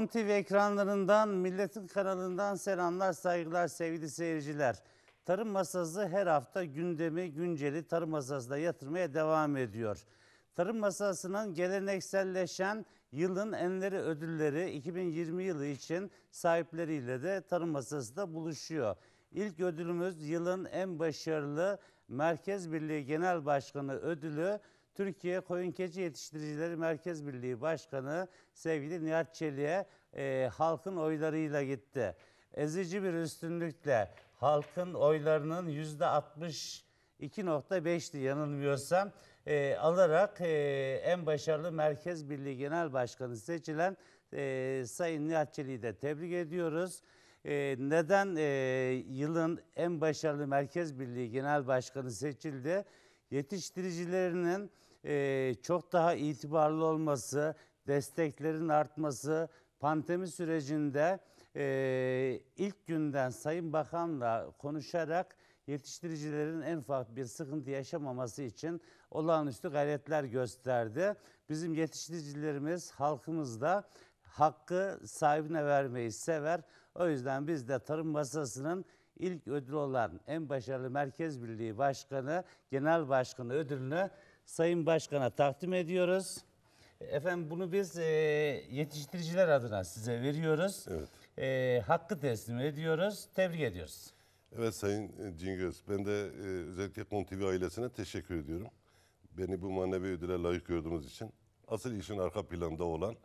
TV ekranlarından, milletin kanalından selamlar, saygılar sevgili seyirciler. Tarım Masası her hafta gündemi, günceli Tarım masasında yatırmaya devam ediyor. Tarım Masası'nın gelenekselleşen yılın enleri ödülleri 2020 yılı için sahipleriyle de Tarım Masası'da buluşuyor. İlk ödülümüz yılın en başarılı Merkez Birliği Genel Başkanı ödülü Türkiye Koyun Keçi Yetiştiricileri Merkez Birliği Başkanı sevgili Nihat Çelik'e e, halkın oylarıyla gitti. Ezici bir üstünlükle halkın oylarının yüzde 60 2.5'ti yanılmıyorsam e, alarak e, en başarılı Merkez Birliği Genel Başkanı seçilen e, Sayın Nihat Çelik'i de tebrik ediyoruz. E, neden e, yılın en başarılı Merkez Birliği Genel Başkanı seçildi? Yetiştiricilerinin e, çok daha itibarlı olması, desteklerin artması, pandemi sürecinde e, ilk günden Sayın Bakan'la konuşarak yetiştiricilerin en ufak bir sıkıntı yaşamaması için olağanüstü gayretler gösterdi. Bizim yetiştiricilerimiz halkımız da hakkı sahibine vermeyi sever. O yüzden biz de tarım masasının ilk ödülü olan en başarılı Merkez Birliği Başkanı, Genel Başkanı ödülünü Sayın Başkan'a takdim ediyoruz. Efendim bunu biz e, yetiştiriciler adına size veriyoruz. Evet. E, hakkı teslim ediyoruz. Tebrik ediyoruz. Evet Sayın Cingöz, ben de e, özellikle Kon ailesine teşekkür ediyorum. Beni bu manevi ödüle layık gördüğünüz için. Asıl işin arka planda olan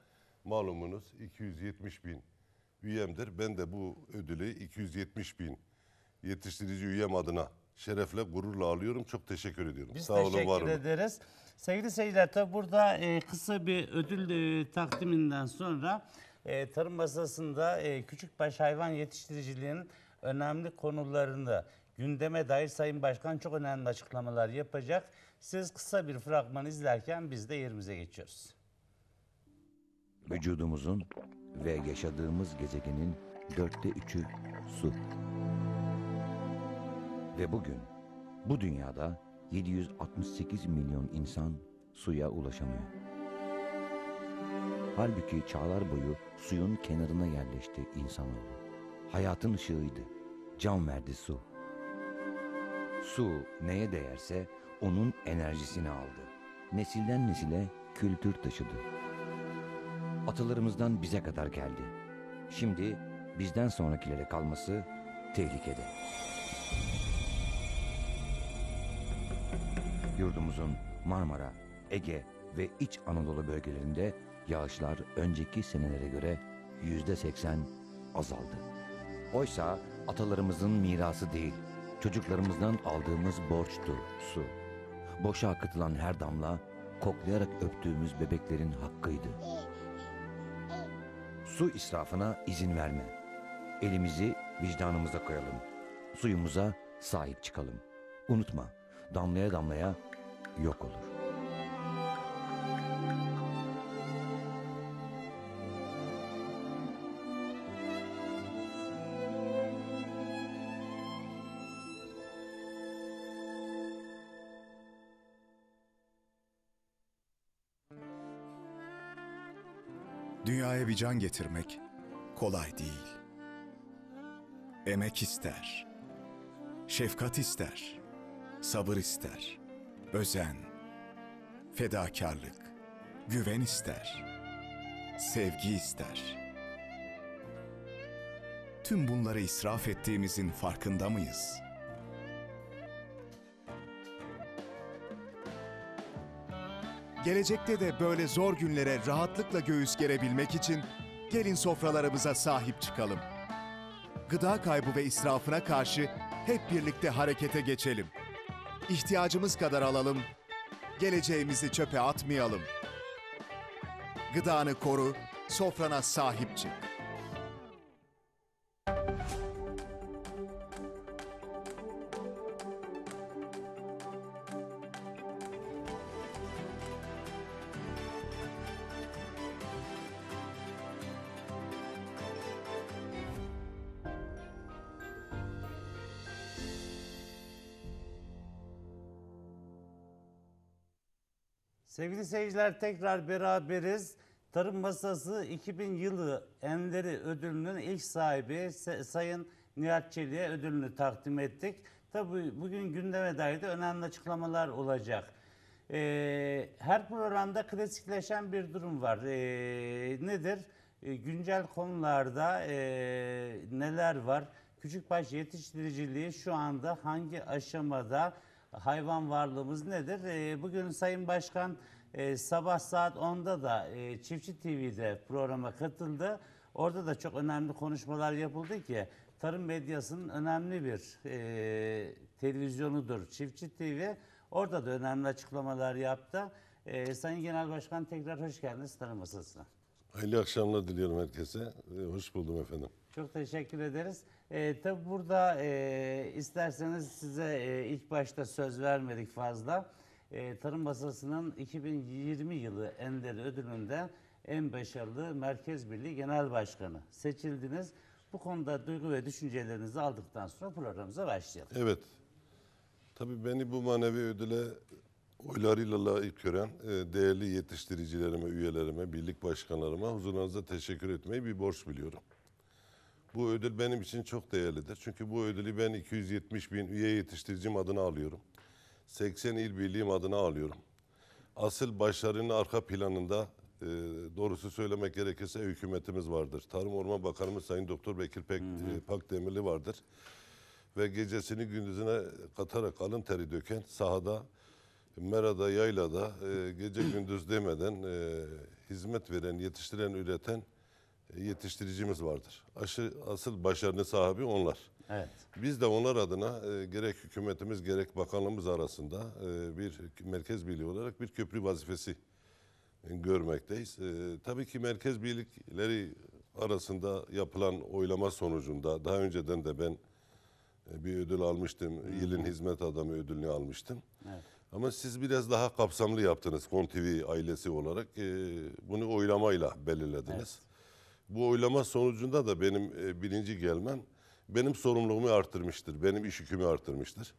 malumunuz 270 bin üyemdir. Ben de bu ödülü 270 bin yetiştirici üyem adına şerefle, gururla alıyorum. Çok teşekkür ediyorum. Biz Sağ olun, teşekkür var ederiz. Sevgili seyirciler tabi burada e, kısa bir ödül e, takdiminden sonra e, tarım masasında e, küçükbaş hayvan yetiştiriciliğinin önemli konularında gündeme dair Sayın Başkan çok önemli açıklamalar yapacak. Siz kısa bir fragman izlerken biz de yerimize geçiyoruz. Vücudumuzun ve yaşadığımız gezegenin dörtte üçü su. Ve bugün bu dünyada 768 milyon insan suya ulaşamıyor. Halbuki çağlar boyu suyun kenarına yerleşti insanoğlu. Hayatın ışığıydı, can verdi su. Su neye değerse onun enerjisini aldı. Nesilden nesile kültür taşıdı. Atalarımızdan bize kadar geldi. Şimdi bizden sonrakilere kalması tehlikede. Yurdumuzun Marmara, Ege ve İç Anadolu bölgelerinde yağışlar önceki senelere göre yüzde seksen azaldı. Oysa atalarımızın mirası değil, çocuklarımızdan aldığımız borçtu su. Boşa akıtılan her damla koklayarak öptüğümüz bebeklerin hakkıydı. Su israfına izin verme. Elimizi vicdanımıza koyalım. Suyumuza sahip çıkalım. Unutma, damlaya damlaya yok olur. Dünyaya bir can getirmek kolay değil. Emek ister, şefkat ister, sabır ister özen, fedakarlık, güven ister, sevgi ister. Tüm bunları israf ettiğimizin farkında mıyız? Gelecekte de böyle zor günlere rahatlıkla göğüs gerebilmek için gelin sofralarımıza sahip çıkalım. Gıda kaybı ve israfına karşı hep birlikte harekete geçelim ihtiyacımız kadar alalım, geleceğimizi çöpe atmayalım. Gıdanı koru, sofrana sahip çık. seyirciler tekrar beraberiz. Tarım Masası 2000 yılı enleri ödülünün ilk sahibi Sayın Nihat Çelik'e ödülünü takdim ettik. Tabii bugün gündeme dair de önemli açıklamalar olacak. Ee, her programda klasikleşen bir durum var. Ee, nedir? Ee, güncel konularda e, neler var? Küçükbaş yetiştiriciliği şu anda hangi aşamada? Hayvan varlığımız nedir? Ee, bugün Sayın Başkan e, sabah saat 10'da da e, Çiftçi TV'de programa katıldı. Orada da çok önemli konuşmalar yapıldı ki tarım medyasının önemli bir e, televizyonudur Çiftçi TV. Orada da önemli açıklamalar yaptı. E, Sayın Genel Başkan tekrar hoş geldiniz tarım masasına. Hayırlı akşamlar diliyorum herkese. Ee, hoş buldum efendim. Çok teşekkür ederiz. E, tabii burada e, isterseniz size e, ilk başta söz vermedik fazla e, Tarım Basası'nın 2020 yılı Ender ödülünde en başarılı Merkez Birliği Genel Başkanı seçildiniz. Bu konuda duygu ve düşüncelerinizi aldıktan sonra programımıza başlayalım. Evet. Tabii beni bu manevi ödüle oylarıyla layık gören e, değerli yetiştiricilerime, üyelerime, birlik başkanlarıma huzurunuza teşekkür etmeyi bir borç biliyorum. Bu ödül benim için çok değerlidir. Çünkü bu ödülü ben 270 bin üye yetiştiricim adına alıyorum. 80 il birliğim adına alıyorum. Asıl başarının arka planında e, doğrusu söylemek gerekirse hükümetimiz vardır. Tarım Orman Bakanımız Sayın Doktor Bekir Pek, hı hı. E, Pakdemirli vardır. Ve gecesini gündüzüne katarak alın teri döken sahada Mera'da, yaylada e, gece gündüz demeden e, hizmet veren, yetiştiren, üreten e, yetiştiricimiz vardır. Aşı, asıl başarının sahibi onlar. Evet. Biz de onlar adına e, gerek hükümetimiz gerek bakanlığımız arasında e, bir merkez birliği olarak bir köprü vazifesi e, görmekteyiz. E, tabii ki merkez birlikleri arasında yapılan oylama sonucunda daha önceden de ben e, bir ödül almıştım. Hı -hı. Hizmet Adamı ödülünü almıştım. Evet. Ama siz biraz daha kapsamlı yaptınız KonTV ailesi olarak. E, bunu oylamayla belirlediniz. Evet. Bu oylama sonucunda da benim e, birinci gelmem benim sorumluluğumu artırmıştır. Benim iş yükümü artırmıştır.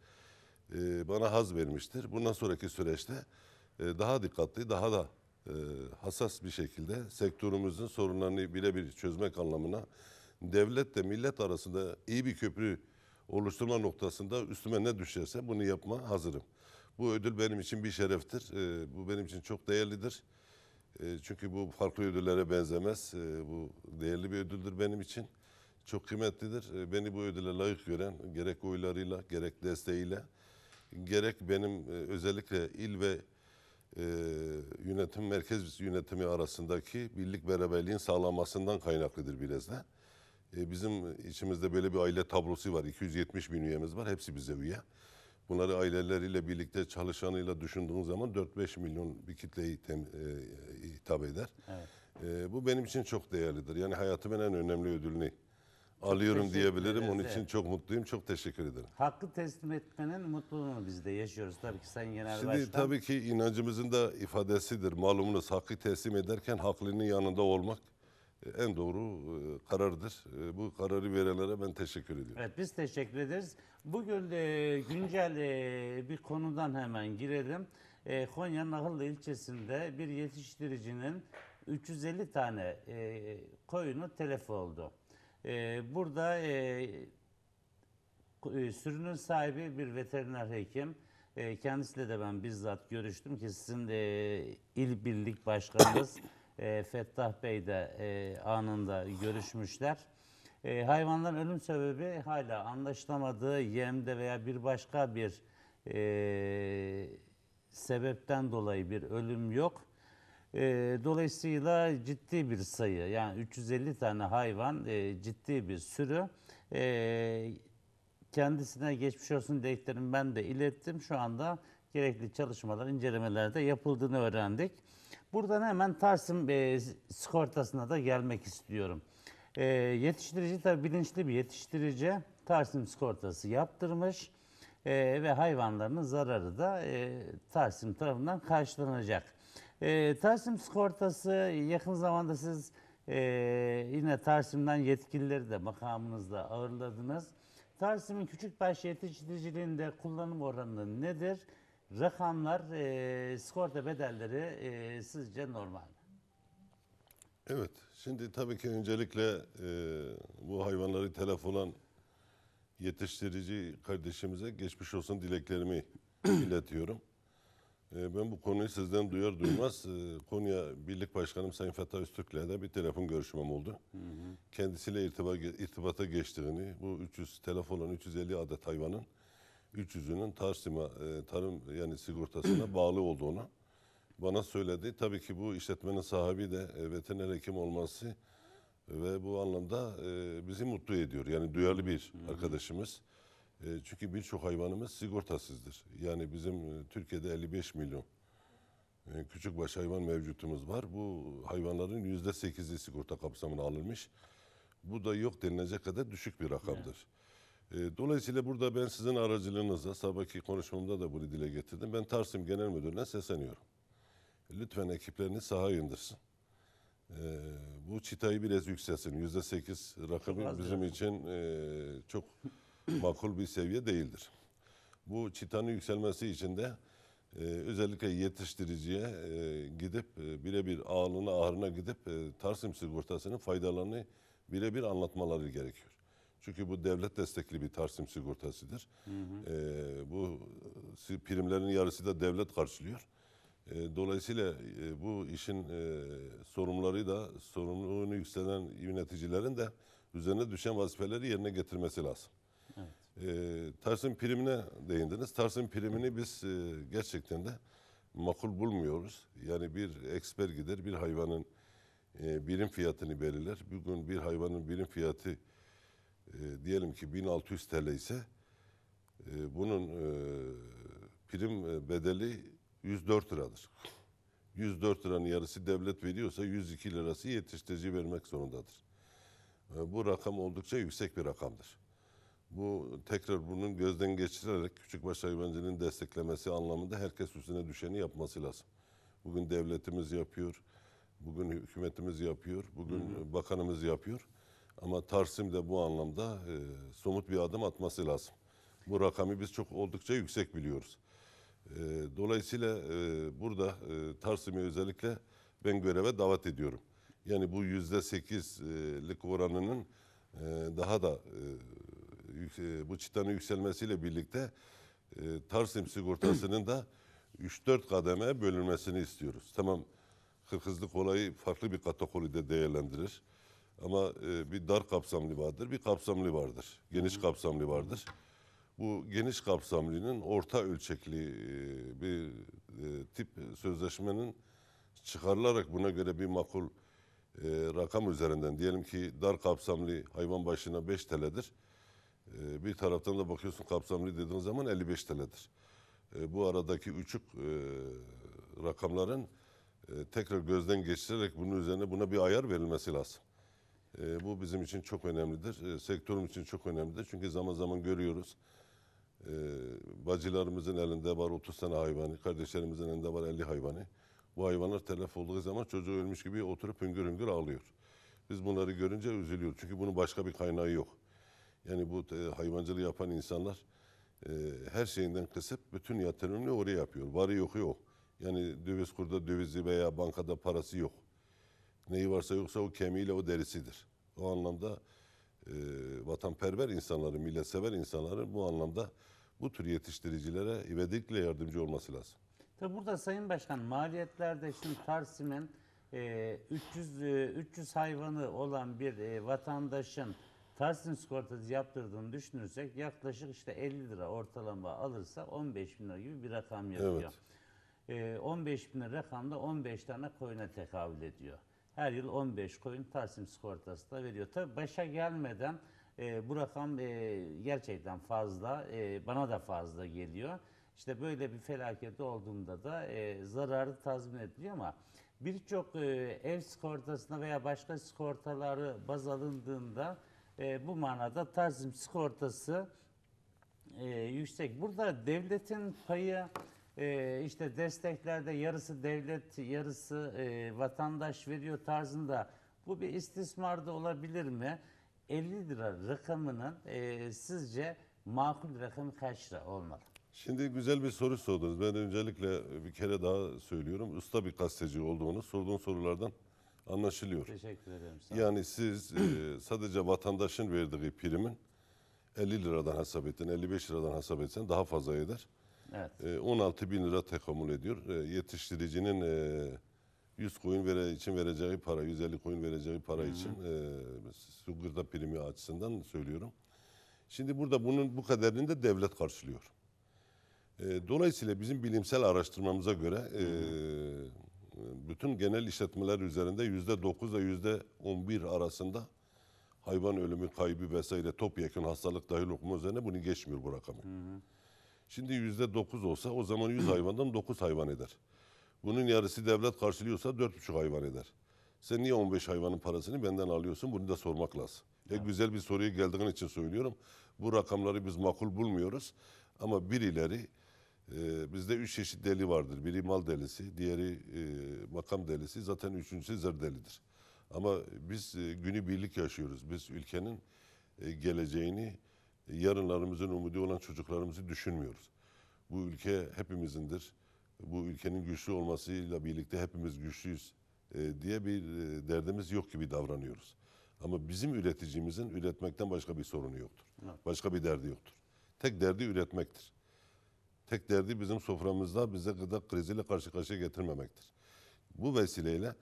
E, ee, bana haz vermiştir. Bundan sonraki süreçte e, daha dikkatli, daha da e, hassas bir şekilde sektörümüzün sorunlarını birebir çözmek anlamına devletle millet arasında iyi bir köprü oluşturma noktasında üstüme ne düşerse bunu yapma hazırım. Bu ödül benim için bir şereftir. E, bu benim için çok değerlidir. E, çünkü bu farklı ödüllere benzemez. E, bu değerli bir ödüldür benim için çok kıymetlidir. Ee, beni bu ödüle layık gören gerek oylarıyla, gerek desteğiyle, gerek benim e, özellikle il ve e, yönetim, merkez yönetimi arasındaki birlik beraberliğin sağlanmasından kaynaklıdır biraz da. E, ee, bizim içimizde böyle bir aile tablosu var. 270 bin üyemiz var. Hepsi bize üye. Bunları aileleriyle birlikte çalışanıyla düşündüğün zaman 4-5 milyon bir kitleyi tem, e, e hitap eder. Evet. E, bu benim için çok değerlidir. Yani hayatımın en önemli ödülünü alıyorum diyebilirim. ederiz, Onun için çok mutluyum. Çok teşekkür ederim. Hakkı teslim etmenin mutluluğunu biz de yaşıyoruz. Tabii ki Sayın Genel Şimdi Başkan. tabii ki inancımızın da ifadesidir. Malumunuz hakkı teslim ederken haklının yanında olmak e, en doğru e, karardır. E, bu kararı verenlere ben teşekkür ediyorum. Evet biz teşekkür ederiz. Bugün de güncel bir konudan hemen girelim. Konya Konya'nın Ahıllı ilçesinde bir yetiştiricinin 350 tane koyunu telef oldu. Ee, burada e, e, sürünün sahibi bir veteriner hekim. E, kendisiyle de ben bizzat görüştüm ki sizin de e, il birlik başkanınız e, Fettah Bey de anında görüşmüşler. hayvanların ölüm sebebi hala anlaşılamadığı yemde veya bir başka bir sebepten dolayı bir ölüm yok. E, dolayısıyla ciddi bir sayı yani 350 tane hayvan e, ciddi bir sürü e, kendisine geçmiş olsun dileklerimi ben de ilettim. Şu anda gerekli çalışmalar, incelemelerde yapıldığını öğrendik. Buradan hemen Tarsim e, sigortasına da gelmek istiyorum. E, yetiştirici tabii bilinçli bir yetiştirici Tarsim sigortası yaptırmış e, ve hayvanların zararı da e, Tarsim tarafından karşılanacak. E, ee, Taksim sigortası yakın zamanda siz e, yine Taksim'den yetkilileri de makamınızda ağırladınız. küçük baş yetiştiriciliğinde kullanım oranı nedir? Rakamlar, e, sigorta bedelleri e, sizce normal mi? Evet, şimdi tabii ki öncelikle e, bu hayvanları telef olan yetiştirici kardeşimize geçmiş olsun dileklerimi iletiyorum. Ee, ben bu konuyu sizden duyar duymaz e, Konya Birlik Başkanım Sayın Fettah Öztürk'le de bir telefon görüşmem oldu. Kendisiyle irtibata geçtiğini, bu 300 telefonun 350 adet hayvanın 300'ünün Tarsim'e e, tarım yani sigortasına bağlı olduğunu bana söyledi. Tabii ki bu işletmenin sahibi de e, veteriner hekim olması ve bu anlamda bizi mutlu ediyor. Yani duyarlı bir arkadaşımız. E, çünkü birçok hayvanımız sigortasızdır. Yani bizim e, Türkiye'de 55 milyon e, küçük baş hayvan mevcutumuz var. Bu hayvanların %8'i sigorta kapsamına alınmış. Bu da yok denilecek kadar düşük bir rakamdır. Evet. Dolayısıyla burada ben sizin aracılığınızla, sabahki konuşmamda da bunu dile getirdim. Ben Tarsim Genel Müdürü'ne sesleniyorum. Lütfen ekiplerini saha indirsin. Ee, bu çıtayı biraz yükselsin. %8 rakamı bizim için e, çok makul bir seviye değildir. Bu çıtanın yükselmesi için de e, özellikle yetiştiriciye e, gidip e, birebir ağlına ahırına gidip e, Tarsim sigortasının faydalarını birebir anlatmaları gerekiyor. Çünkü bu devlet destekli bir Tarsim sigortasıdır. Hı hı. E, bu primlerin yarısı da devlet karşılıyor. E, dolayısıyla e, bu işin e, sorumluları da sorumluluğunu yükselen yöneticilerin de üzerine düşen vazifeleri yerine getirmesi lazım. E, ee, Tars'ın primine değindiniz. Tarsim primini biz e, gerçekten de makul bulmuyoruz. Yani bir eksper gider bir hayvanın e, birim fiyatını belirler. Bugün bir hayvanın birim fiyatı e, diyelim ki 1600 TL ise e, bunun e, prim e, bedeli 104 liradır. 104 liranın yarısı devlet veriyorsa 102 lirası yetiştirici vermek zorundadır. E, bu rakam oldukça yüksek bir rakamdır bu tekrar bunun gözden geçirerek küçükbaş hayvancının desteklemesi anlamında herkes üstüne düşeni yapması lazım. Bugün devletimiz yapıyor, bugün hükümetimiz yapıyor, bugün hı hı. bakanımız yapıyor. Ama Tarsim de bu anlamda e, somut bir adım atması lazım. Bu rakamı biz çok oldukça yüksek biliyoruz. E, dolayısıyla e, burada e, Tarsim'i özellikle ben göreve davet ediyorum. Yani bu yüzde sekizlik e, oranının e, daha da e, bu çıtanın yükselmesiyle birlikte e, Tarsim sigortasının da 3-4 kademe bölünmesini istiyoruz. Tamam hırsızlık olayı farklı bir kategoride değerlendirir. Ama e, bir dar kapsamlı vardır, bir kapsamlı vardır. Geniş kapsamlı vardır. Bu geniş kapsamlının orta ölçekli e, bir e, tip sözleşmenin çıkarılarak buna göre bir makul rakam üzerinden diyelim ki dar kapsamlı hayvan başına 5 TL'dir. Ee, bir taraftan da bakıyorsun kapsamlı dediğin zaman 55 TL'dir. E, bu aradaki uçuk e, rakamların e, tekrar gözden geçirerek bunun üzerine buna bir ayar verilmesi lazım. Ee, bu bizim için çok önemlidir. sektörüm için çok önemlidir. Çünkü zaman zaman görüyoruz. E, bacılarımızın elinde var 30 tane hayvanı, kardeşlerimizin elinde var 50 hayvanı. Bu hayvanlar telef olduğu zaman çocuğu ölmüş gibi oturup hüngür hüngür ağlıyor. Biz bunları görünce üzülüyoruz. Çünkü bunun başka bir kaynağı yok. Yani bu e, hayvancılığı yapan insanlar e, her şeyinden kısıp bütün yatırımını oraya yapıyor. Varı yoku yok. Yani döviz kurda dövizi veya bankada parası yok. Neyi varsa yoksa o kemiğiyle o derisidir. O anlamda e, vatanperver insanların, milletsever insanları bu anlamda bu tür yetiştiricilere ivedilikle yardımcı olması lazım. Tabi burada Sayın Başkan maliyetlerde şimdi Tarsim'in e, 300 e, 300 hayvanı olan bir e, vatandaşın Tahsin sigortası yaptırdığını düşünürsek yaklaşık işte 50 lira ortalama alırsa 15 bin lira gibi bir rakam yapıyor. Evet. Ee, 15 bin lira rakamda 15 tane koyuna tekabül ediyor. Her yıl 15 koyun Tahsin sigortası da veriyor. Tabii başa gelmeden e, bu rakam e, gerçekten fazla, e, bana da fazla geliyor. İşte böyle bir felaket olduğunda da e, zararı tazmin ediliyor ama birçok e, ev sigortasına veya başka sigortaları baz alındığında e, bu manada Taksim sigortası e, yüksek. Burada devletin payı e, işte desteklerde yarısı devlet, yarısı e, vatandaş veriyor tarzında bu bir istismar da olabilir mi? 50 lira rakamının e, sizce makul rakamı kaç lira olmalı? Şimdi güzel bir soru sordunuz. Ben öncelikle bir kere daha söylüyorum. Usta bir gazeteci olduğunu sorduğun sorulardan anlaşılıyor. Teşekkür ederim. Sağ Yani siz e, sadece vatandaşın verdiği primin 50 liradan hesap ettin, 55 liradan hesap etsen daha fazla eder. Evet. E, 16 bin lira tekamül ediyor. E, yetiştiricinin e, 100 koyun vere, için vereceği para, 150 koyun vereceği para Hı -hı. için e, su primi açısından söylüyorum. Şimdi burada bunun bu kaderini de devlet karşılıyor. E, dolayısıyla bizim bilimsel araştırmamıza göre... E, hı -hı bütün genel işletmeler üzerinde yüzde dokuz ve yüzde on bir arasında hayvan ölümü, kaybı vesaire topyekun hastalık dahil okuma üzerine bunu geçmiyor bu rakamı. Hı hı. Şimdi yüzde dokuz olsa o zaman yüz hayvandan dokuz hayvan eder. Bunun yarısı devlet karşılıyorsa dört buçuk hayvan eder. Sen niye on beş hayvanın parasını benden alıyorsun? Bunu da sormak lazım. E, evet. Güzel bir soruya geldiğin için söylüyorum. Bu rakamları biz makul bulmuyoruz. Ama birileri ee, bizde üç çeşit deli vardır. Biri mal delisi, diğeri e, makam delisi, zaten üçüncüsü zır delidir. Ama biz e, günü birlik yaşıyoruz. Biz ülkenin e, geleceğini, e, yarınlarımızın umudu olan çocuklarımızı düşünmüyoruz. Bu ülke hepimizindir. Bu ülkenin güçlü olmasıyla birlikte hepimiz güçlüyüz e, diye bir e, derdimiz yok gibi davranıyoruz. Ama bizim üreticimizin üretmekten başka bir sorunu yoktur. Başka bir derdi yoktur. Tek derdi üretmektir. Tek derdi bizim soframızda bize gıda kriziyle karşı karşıya getirmemektir. Bu vesileyle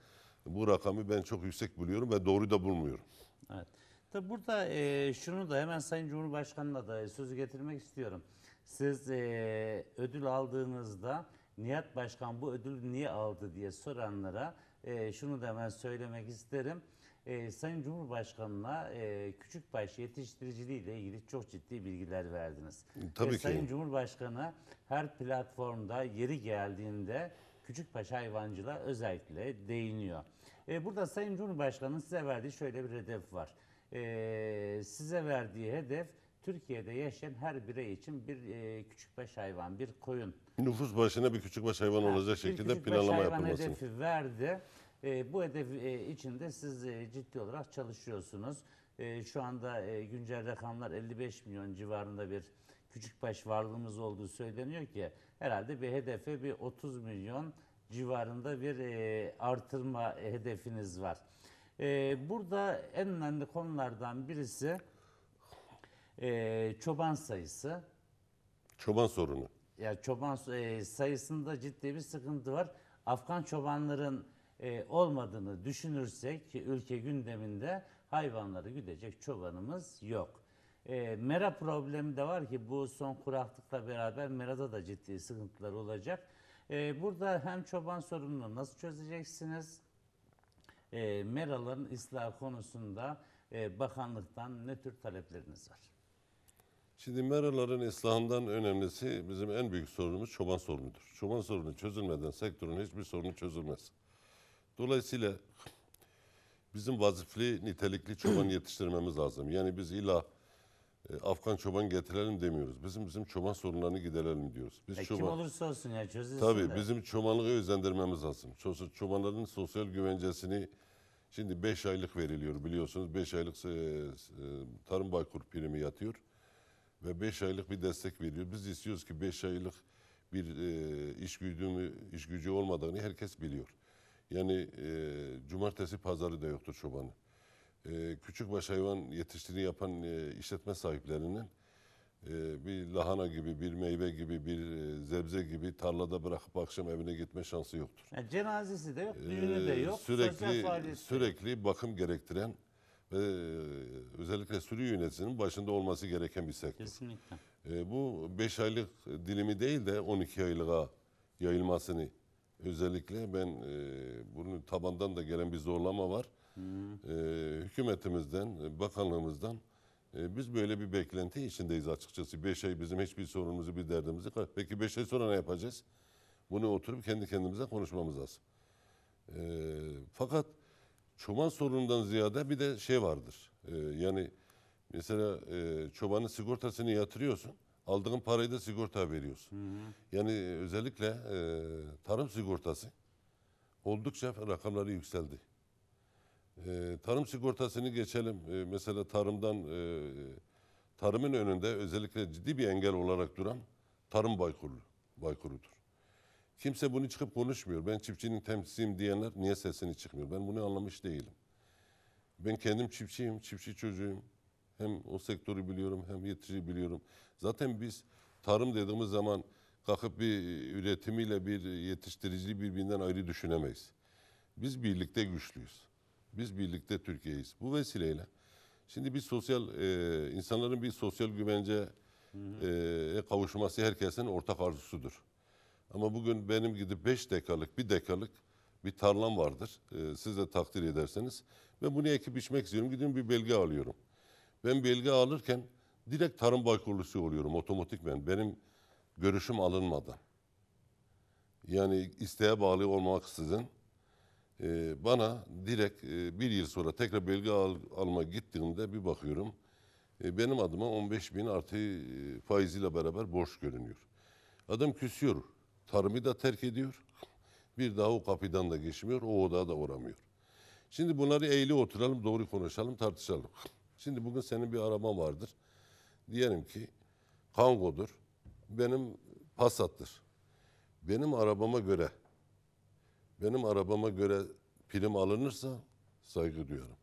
bu rakamı ben çok yüksek buluyorum ve doğru da bulmuyorum. Evet. Tabi burada e, şunu da hemen Sayın Cumhurbaşkanı'na da e, sözü getirmek istiyorum. Siz e, ödül aldığınızda Nihat Başkan bu ödülü niye aldı diye soranlara e, şunu da hemen söylemek isterim e, Sayın Cumhurbaşkanı'na e, küçükbaş yetiştiriciliği ile ilgili çok ciddi bilgiler verdiniz. Tabii Ve ki. Sayın Cumhurbaşkanı her platformda yeri geldiğinde küçük küçükbaş hayvancılığa özellikle değiniyor. E, burada Sayın Cumhurbaşkanı'nın size verdiği şöyle bir hedef var. E, size verdiği hedef Türkiye'de yaşayan her birey için bir e, küçükbaş hayvan, bir koyun. Nüfus başına bir küçük küçükbaş hayvan olacak şekilde planlama yapılması. Bir küçükbaş hayvan hedefi verdi. Ee, bu hedef e, içinde siz e, ciddi olarak çalışıyorsunuz. Ee, şu anda e, güncel rakamlar 55 milyon civarında bir küçük baş varlığımız olduğu söyleniyor ki herhalde bir hedefe bir 30 milyon civarında bir e, artırma hedefiniz var. Ee, burada en önemli konulardan birisi çoban sayısı. Çoban sorunu. Ya çoban sayısında ciddi bir sıkıntı var. Afgan çobanların e, olmadığını düşünürsek ülke gündeminde hayvanları güdecek çobanımız yok. E, mera problemi de var ki bu son kuraklıkla beraber merada da ciddi sıkıntılar olacak. E, burada hem çoban sorununu nasıl çözeceksiniz? E, meraların ıslah konusunda e, bakanlıktan ne tür talepleriniz var? Şimdi meraların ıslahından önemlisi bizim en büyük sorunumuz çoban sorunudur. Çoban sorunu çözülmeden sektörün hiçbir sorunu çözülmez. Dolayısıyla bizim vazifli, nitelikli çoban yetiştirmemiz lazım. Yani biz illa e, Afgan çoban getirelim demiyoruz. Bizim bizim çoban sorunlarını giderelim diyoruz. Biz E, çoban, kim olursa olsun ya çözülsün Tabii de. bizim çobanlığı özendirmemiz lazım. Çobanların sosyal güvencesini şimdi 5 aylık veriliyor biliyorsunuz. 5 aylık e, e, tarım baykur primi yatıyor. Ve 5 aylık bir destek veriyor. Biz istiyoruz ki 5 aylık bir e, iş gücü, iş gücü olmadığını herkes biliyor. Yani e, cumartesi pazarı da yoktur çobanı. E, baş hayvan yetiştiğini yapan e, işletme sahiplerinin e, bir lahana gibi, bir meyve gibi, bir e, zebze gibi tarlada bırakıp akşam evine gitme şansı yoktur. Yani e, cenazesi de yok, düğünü de e, yok. Sürekli, sürekli bakım gerektiren ve e, özellikle sürü yöneticinin başında olması gereken bir sektör. Kesinlikle. E, bu 5 aylık dilimi değil de 12 aylığa yayılmasını Özellikle ben e, bunun tabandan da gelen bir zorlama var. E, hükümetimizden, e, bakanlığımızdan e, biz böyle bir beklenti içindeyiz açıkçası. Beş ay bizim hiçbir sorunumuzu, bir derdimizi. Peki beş ay sonra ne yapacağız? Bunu oturup kendi kendimize konuşmamız lazım. E, fakat çoban sorunundan ziyade bir de şey vardır. E, yani mesela e, çobanın sigortasını yatırıyorsun aldığın parayı da sigorta veriyorsun. Hı hı. Yani e, özellikle e, tarım sigortası oldukça rakamları yükseldi. E, tarım sigortasını geçelim. E, mesela tarımdan e, tarımın önünde özellikle ciddi bir engel olarak duran tarım baykurlu, baykurudur. Kimse bunu çıkıp konuşmuyor. Ben çiftçinin temsilciyim diyenler niye sesini çıkmıyor? Ben bunu anlamış değilim. Ben kendim çiftçiyim, çiftçi çocuğuyum. Hem o sektörü biliyorum hem yetişi biliyorum. Zaten biz tarım dediğimiz zaman kalkıp bir üretimiyle bir yetiştirici birbirinden ayrı düşünemeyiz. Biz birlikte güçlüyüz. Biz birlikte Türkiye'yiz. Bu vesileyle şimdi bir sosyal e, insanların bir sosyal güvence e, kavuşması herkesin ortak arzusudur. Ama bugün benim gidip 5 dekalık bir dekalık bir tarlam vardır. E, siz de takdir ederseniz. Ben bunu ekip biçmek istiyorum. Gidiyorum bir belge alıyorum. Ben belge alırken direkt Tarım Baykolusu oluyorum otomatikmen. Benim görüşüm alınmadan. Yani isteğe bağlı olmaksızın e, ee, bana direkt e, bir yıl sonra tekrar belge al, alma gittiğimde bir bakıyorum. E, benim adıma 15 bin artı e, faiziyle beraber borç görünüyor. Adam küsüyor. Tarımı da terk ediyor. Bir daha o kapıdan da geçmiyor. O odaya da uğramıyor. Şimdi bunları eğili oturalım, doğru konuşalım, tartışalım. Şimdi bugün senin bir araba vardır. Diyelim ki Kango'dur. Benim Passat'tır. Benim arabama göre benim arabama göre prim alınırsa saygı duyuyorum.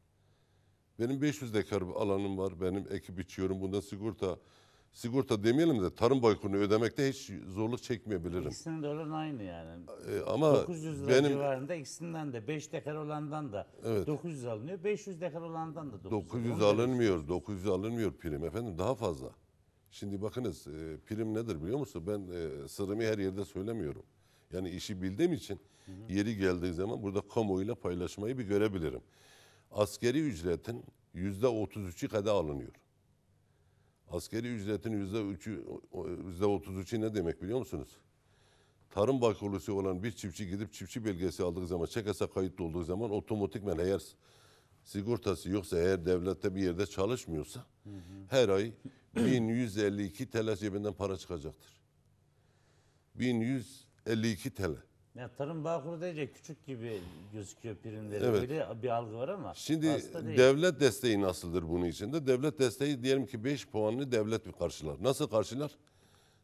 Benim 500 dekar alanım var. Benim ekip içiyorum. Bunda sigorta sigorta demeyelim de tarım bakımını ödemekte hiç zorluk çekmeyebilirim. İkisinin de oran aynı yani. Ee, ama 900 lira benim, civarında ikisinden de 5 dekar olandan da evet. 900 alınıyor. 500 dekar olandan da 900, 900 alınmıyor. 900 alınmıyor prim efendim daha fazla. Şimdi bakınız e, prim nedir biliyor musun? Ben e, sırrımı her yerde söylemiyorum. Yani işi bildiğim için hı hı. yeri geldiği zaman burada kamuoyuyla paylaşmayı bir görebilirim. Askeri ücretin %33'ü kadar alınıyor. Askeri ücretin yüzde üçü, otuz üçü ne demek biliyor musunuz? Tarım bakulusu olan bir çiftçi gidip çiftçi belgesi aldığı zaman, çekese kayıtlı olduğu zaman otomatikmen eğer sigortası yoksa eğer devlette bir yerde çalışmıyorsa hı hı. her ay 1152 TL cebinden para çıkacaktır. 1152 TL. Ya tarım bağkuru deyince küçük gibi gözüküyor primleri. Evet. Öyle bir algı var ama Şimdi devlet desteği nasıldır bunun içinde? Devlet desteği diyelim ki 5 puanlı devlet bir karşılar. Nasıl karşılar?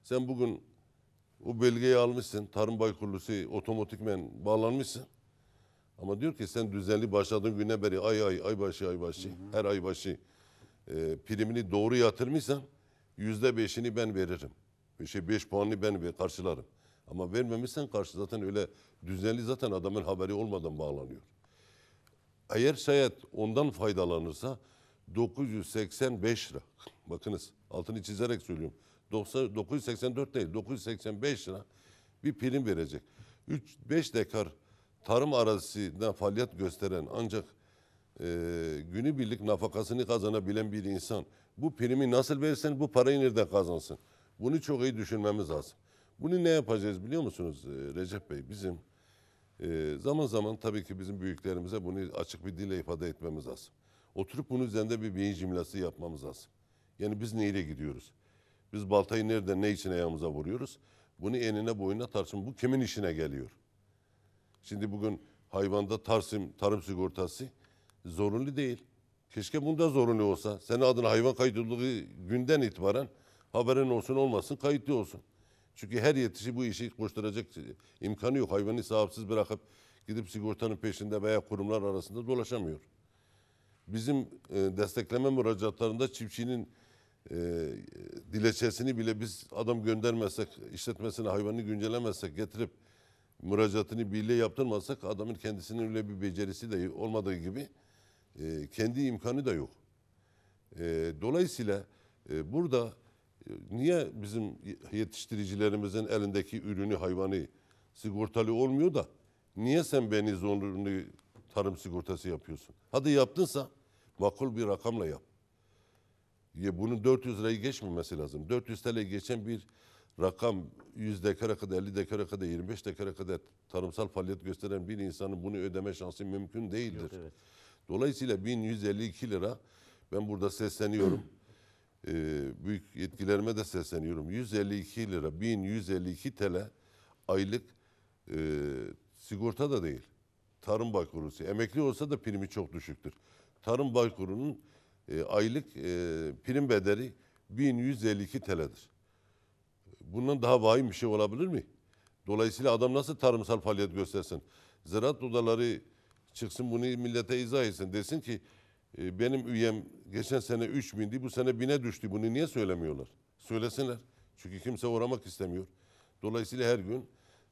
Sen bugün o belgeyi almışsın. Tarım Baykurlusu otomatikmen bağlanmışsın. Ama diyor ki sen düzenli başladığın güne beri ay ay ay başı ay başı hı hı. her ay başı e, primini doğru yatırmışsan yüzde beşini ben veririm. Bir şey beş puanını ben karşılarım. Ama vermemişsen karşı zaten öyle düzenli zaten adamın haberi olmadan bağlanıyor. Eğer şayet ondan faydalanırsa 985 lira. Bakınız altını çizerek söylüyorum. 90, 984 değil 985 lira bir prim verecek. 3-5 dekar tarım arazisinde faaliyet gösteren ancak e, günübirlik nafakasını kazanabilen bir insan bu primi nasıl versin bu parayı nereden kazansın? Bunu çok iyi düşünmemiz lazım. Bunu ne yapacağız biliyor musunuz e, Recep Bey? Bizim e, zaman zaman tabii ki bizim büyüklerimize bunu açık bir dille ifade etmemiz lazım. Oturup bunun üzerinde bir beyin cimlası yapmamız lazım. Yani biz neyle gidiyoruz? Biz baltayı nerede ne için ayağımıza vuruyoruz? Bunu enine boyuna tartışın. Bu kimin işine geliyor? Şimdi bugün hayvanda tarsim, tarım sigortası zorunlu değil. Keşke bunda zorunlu olsa. Senin adına hayvan kaydedildiği günden itibaren haberin olsun olmasın kayıtlı olsun. Çünkü her yetişi bu işi koşturacak şey. imkanı yok. Hayvanı sahipsiz bırakıp gidip sigortanın peşinde veya kurumlar arasında dolaşamıyor. Bizim e, destekleme müracaatlarında çiftçinin e, dileçesini bile biz adam göndermezsek, işletmesine hayvanı güncellemezsek, getirip müracaatını birliğe yaptırmazsak adamın kendisinin öyle bir becerisi de olmadığı gibi e, kendi imkanı da yok. E, dolayısıyla e, burada Niye bizim yetiştiricilerimizin elindeki ürünü hayvanı sigortalı olmuyor da niye sen beni zorunlu tarım sigortası yapıyorsun? Hadi yaptınsa makul bir rakamla yap. Ya bunun 400 lirayı geçmemesi lazım. 400 TL geçen bir rakam 100 dekara kadar, 50 dekara kadar, 25 dekara kadar tarımsal faaliyet gösteren bir insanın bunu ödeme şansı mümkün değildir. Yok, evet. Dolayısıyla 1152 lira ben burada sesleniyorum e, büyük yetkilerime de sesleniyorum. 152 lira, 1152 TL aylık e, sigorta da değil. Tarım Baykuru'su. Emekli olsa da primi çok düşüktür. Tarım Baykuru'nun e, aylık e, prim bedeli 1152 TL'dir. Bundan daha vahim bir şey olabilir mi? Dolayısıyla adam nasıl tarımsal faaliyet göstersin? Ziraat odaları çıksın bunu millete izah etsin. Desin ki ee, benim üyem geçen sene 3 bindi bu sene bine düştü bunu niye söylemiyorlar? Söylesinler. Çünkü kimse uğramak istemiyor. Dolayısıyla her gün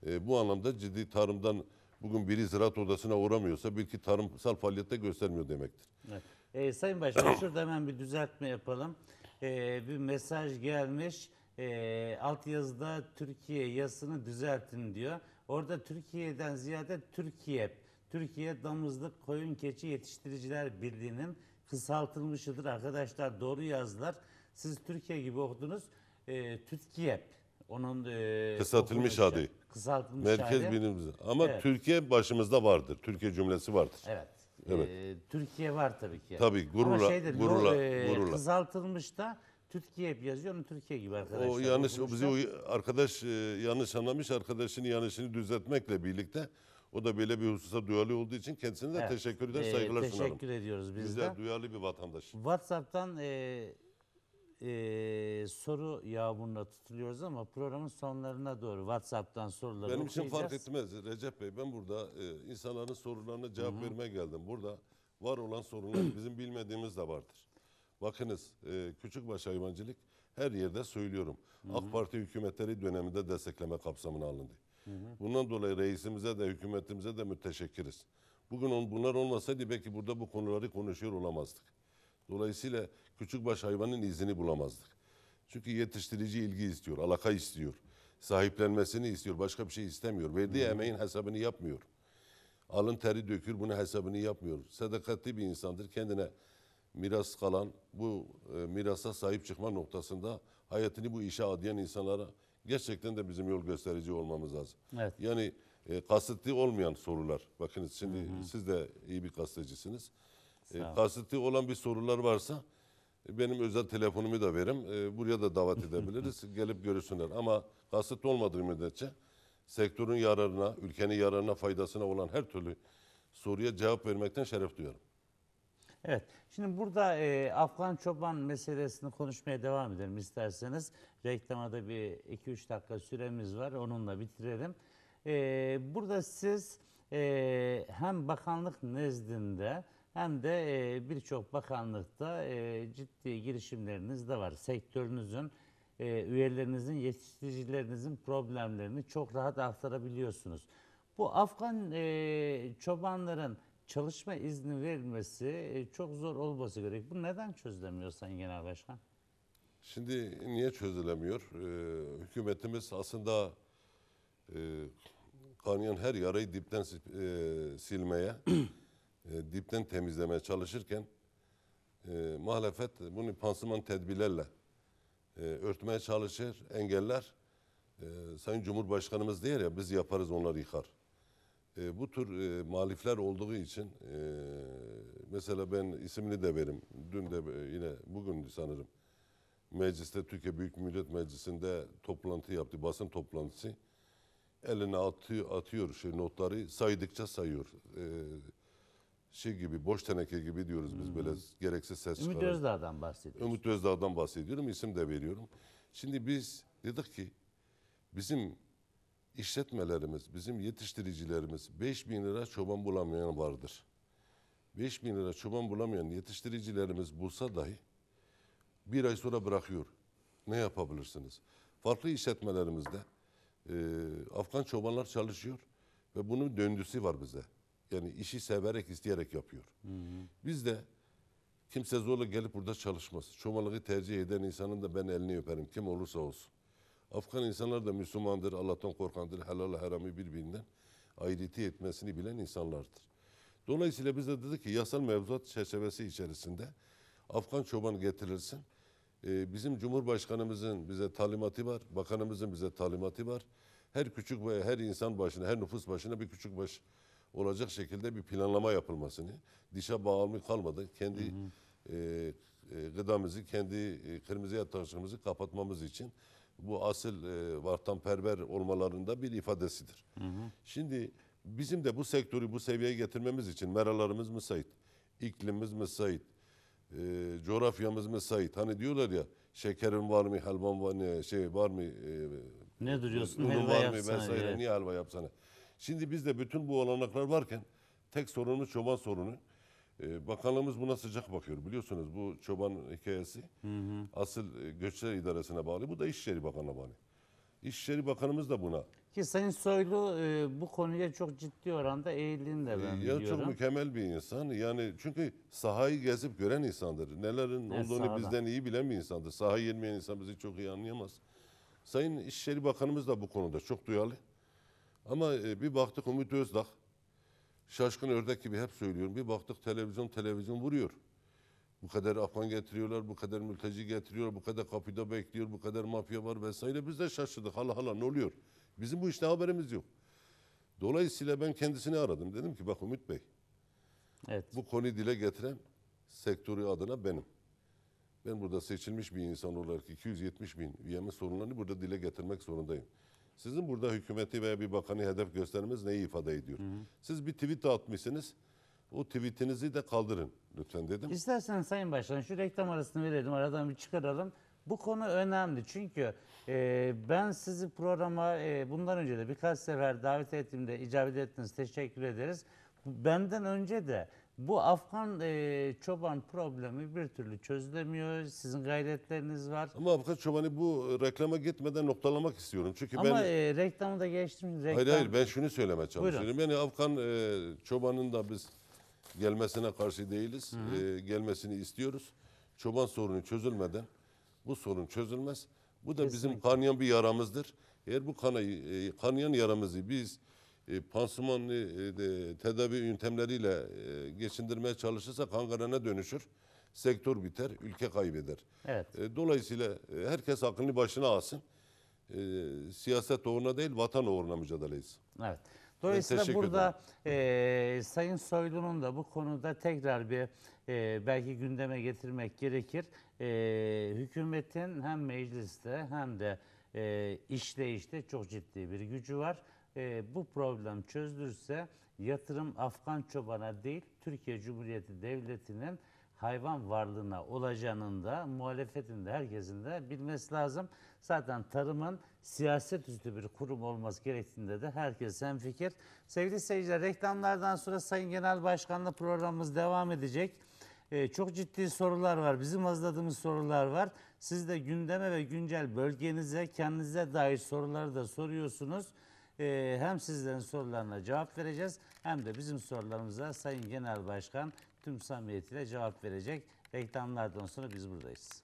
e, bu anlamda ciddi tarımdan bugün biri ziraat odasına uğramıyorsa belki tarımsal faaliyette göstermiyor demektir. Evet. E, Sayın Başkan şurada hemen bir düzeltme yapalım. E, bir mesaj gelmiş. E, altyazıda Türkiye yasını düzeltin diyor. Orada Türkiye'den ziyade Türkiye Türkiye Damızlık Koyun Keçi Yetiştiriciler Birliği'nin kısaltılmışıdır. Arkadaşlar doğru yazdılar. Siz Türkiye gibi okudunuz. E, ee, TÜTKİYEP. Onun e, kısaltılmış adı. Kısaltılmış Merkez adı. bilimimiz. Ama Evet. Türkiye başımızda vardır. Türkiye cümlesi vardır. Evet. Evet. E, Türkiye var tabii ki. Tabii, gururla- Ama şeydir, gururla- e, gururla. Kısaltılmış da Türkiye yazıyor. Onu Türkiye gibi arkadaşlar. O yanlış bizi arkadaş e, yanlış anlamış arkadaşının yanlışını düzeltmekle birlikte o da böyle bir hususa duyarlı olduğu için kendisine de evet. teşekkür eder, ee, saygılar teşekkür sunarım. Teşekkür ediyoruz biz Güzel, de. duyarlı bir vatandaş. WhatsApp'tan e, e, soru yağmuruna tutuluyoruz ama programın sonlarına doğru WhatsApp'tan soruları Benim okuyacağız. için fark etmez Recep Bey. Ben burada e, insanların sorularına cevap Hı-hı. vermeye geldim. Burada var olan sorunlar bizim bilmediğimiz de vardır. Bakınız e, baş hayvancılık her yerde söylüyorum. Hı hı. AK Parti hükümetleri döneminde destekleme kapsamına alındı. Bundan dolayı reisimize de hükümetimize de müteşekkiriz. Bugün on, bunlar olmasaydı belki burada bu konuları konuşuyor olamazdık. Dolayısıyla küçük baş hayvanın izini bulamazdık. Çünkü yetiştirici ilgi istiyor, alaka istiyor. Sahiplenmesini istiyor, başka bir şey istemiyor. Verdiği hı. emeğin hesabını yapmıyor. Alın teri dökür, bunun hesabını yapmıyor. Sadakatli bir insandır. Kendine miras kalan bu e, mirasa sahip çıkma noktasında hayatını bu işe adayan insanlara gerçekten de bizim yol gösterici olmamız lazım. Evet. Yani e, kasıtlı olmayan sorular. Bakınız, şimdi hı hı. siz de iyi bir gazetecisiniz. E, kasıtlı olan bir sorular varsa e, benim özel telefonumu da verim. E, buraya da davet edebiliriz. Gelip görürsünler. Ama kasıtlı olmadığı müddetçe sektörün yararına, ülkenin yararına, faydasına olan her türlü soruya cevap vermekten şeref duyuyorum. Evet. Şimdi burada e, Afgan çoban meselesini konuşmaya devam edelim isterseniz. Reklamada bir 2-3 dakika süremiz var. Onunla bitirelim. E, burada siz e, hem bakanlık nezdinde hem de e, birçok bakanlıkta e, ciddi girişimleriniz de var. Sektörünüzün, e, üyelerinizin, yetiştiricilerinizin problemlerini çok rahat aktarabiliyorsunuz. Bu Afgan e, çobanların çalışma izni verilmesi e, çok zor olması gerek. Bu neden çözülemiyor Sayın Genel Başkan? Şimdi niye çözülemiyor? E, hükümetimiz aslında e, kanayan her yarayı dipten e, silmeye, dipten temizlemeye çalışırken e, muhalefet bunu pansuman tedbirlerle örtmeye çalışır, engeller. E, Sayın Cumhurbaşkanımız diyor ya biz yaparız onlar yıkar e, bu tür e, muhalifler olduğu için e, mesela ben ismini de verim. Dün de e, yine bugün sanırım mecliste Türkiye Büyük Millet Meclisi'nde toplantı yaptı, basın toplantısı. Eline atıyor, atıyor şey notları saydıkça sayıyor. E, şey gibi boş teneke gibi diyoruz biz hmm. böyle gereksiz ses Ümit Özdağ'dan bahsediyoruz. Ümit Özdağ'dan bahsediyorum, isim de veriyorum. Şimdi biz dedik ki bizim işletmelerimiz, bizim yetiştiricilerimiz 5 bin lira çoban bulamayan vardır. 5 bin lira çoban bulamayan yetiştiricilerimiz bulsa dahi bir ay sonra bırakıyor. Ne yapabilirsiniz? Farklı işletmelerimizde e, Afgan çobanlar çalışıyor ve bunun döndüsü var bize. Yani işi severek, isteyerek yapıyor. Hı hı. Biz de kimse zorla gelip burada çalışmaz. Çobanlığı tercih eden insanın da ben elini öperim. Kim olursa olsun. Afgan insanlar da Müslümandır, Allah'tan korkandır, helal haramı birbirinden ayrıtı etmesini bilen insanlardır. Dolayısıyla biz de dedik ki yasal mevzuat çerçevesi içerisinde Afgan çoban getirilsin. Ee, bizim Cumhurbaşkanımızın bize talimatı var, bakanımızın bize talimatı var. Her küçük ve her insan başına, her nüfus başına bir küçük baş olacak şekilde bir planlama yapılmasını, dişe bağımlı kalmadan kendi hı hı. E, e, gıdamızı, kendi e, kırmızı yataşımızı kapatmamız için bu asıl e, vatanperver olmalarında bir ifadesidir. Hı hı. Şimdi bizim de bu sektörü bu seviyeye getirmemiz için meralarımız müsait, iklimimiz müsait, e, coğrafyamız müsait. Hani diyorlar ya şekerim var mı, helvam var mı, şey var mı? E, ne duruyorsun? Unum helva var mı, vesaire, niye helva yapsana? Şimdi bizde bütün bu olanaklar varken tek sorunumuz çoban sorunu. E, bakanlığımız buna sıcak bakıyor biliyorsunuz bu çoban hikayesi hı hı. asıl e, göçler idaresine bağlı. Bu da İşleri Bakanı'na bağlı. İşleri Bakanımız da buna. Ki Sayın Soylu e, bu konuya çok ciddi oranda eğildiğini de ben e, ya Çok mükemmel bir insan. Yani çünkü sahayı gezip gören insandır. Nelerin evet, olduğunu sahada. bizden iyi bilen bir insandır. Sahayı yenmeyen insan bizi çok iyi anlayamaz. Sayın İşleri Bakanımız da bu konuda çok duyarlı. Ama e, bir baktık Umut özdağ. Şaşkın ördek gibi hep söylüyorum. Bir baktık televizyon televizyon vuruyor. Bu kadar Afgan getiriyorlar, bu kadar mülteci getiriyor, bu kadar kapıda bekliyor, bu kadar mafya var vesaire. Biz de şaşırdık. Hala hala ne oluyor? Bizim bu işte haberimiz yok. Dolayısıyla ben kendisini aradım. Dedim ki bak Ümit Bey, evet. bu konuyu dile getiren sektörü adına benim. Ben burada seçilmiş bir insan olarak 270 bin üyemin sorunlarını burada dile getirmek zorundayım. Sizin burada hükümeti veya bir bakanı hedef göstermeniz neyi ifade ediyor? Hı hı. Siz bir tweet atmışsınız. O tweetinizi de kaldırın lütfen dedim. İstersen Sayın Başkan şu reklam arasını verelim. Aradan bir çıkaralım. Bu konu önemli çünkü e, ben sizi programa e, bundan önce de birkaç sefer davet ettiğimde icabet ettiniz. Teşekkür ederiz. Benden önce de bu Afgan e, çoban problemi bir türlü çözülemiyor. Sizin gayretleriniz var. Ama Afgan çobanı bu reklama gitmeden noktalamak istiyorum. Çünkü Ama ben... e, reklamı da geçtim. Reklam... Hayır hayır ben şunu söylemeye çalışıyorum. Yani Afgan e, çobanın da biz gelmesine karşı değiliz. Hı -hı. E, gelmesini istiyoruz. Çoban sorunu çözülmeden bu sorun çözülmez. Bu da Kesinlikle. bizim kanayan bir yaramızdır. Eğer bu kanayı, e, kanayan yaramızı biz e, pansuman e, tedavi yöntemleriyle e, geçindirmeye çalışırsa kangrene dönüşür. Sektör biter, ülke kaybeder. Evet. dolayısıyla herkes aklını başına alsın. siyaset uğruna değil, vatan uğruna mücadeleyiz. Evet. Dolayısıyla burada e, Sayın Soylu'nun da bu konuda tekrar bir e, belki gündeme getirmek gerekir. E, hükümetin hem mecliste hem de e, işleyişte çok ciddi bir gücü var e, bu problem çözülürse yatırım Afgan çobana değil Türkiye Cumhuriyeti Devleti'nin hayvan varlığına olacağının da muhalefetin de herkesin de bilmesi lazım. Zaten tarımın siyaset üstü bir kurum olması gerektiğinde de herkes hem fikir. Sevgili seyirciler reklamlardan sonra Sayın Genel Başkan'la programımız devam edecek. Ee, çok ciddi sorular var. Bizim hazırladığımız sorular var. Siz de gündeme ve güncel bölgenize, kendinize dair soruları da soruyorsunuz e, hem sizlerin sorularına cevap vereceğiz hem de bizim sorularımıza Sayın Genel Başkan tüm samimiyetiyle cevap verecek. Reklamlardan sonra biz buradayız.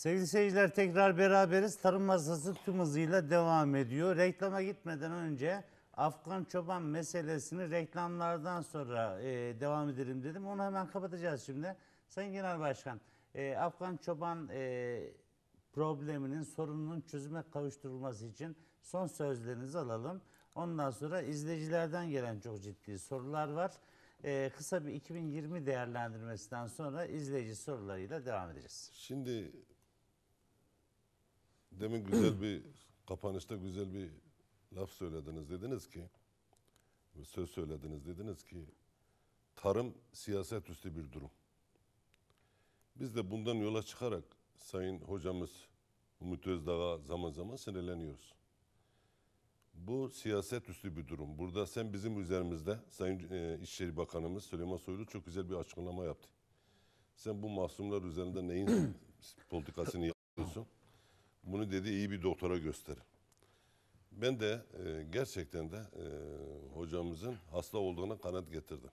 Sevgili seyirciler tekrar beraberiz. Tarım masası tüm hızıyla devam ediyor. Reklama gitmeden önce Afgan çoban meselesini reklamlardan sonra e, devam edelim dedim. Onu hemen kapatacağız şimdi. Sayın Genel Başkan, e, Afgan çoban e, probleminin, sorununun çözüme kavuşturulması için son sözlerinizi alalım. Ondan sonra izleyicilerden gelen çok ciddi sorular var. Ee, kısa bir 2020 değerlendirmesinden sonra izleyici sorularıyla devam edeceğiz. Şimdi Demin güzel bir kapanışta güzel bir laf söylediniz. Dediniz ki söz söylediniz. Dediniz ki tarım siyaset üstü bir durum. Biz de bundan yola çıkarak Sayın Hocamız Umut Özdağ'a zaman zaman sinirleniyoruz. Bu siyaset üstü bir durum. Burada sen bizim üzerimizde Sayın e, İçişleri Bakanımız Süleyman Soylu çok güzel bir açıklama yaptı. Sen bu masumlar üzerinde neyin politikasını yapıyorsun? Bunu dedi iyi bir doktora gösterin. Ben de e, gerçekten de e, hocamızın hasta olduğuna kanıt getirdim.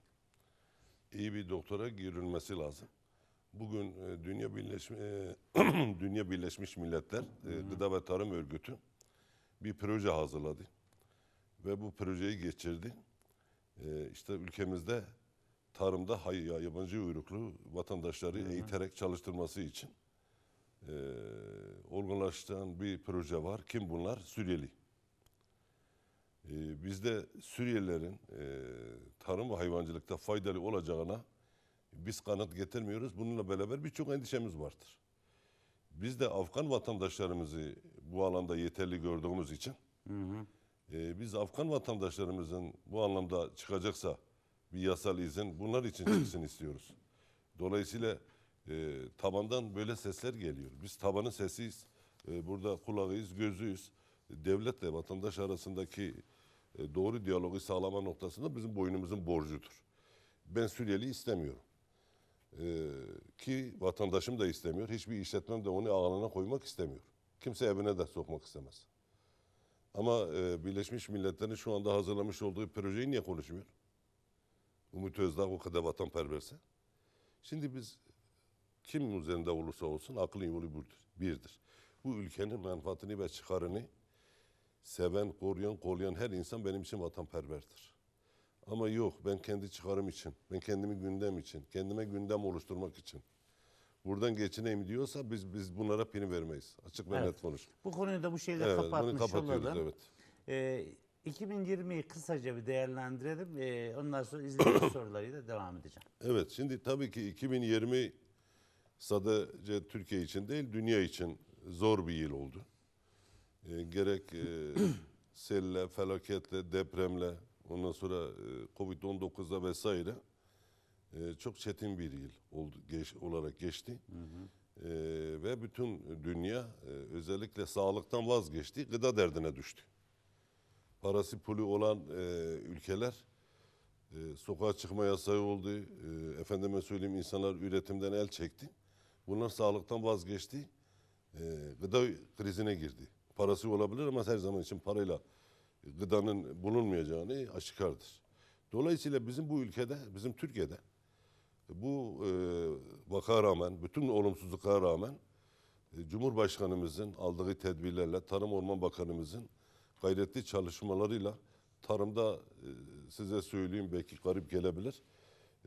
İyi bir doktora girilmesi lazım. Bugün e, Dünya Birleşmiş e, Dünya Birleşmiş Milletler e, Gıda ve Tarım Örgütü bir proje hazırladı ve bu projeyi geçirdi. E, işte ülkemizde tarımda hay yabancı uyruklu vatandaşları Hı -hı. eğiterek çalıştırması için e, ee, olgunlaştıran bir proje var. Kim bunlar? Suriyeli. E, bizde Suriyelilerin e, tarım ve hayvancılıkta faydalı olacağına biz kanıt getirmiyoruz. Bununla beraber birçok endişemiz vardır. Biz de Afgan vatandaşlarımızı bu alanda yeterli gördüğümüz için hı hı. E, biz Afgan vatandaşlarımızın bu anlamda çıkacaksa bir yasal izin bunlar için çıksın istiyoruz. Dolayısıyla e, tabandan böyle sesler geliyor. Biz tabanın sesiyiz. E, burada kulağıyız, gözüyüz. Devletle vatandaş arasındaki e, doğru diyalogu sağlama noktasında bizim boynumuzun borcudur. Ben Suriyeli istemiyorum. E, ki vatandaşım da istemiyor. Hiçbir işletmem de onu ağına koymak istemiyor. Kimse evine de sokmak istemez. Ama e, Birleşmiş Milletler'in şu anda hazırlamış olduğu projeyi niye konuşmuyor? Umut Özdağ o kadar vatanperverse. Şimdi biz kim üzerinde olursa olsun aklın yolu birdir. birdir. Bu ülkenin menfaatini ve çıkarını seven, koruyan, kollayan her insan benim için vatanperverdir. Ama yok ben kendi çıkarım için, ben kendimi gündem için, kendime gündem oluşturmak için buradan geçineyim diyorsa biz biz bunlara prim vermeyiz. Açık ve evet. net konuş. Bu konuyu da bu şeyle evet, kapatmış bunu olalım. Evet. Ee, 2020'yi kısaca bir değerlendirelim. Ee, ondan sonra izlediğimiz sorularıyla devam edeceğim. Evet şimdi tabii ki 2020 sadece Türkiye için değil dünya için zor bir yıl oldu. E, gerek e, selle, felaketle, depremle, ondan sonra e, Covid-19'da vesaire e, çok çetin bir yıl oldu, geç, olarak geçti. Hı hı. E, ve bütün dünya e, özellikle sağlıktan vazgeçti, gıda derdine düştü. Parası pulu olan e, ülkeler e, sokağa çıkma yasağı oldu. E, efendime söyleyeyim insanlar üretimden el çekti. Bunlar sağlıktan vazgeçti. Ee, gıda krizine girdi. Parası olabilir ama her zaman için parayla e, gıdanın bulunmayacağını aşikardır. Dolayısıyla bizim bu ülkede, bizim Türkiye'de e, bu e, vaka rağmen, bütün olumsuzluklara rağmen Cumhurbaşkanımızın aldığı tedbirlerle, Tarım Orman Bakanımızın gayretli çalışmalarıyla tarımda size söyleyeyim belki garip gelebilir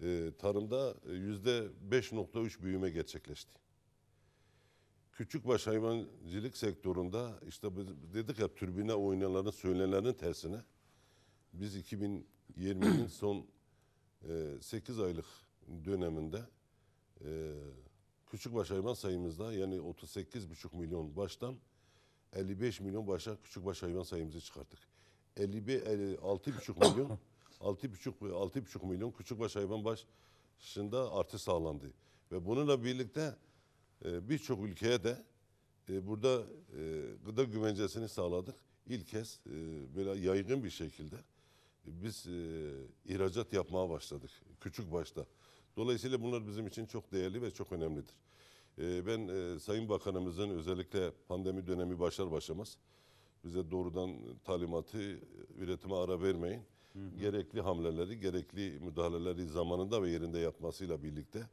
e, tarımda %5.3 e, büyüme gerçekleşti. Küçük baş hayvancılık sektöründe işte biz dedik ya türbine oynayanların söylenenin tersine biz 2020'nin son e, 8 aylık döneminde e, küçük baş hayvan sayımızda yani 38,5 milyon baştan 55 milyon başa küçük baş hayvan sayımızı çıkarttık. 56,5 milyon Altı buçuk, altı buçuk milyon küçükbaş hayvan başında artı sağlandı. Ve bununla birlikte e, birçok ülkeye de e, burada e, gıda güvencesini sağladık. İlk kez e, böyle yaygın bir şekilde e, biz e, ihracat yapmaya başladık küçük başta. Dolayısıyla bunlar bizim için çok değerli ve çok önemlidir. E, ben e, Sayın Bakanımızın özellikle pandemi dönemi başlar başlamaz bize doğrudan talimatı üretime ara vermeyin gerekli hamleleri, gerekli müdahaleleri zamanında ve yerinde yapmasıyla birlikte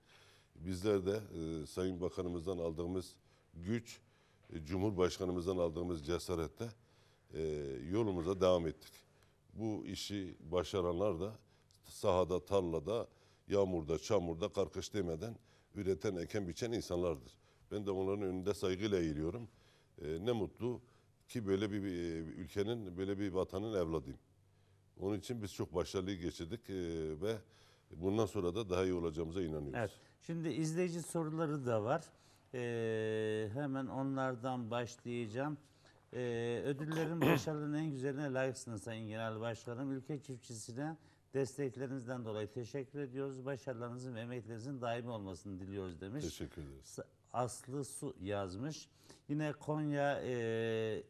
bizler de e, Sayın Bakanımızdan aldığımız güç, e, Cumhurbaşkanımızdan aldığımız cesarette e, yolumuza devam ettik. Bu işi başaranlar da sahada, tarlada, yağmurda, çamurda karkış demeden üreten, eken, biçen insanlardır. Ben de onların önünde saygıyla eğiliyorum. E, ne mutlu ki böyle bir, bir e, ülkenin, böyle bir vatanın evladıyım. Onun için biz çok başarılı geçirdik e, ve bundan sonra da daha iyi olacağımıza inanıyoruz. Evet. Şimdi izleyici soruları da var. Ee, hemen onlardan başlayacağım. Ee, ödüllerin başarının en güzeline layıksınız Sayın Genel Başkanım. Ülke çiftçisine desteklerinizden dolayı teşekkür ediyoruz. Başarılarınızın ve emeklerinizin daimi olmasını diliyoruz demiş. Teşekkür ederiz. Aslı Su yazmış. Yine Konya e,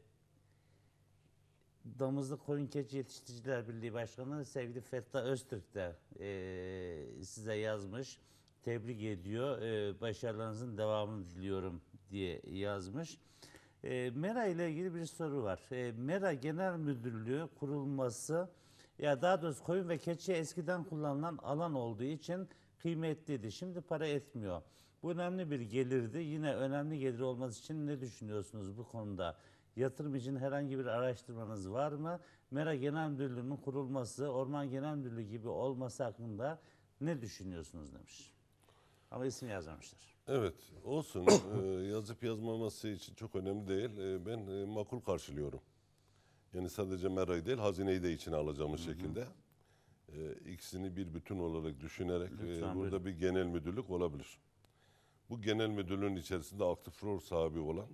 Damızlı Koyun Keçi Yetiştiriciler Birliği Başkanı sevgili Fettah Öztürk de e, size yazmış. Tebrik ediyor. E, başarılarınızın devamını diliyorum diye yazmış. E, MERA ile ilgili bir soru var. E, MERA Genel Müdürlüğü kurulması ya daha doğrusu koyun ve keçi eskiden kullanılan alan olduğu için kıymetliydi. Şimdi para etmiyor. Bu önemli bir gelirdi. Yine önemli gelir olması için ne düşünüyorsunuz bu konuda? yatırım için herhangi bir araştırmanız var mı? Mera Genel Müdürlüğü'nün kurulması, Orman Genel Müdürlüğü gibi olması hakkında ne düşünüyorsunuz demiş. Ama isim yazmamışlar. Evet olsun ee, yazıp yazmaması için çok önemli değil. Ee, ben e, makul karşılıyorum. Yani sadece Mera'yı değil hazineyi de içine alacağımız şekilde e, ikisini bir bütün olarak düşünerek e, burada bir genel müdürlük olabilir. Bu genel müdürlüğün içerisinde aktif rol sahibi olan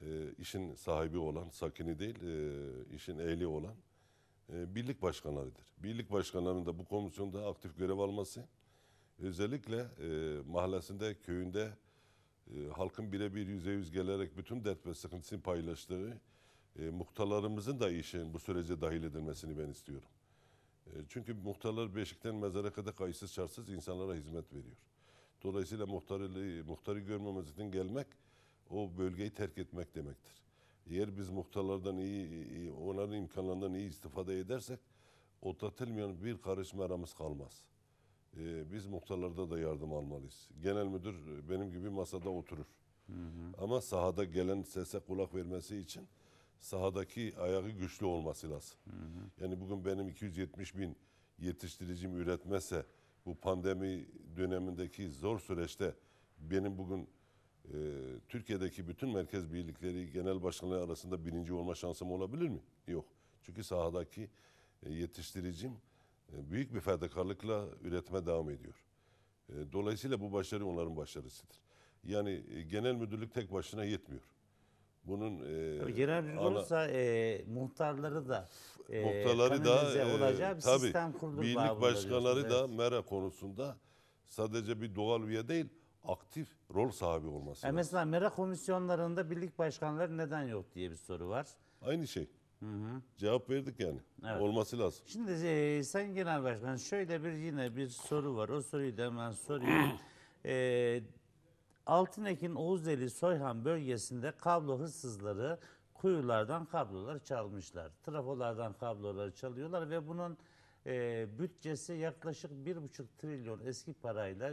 e, işin sahibi olan, sakini değil, e, işin ehli olan e, birlik başkanlarıdır. Birlik başkanlarının da bu komisyonda aktif görev alması özellikle e, mahallesinde, köyünde e, halkın birebir yüze yüz gelerek bütün dert ve sıkıntısını paylaştığı e, muhtarlarımızın da işin bu sürece dahil edilmesini ben istiyorum. E, çünkü muhtarlar beşikten mezara kadar kayıtsız şartsız insanlara hizmet veriyor. Dolayısıyla muhtarı, muhtarı görmemezlikten gelmek o bölgeyi terk etmek demektir. Eğer biz muhtalardan iyi, onların imkanlarından iyi istifade edersek otlatılmayan bir karış meramız kalmaz. Ee, biz muhtarlarda da yardım almalıyız. Genel müdür e, benim gibi masada oturur. Hı hı. Ama sahada gelen sese kulak vermesi için sahadaki ayağı güçlü olması lazım. Hı hı. Yani bugün benim 270 bin yetiştiricim üretmezse bu pandemi dönemindeki zor süreçte benim bugün ee, Türkiye'deki bütün merkez birlikleri genel başkanları arasında birinci olma şansım olabilir mi? Yok. Çünkü sahadaki e, yetiştiricim e, büyük bir fedakarlıkla üretime devam ediyor. E, dolayısıyla bu başarı onların başarısıdır. Yani genel müdürlük tek başına yetmiyor. Bunun e, genel müdür olursa e, muhtarları da e, muhtarları da olacağı bir tabii, sistem kurulur. Birlik başkanları da evet. mera konusunda sadece bir doğal üye değil, aktif rol sahibi olması lazım. mesela mera komisyonlarında birlik başkanları neden yok diye bir soru var. Aynı şey. Cevap verdik yani. Evet. Olması lazım. Şimdi e, Sayın Genel Başkan şöyle bir yine bir soru var. O soruyu da hemen sorayım. e, Altınek'in Oğuzdeli Soyhan bölgesinde kablo hırsızları kuyulardan kablolar çalmışlar. Trafolardan kabloları çalıyorlar ve bunun e, bütçesi yaklaşık 1,5 trilyon eski parayla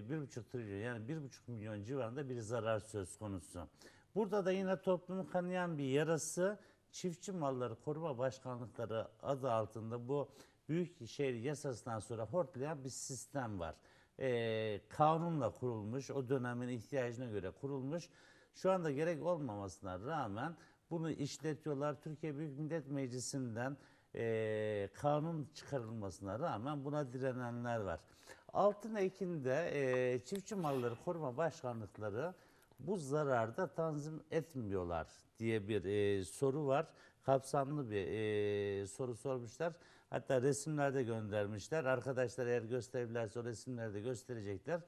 1,5 e, trilyon yani 1,5 milyon civarında bir zarar söz konusu. Burada da yine toplumu kanayan bir yarası çiftçi malları koruma başkanlıkları adı altında bu büyük şehir yasasından sonra hortlayan bir sistem var. Ee, kanunla kurulmuş, o dönemin ihtiyacına göre kurulmuş. Şu anda gerek olmamasına rağmen bunu işletiyorlar. Türkiye Büyük Millet Meclisi'nden e, kanun çıkarılmasına rağmen buna direnenler var. Altın ekinde e, çiftçi malları koruma başkanlıkları bu zararda tanzim etmiyorlar diye bir e, soru var. Kapsamlı bir e, soru sormuşlar. Hatta resimlerde göndermişler. Arkadaşlar eğer gösterebilirse o resimlerde gösterecekler.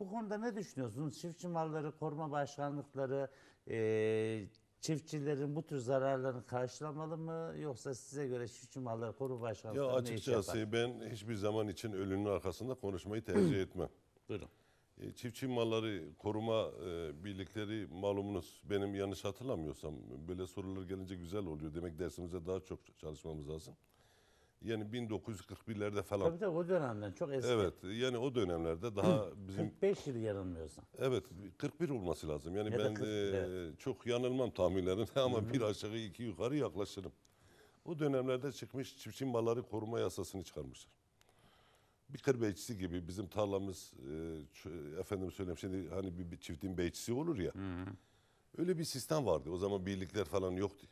Bu konuda ne düşünüyorsunuz? Çiftçi malları koruma başkanlıkları e, çiftçilerin bu tür zararlarını karşılamalı mı yoksa size göre çiftçi malları koru başkanlığı Ya açıkçası ben hiçbir zaman için ölünün arkasında konuşmayı tercih etmem. Buyurun. E, çiftçi malları koruma e, birlikleri malumunuz benim yanlış hatırlamıyorsam böyle sorular gelince güzel oluyor. Demek dersimize daha çok çalışmamız lazım yani 1941'lerde falan. Tabii tabii o dönemden çok eski. Evet yani o dönemlerde daha bizim... 45 yıl yanılmıyorsam. Evet 41 olması lazım. Yani ya ben 40, e, evet. çok yanılmam tahminlerine ama Hı-hı. bir aşağı iki yukarı yaklaşırım. O dönemlerde çıkmış çiftçi malları koruma yasasını çıkarmışlar. Bir kır beyçisi gibi bizim tarlamız e, efendim söyleyeyim şimdi hani bir, bir çiftin beyçisi olur ya. Hı-hı. Öyle bir sistem vardı. O zaman birlikler falan yoktu.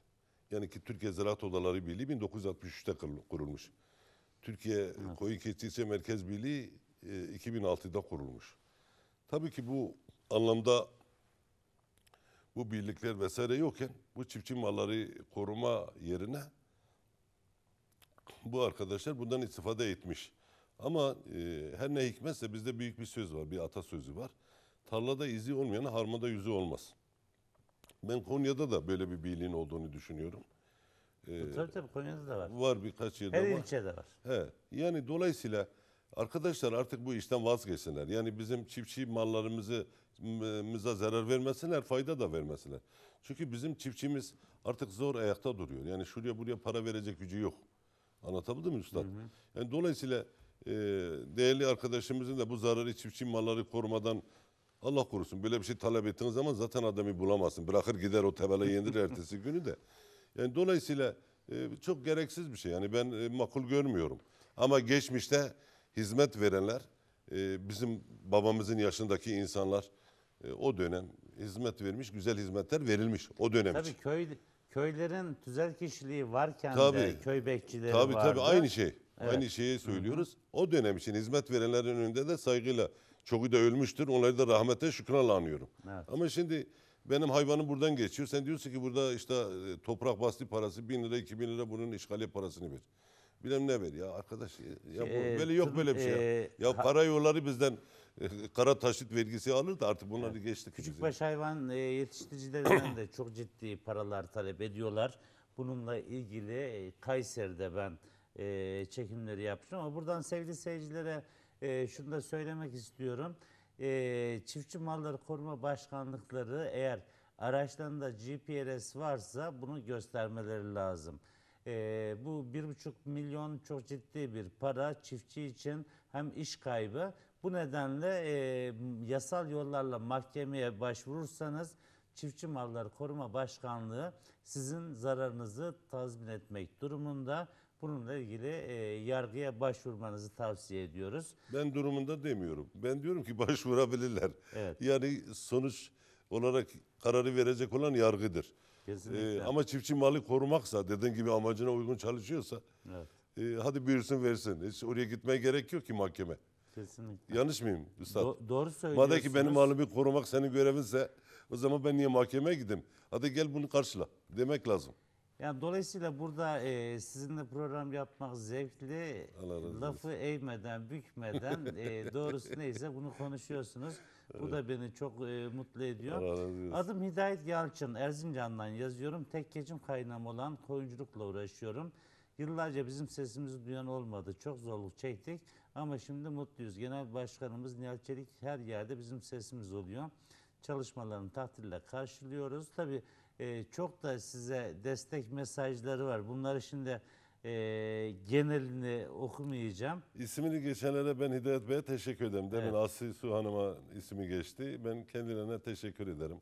Yani ki Türkiye Ziraat Odaları Birliği 1963'te kurulmuş. Türkiye evet. Koyun Keçisi Merkez Birliği 2006'da e, kurulmuş. Tabii ki bu anlamda bu birlikler vesaire yokken bu çiftçi malları koruma yerine bu arkadaşlar bundan istifade etmiş. Ama e, her ne hikmetse bizde büyük bir söz var, bir atasözü var. Tarlada izi olmayan harmada yüzü olmaz. Ben Konya'da da böyle bir birliğin olduğunu düşünüyorum. Ee, e, tabii tabii Konya'da da var. Var birkaç yerde Her var. Her ilçede var. He. Yani dolayısıyla arkadaşlar artık bu işten vazgeçsinler. Yani bizim çiftçi mallarımızı mıza zarar vermesinler, fayda da vermesinler. Çünkü bizim çiftçimiz artık zor ayakta duruyor. Yani şuraya buraya para verecek gücü yok. Anlatabildim mi üstad? Yani dolayısıyla e, değerli arkadaşımızın da bu zararı çiftçi malları korumadan Allah korusun böyle bir şey talep ettiğiniz zaman zaten adamı bulamazsın. Bırakır gider o tebele yenir ertesi günü de. Yani dolayısıyla e, çok gereksiz bir şey. Yani ben e, makul görmüyorum. Ama geçmişte hizmet verenler e, bizim babamızın yaşındaki insanlar e, o dönem hizmet vermiş, güzel hizmetler verilmiş o dönem Tabii için. köy köylerin tüzel kişiliği varken tabii, de köy bekçileri tabii, vardı. Tabii tabii aynı şey. Evet. Aynı şeyi söylüyoruz. Hı hı. O dönem için hizmet verenlerin önünde de saygıyla Çoğu da ölmüştür. Onları da rahmete şükranla anıyorum. Evet. Ama şimdi benim hayvanım buradan geçiyor. Sen diyorsun ki burada işte e, toprak bastı parası bin lira iki bin lira bunun işgali parasını ver. Bilmem ne ver ya arkadaş. Ya ee, böyle yok böyle bir şey. E, ya, ya para yolları bizden e, kara taşıt vergisi alır da artık bunları evet. geçtik. Küçükbaş bize. hayvan e, yetiştiricilerinden de çok ciddi paralar talep ediyorlar. Bununla ilgili Kayseri'de ben çekimleri yapmışım ama buradan sevgili seyircilere e, şunu da söylemek istiyorum. E, Çiftçi Malları Koruma Başkanlıkları eğer araçlarında GPRS varsa bunu göstermeleri lazım. E, bu bir buçuk milyon çok ciddi bir para çiftçi için hem iş kaybı. Bu nedenle e, yasal yollarla mahkemeye başvurursanız Çiftçi Malları Koruma Başkanlığı sizin zararınızı tazmin etmek durumunda. Bununla ilgili e, yargıya başvurmanızı tavsiye ediyoruz. Ben durumunda demiyorum. Ben diyorum ki başvurabilirler. Evet. Yani sonuç olarak kararı verecek olan yargıdır. Kesinlikle. E, ama çiftçi malı korumaksa, dediğin gibi amacına uygun çalışıyorsa, evet. e, hadi buyursun versin. Hiç oraya gitmeye gerek yok ki mahkeme. Kesinlikle. Yanlış mıyım Üstad? Do- doğru söylüyorsunuz. Madem ki benim malımı korumak senin görevinse, o zaman ben niye mahkemeye gideyim? Hadi gel bunu karşıla demek lazım. Yani dolayısıyla burada e, sizinle program yapmak zevkli. Allah lafı eğmeden, bükmeden e, doğrusu neyse bunu konuşuyorsunuz. Evet. Bu da beni çok e, mutlu ediyor. Adım Hidayet Yalçın, Erzincan'dan yazıyorum. Tek geçim kaynağım olan koyunculukla uğraşıyorum. Yıllarca bizim sesimizi duyan olmadı. Çok zorluk çektik ama şimdi mutluyuz. Genel Başkanımız Nihal Çelik her yerde bizim sesimiz oluyor. Çalışmalarını takdirle karşılıyoruz. Tabii ee, çok da size destek mesajları var. Bunları şimdi e, genelini okumayacağım. İsmini geçenlere ben Hidayet Bey'e teşekkür ederim. Demin Evet. Aslı Su Hanım'a ismi geçti. Ben kendilerine teşekkür ederim.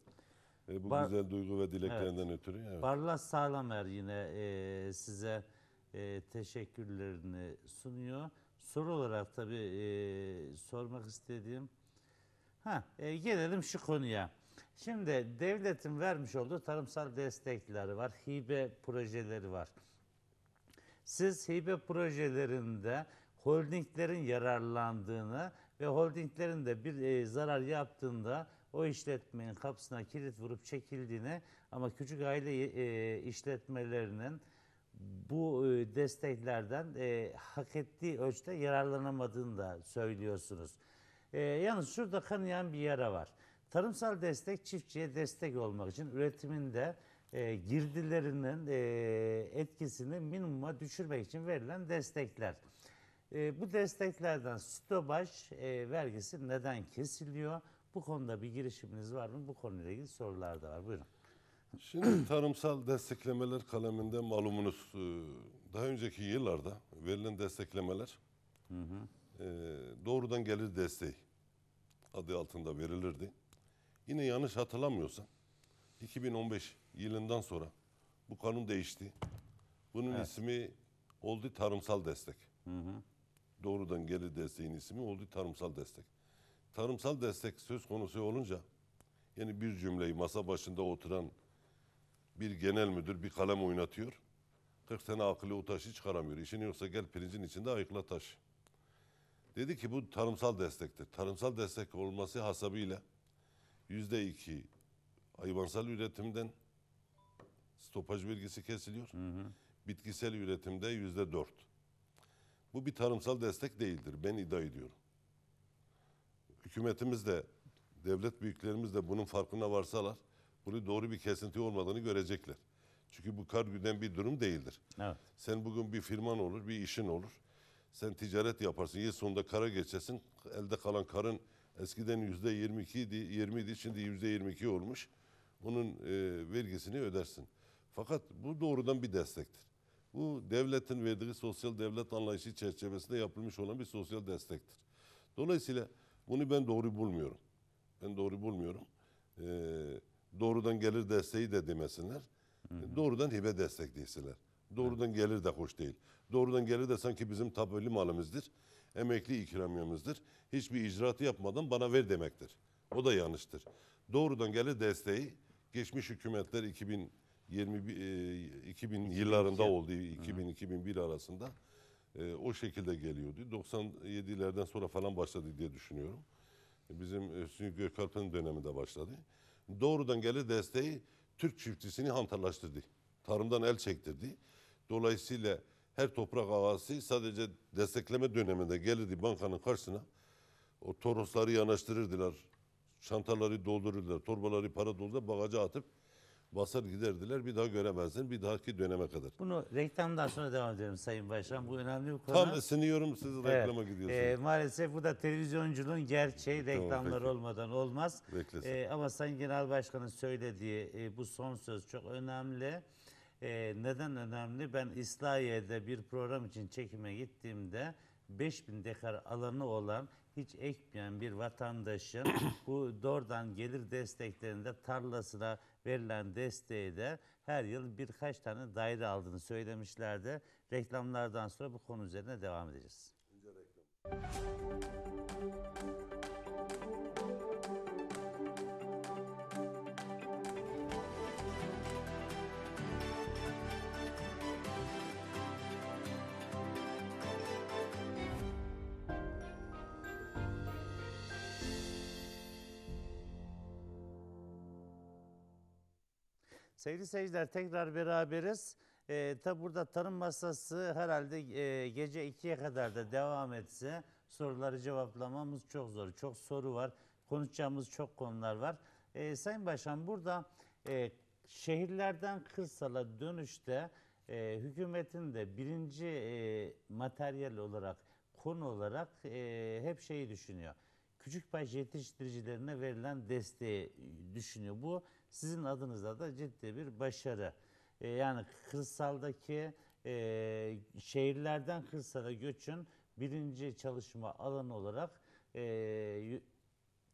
E, bu Ba- güzel duygu ve dileklerinden ötürü. Evet. Barlas Sağlamer yine e, size e, teşekkürlerini sunuyor. Soru olarak tabii e, sormak istediğim. Ha, e, gelelim şu konuya. Şimdi devletin vermiş olduğu tarımsal destekleri var, hibe projeleri var. Siz hibe projelerinde holdinglerin yararlandığını ve holdinglerin de bir e, zarar yaptığında o işletmenin kapısına kilit vurup çekildiğini ama küçük aile e, e işletmelerinin bu e, desteklerden e, hak ettiği ölçüde yararlanamadığını da söylüyorsunuz. E, yalnız şurada kanayan bir yara var. Tarımsal destek çiftçiye destek olmak için üretiminde e, girdilerinin e, etkisini minimuma düşürmek için verilen destekler. E, bu desteklerden stopaj e, vergisi neden kesiliyor? Bu konuda bir girişiminiz var mı? Bu konuyla ilgili sorular da var. Buyurun. Şimdi tarımsal desteklemeler kaleminde malumunuz e, daha önceki yıllarda verilen desteklemeler hı hı. E, doğrudan gelir desteği adı altında verilirdi. Yine yanlış hatırlamıyorsam 2015 yılından sonra bu kanun değişti. Bunun evet. ismi oldu tarımsal destek. Hı hı. Doğrudan gelir desteğin ismi oldu tarımsal destek. Tarımsal destek söz konusu olunca yani bir cümleyi masa başında oturan bir genel müdür bir kalem oynatıyor. 40 sene akıllı o taşı çıkaramıyor. İşin yoksa gel pirincin içinde ayıkla taş. Dedi ki bu tarımsal destektir. Tarımsal destek olması hasabıyla yüzde iki hayvansal üretimden stopaj bilgisi kesiliyor. Hı hı. Bitkisel üretimde yüzde dört. Bu bir tarımsal destek değildir. Ben iddia ediyorum. Hükümetimiz de, devlet büyüklerimiz de bunun farkına varsalar, bunu doğru bir kesinti olmadığını görecekler. Çünkü bu kar güden bir durum değildir. Evet. Sen bugün bir firman olur, bir işin olur. Sen ticaret yaparsın, yıl sonunda kara geçesin. Elde kalan karın Eskiden yüzde yirmi idi, 20 şimdi yüzde 22 olmuş. Onun e, vergisini ödersin. Fakat bu doğrudan bir destektir. Bu devletin verdiği sosyal devlet anlayışı çerçevesinde yapılmış olan bir sosyal destektir. Dolayısıyla bunu ben doğru bulmuyorum. Ben doğru bulmuyorum. E, doğrudan gelir desteği de demesinler. Hı hı. Doğrudan hibe destek değilseler. Doğrudan gelir de hoş değil. Doğrudan gelir de sanki bizim tabeli malımızdır emekli ikramiyemizdir. Hiçbir icraatı yapmadan bana ver demektir. O da yanlıştır. Doğrudan gelir desteği geçmiş hükümetler 2020 2000 e, yıllarında oldu 2000-2001 arasında e, o şekilde geliyordu. 97'lerden sonra falan başladı diye düşünüyorum. E, bizim Hüsnü Gökalp'ın döneminde başladı. Doğrudan gelir desteği Türk çiftçisini hantarlaştırdı. Tarımdan el çektirdi. Dolayısıyla her toprak ağası sadece destekleme döneminde gelirdi bankanın karşısına. O torosları yanaştırırdılar. Çantaları doldururdular. Torbaları para doldururlar. Bagaja atıp basar giderdiler. Bir daha göremezsin. Bir dahaki döneme kadar. Bunu reklamdan sonra devam edelim Sayın Başkan. Bu önemli bir konu. Tam ısınıyorum siz evet. reklama gidiyorsunuz. E, maalesef bu da televizyonculuğun gerçeği. Reklamlar tamam, olmadan olmaz. Beklesin. Ee, ama Sayın Genel Başkan'ın söylediği e, bu son söz çok önemli. Ee, neden önemli? Ben İslahiye'de bir program için çekime gittiğimde 5000 dekar alanı olan hiç ekmeyen bir vatandaşın bu doğrudan gelir desteklerinde tarlasına verilen desteği de her yıl birkaç tane daire aldığını söylemişlerdi. Reklamlardan sonra bu konu üzerine devam edeceğiz. Önce reklam. Sevgili seyirciler tekrar beraberiz. E, ee, tabi burada tarım masası herhalde e, gece 2'ye kadar da devam etse soruları cevaplamamız çok zor. Çok soru var. Konuşacağımız çok konular var. E, Sayın Başkan burada e, şehirlerden kırsala dönüşte e, hükümetin de birinci e, materyal olarak konu olarak e, hep şeyi düşünüyor. Küçük baş yetiştiricilerine verilen desteği düşünüyor. Bu sizin adınıza da ciddi bir başarı. E, yani kırsaldaki e, şehirlerden kırsala göçün birinci çalışma alanı olarak e,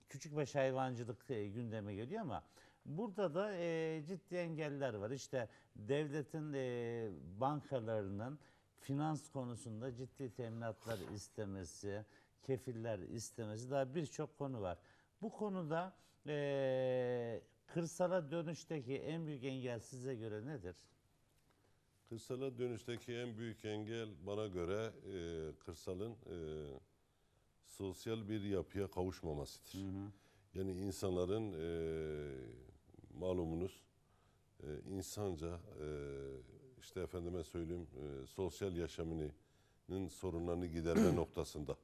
küçükbaş hayvancılık e, gündeme geliyor ama burada da e, ciddi engeller var. İşte devletin e, bankalarının finans konusunda ciddi teminatlar istemesi, kefiller istemesi daha birçok konu var. Bu konuda e, Kırsala dönüşteki en büyük engel size göre nedir? Kırsala dönüşteki en büyük engel bana göre e, kırsalın e, sosyal bir yapıya kavuşmamasıdır. Hı hı. Yani insanların e, malumunuz e, insanca e, işte efendime söyleyeyim e, sosyal yaşamının sorunlarını giderme noktasında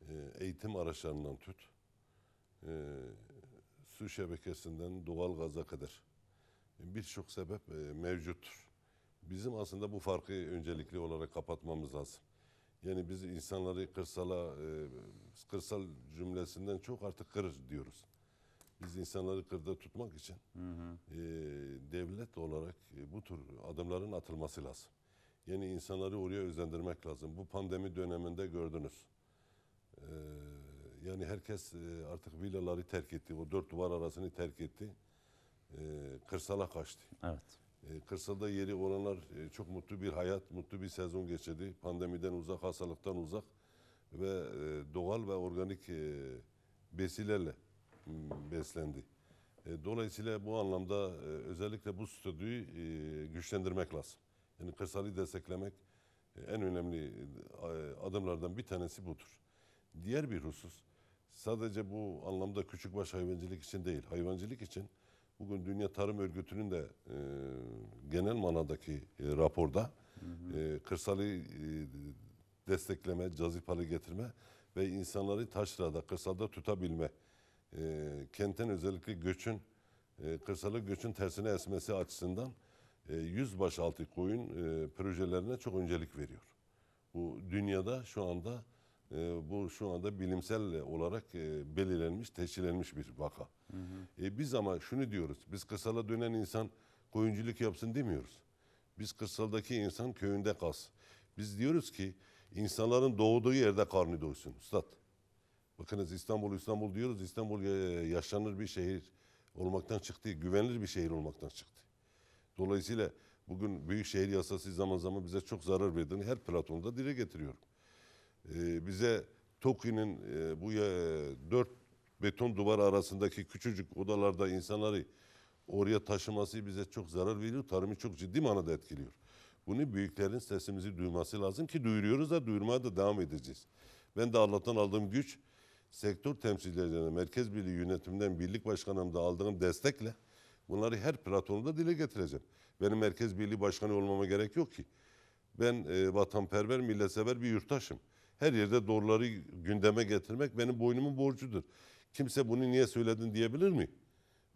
e, eğitim araçlarından tut e, su şebekesinden doğal gaza kadar e, birçok sebep e, mevcuttur. Bizim aslında bu farkı öncelikli olarak kapatmamız lazım. Yani biz insanları kırsala, e, kırsal cümlesinden çok artık kır diyoruz. Biz insanları kırda tutmak için hı hı. devlet olarak bu tür adımların atılması lazım. Yani insanları oraya özendirmek lazım. Bu pandemi döneminde gördünüz. Ee, yani herkes e, artık villaları terk etti. O dört duvar arasını terk etti. E, kırsala kaçtı. Evet. E, kırsalda yeri olanlar e, çok mutlu bir hayat, mutlu bir sezon geçirdi. Pandemiden uzak, hastalıktan uzak ve doğal ve organik e, besilerle hmm, beslendi. dolayısıyla bu anlamda özellikle bu stüdyoyu güçlendirmek lazım. Yani kırsalı desteklemek en önemli adımlardan bir tanesi budur. Diğer bir husus sadece bu anlamda küçükbaş hayvancılık için değil, hayvancılık için bugün Dünya Tarım Örgütü'nün de e, genel manadaki e, raporda hı hı. E, kırsalı e, destekleme, cazip getirme ve insanları taşrada, kırsalda tutabilme, e, kentten özellikle göçün, e, kırsalı göçün tersine esmesi açısından e, yüzbaşaltı koyun e, projelerine çok öncelik veriyor. Bu dünyada şu anda e, bu şu anda bilimsel e, olarak e, belirlenmiş, teşhilenmiş bir vaka. Hı hı. E, biz ama şunu diyoruz, biz kırsala dönen insan koyunculuk yapsın demiyoruz. Biz kırsaldaki insan köyünde kalsın. Biz diyoruz ki insanların doğduğu yerde karnı doysun. Üstad, bakınız İstanbul, İstanbul diyoruz. İstanbul e, yaşanır bir şehir olmaktan çıktı, güvenilir bir şehir olmaktan çıktı. Dolayısıyla bugün büyük şehir yasası zaman zaman bize çok zarar verdiğini her platonda dile getiriyorum. Ee, bize TOKİ'nin e, bu e, dört beton duvar arasındaki küçücük odalarda insanları oraya taşıması bize çok zarar veriyor. Tarımı çok ciddi manada etkiliyor. Bunu büyüklerin sesimizi duyması lazım ki duyuruyoruz da duyurmaya da devam edeceğiz. Ben de Allah'tan aldığım güç sektör temsilcilerine, Merkez Birliği yönetiminden birlik başkanımda aldığım destekle bunları her platformda dile getireceğim. Benim Merkez Birliği Başkanı olmama gerek yok ki. Ben e, vatanperver, milletsever bir yurttaşım her yerde doğruları gündeme getirmek benim boynumun borcudur. Kimse bunu niye söyledin diyebilir mi?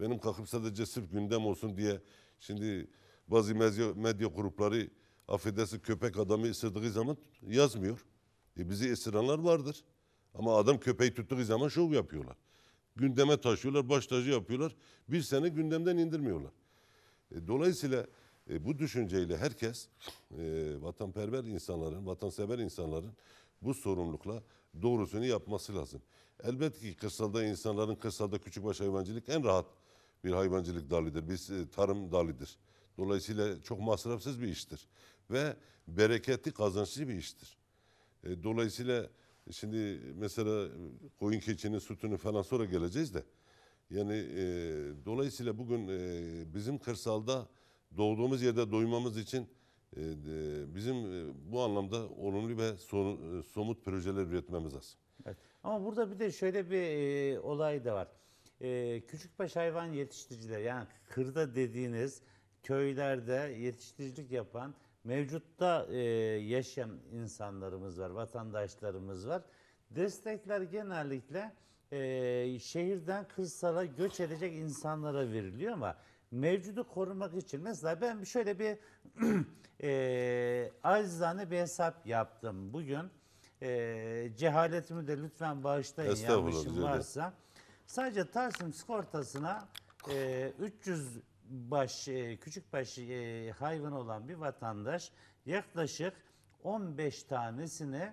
Benim kalkıp sadece sırf gündem olsun diye şimdi bazı medya, medya grupları affedersin köpek adamı ısırdığı zaman yazmıyor. E bizi ısıranlar vardır. Ama adam köpeği tuttuğu zaman şov yapıyorlar. Gündeme taşıyorlar, baş tacı yapıyorlar. Bir sene gündemden indirmiyorlar. E, dolayısıyla e, bu düşünceyle herkes e, vatanperver insanların, vatansever insanların bu sorumlulukla doğrusunu yapması lazım. Elbette ki kırsalda insanların kırsalda küçükbaş hayvancılık en rahat bir hayvancılık dalıdır. Biz e, tarım dalıdır. Dolayısıyla çok masrafsız bir iştir ve bereketli kazançlı bir iştir. E, dolayısıyla şimdi mesela koyun keçinin sütünü falan sonra geleceğiz de yani e, dolayısıyla bugün e, bizim kırsalda doğduğumuz yerde doymamız için ee, e, bizim e, bu anlamda olumlu ve e, somut projeler üretmemiz lazım. Evet. Ama burada bir de şöyle bir e, olay da var. E, küçükbaş hayvan yetiştiriciler yani kırda dediğiniz köylerde yetiştiricilik yapan mevcutta e, yaşayan insanlarımız var, vatandaşlarımız var. Destekler genellikle e, şehirden kırsala göç edecek insanlara veriliyor ama mevcudu korumak için mesela ben şöyle bir e, acizane bir hesap yaptım bugün. E, cehaletimi de lütfen bağışlayın yanlışım varsa. Sadece Tarsim sigortasına e, 300 baş e, küçük baş e, hayvan olan bir vatandaş yaklaşık 15 tanesini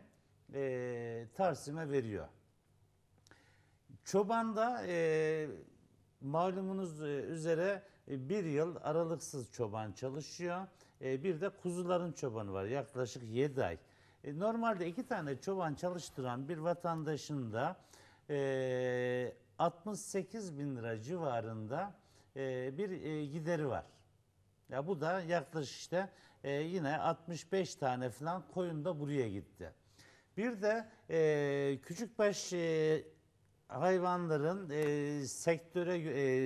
e, Tarsim'e veriyor. Çoban da e, malumunuz üzere e, bir yıl aralıksız çoban çalışıyor. E, bir de kuzuların çobanı var yaklaşık 7 ay. E, normalde iki tane çoban çalıştıran bir vatandaşın da 68 bin lira civarında bir gideri var. Ya bu da yaklaşık işte yine 65 tane falan koyun da buraya gitti. Bir de e, baş e, hayvanların e, sektöre,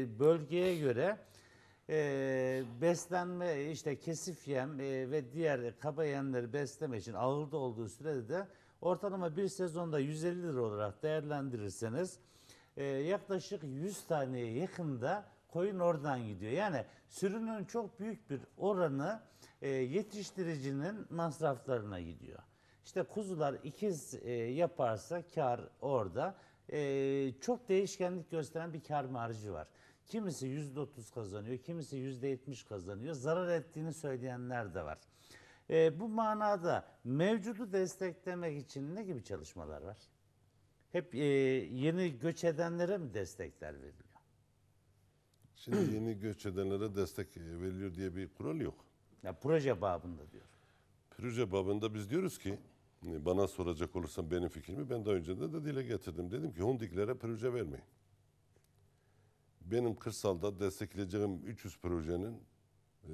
e, bölgeye göre e, beslenme işte kesif yem e, ve diğer kaba yemleri besleme için ağırda olduğu sürede de ortalama bir sezonda 150 lira olarak değerlendirirseniz e, yaklaşık 100 taneye yakında koyun oradan gidiyor. Yani sürünün çok büyük bir oranı e, yetiştiricinin masraflarına gidiyor. İşte kuzular ikiz e, yaparsa kar orada. E, çok değişkenlik gösteren bir kar marjı var. Kimisi yüzde otuz kazanıyor, kimisi yüzde yetmiş kazanıyor. Zarar ettiğini söyleyenler de var. E, bu manada mevcudu desteklemek için ne gibi çalışmalar var? Hep e, yeni göç edenlere mi destekler veriliyor? Şimdi yeni göç edenlere destek e, veriliyor diye bir kural yok. Ya proje babında diyor. Proje babında biz diyoruz ki bana soracak olursan benim fikrimi ben daha önce de dile getirdim. Dedim ki hondiklere proje vermeyin. Benim kırsalda destekleyeceğim 300 projenin e,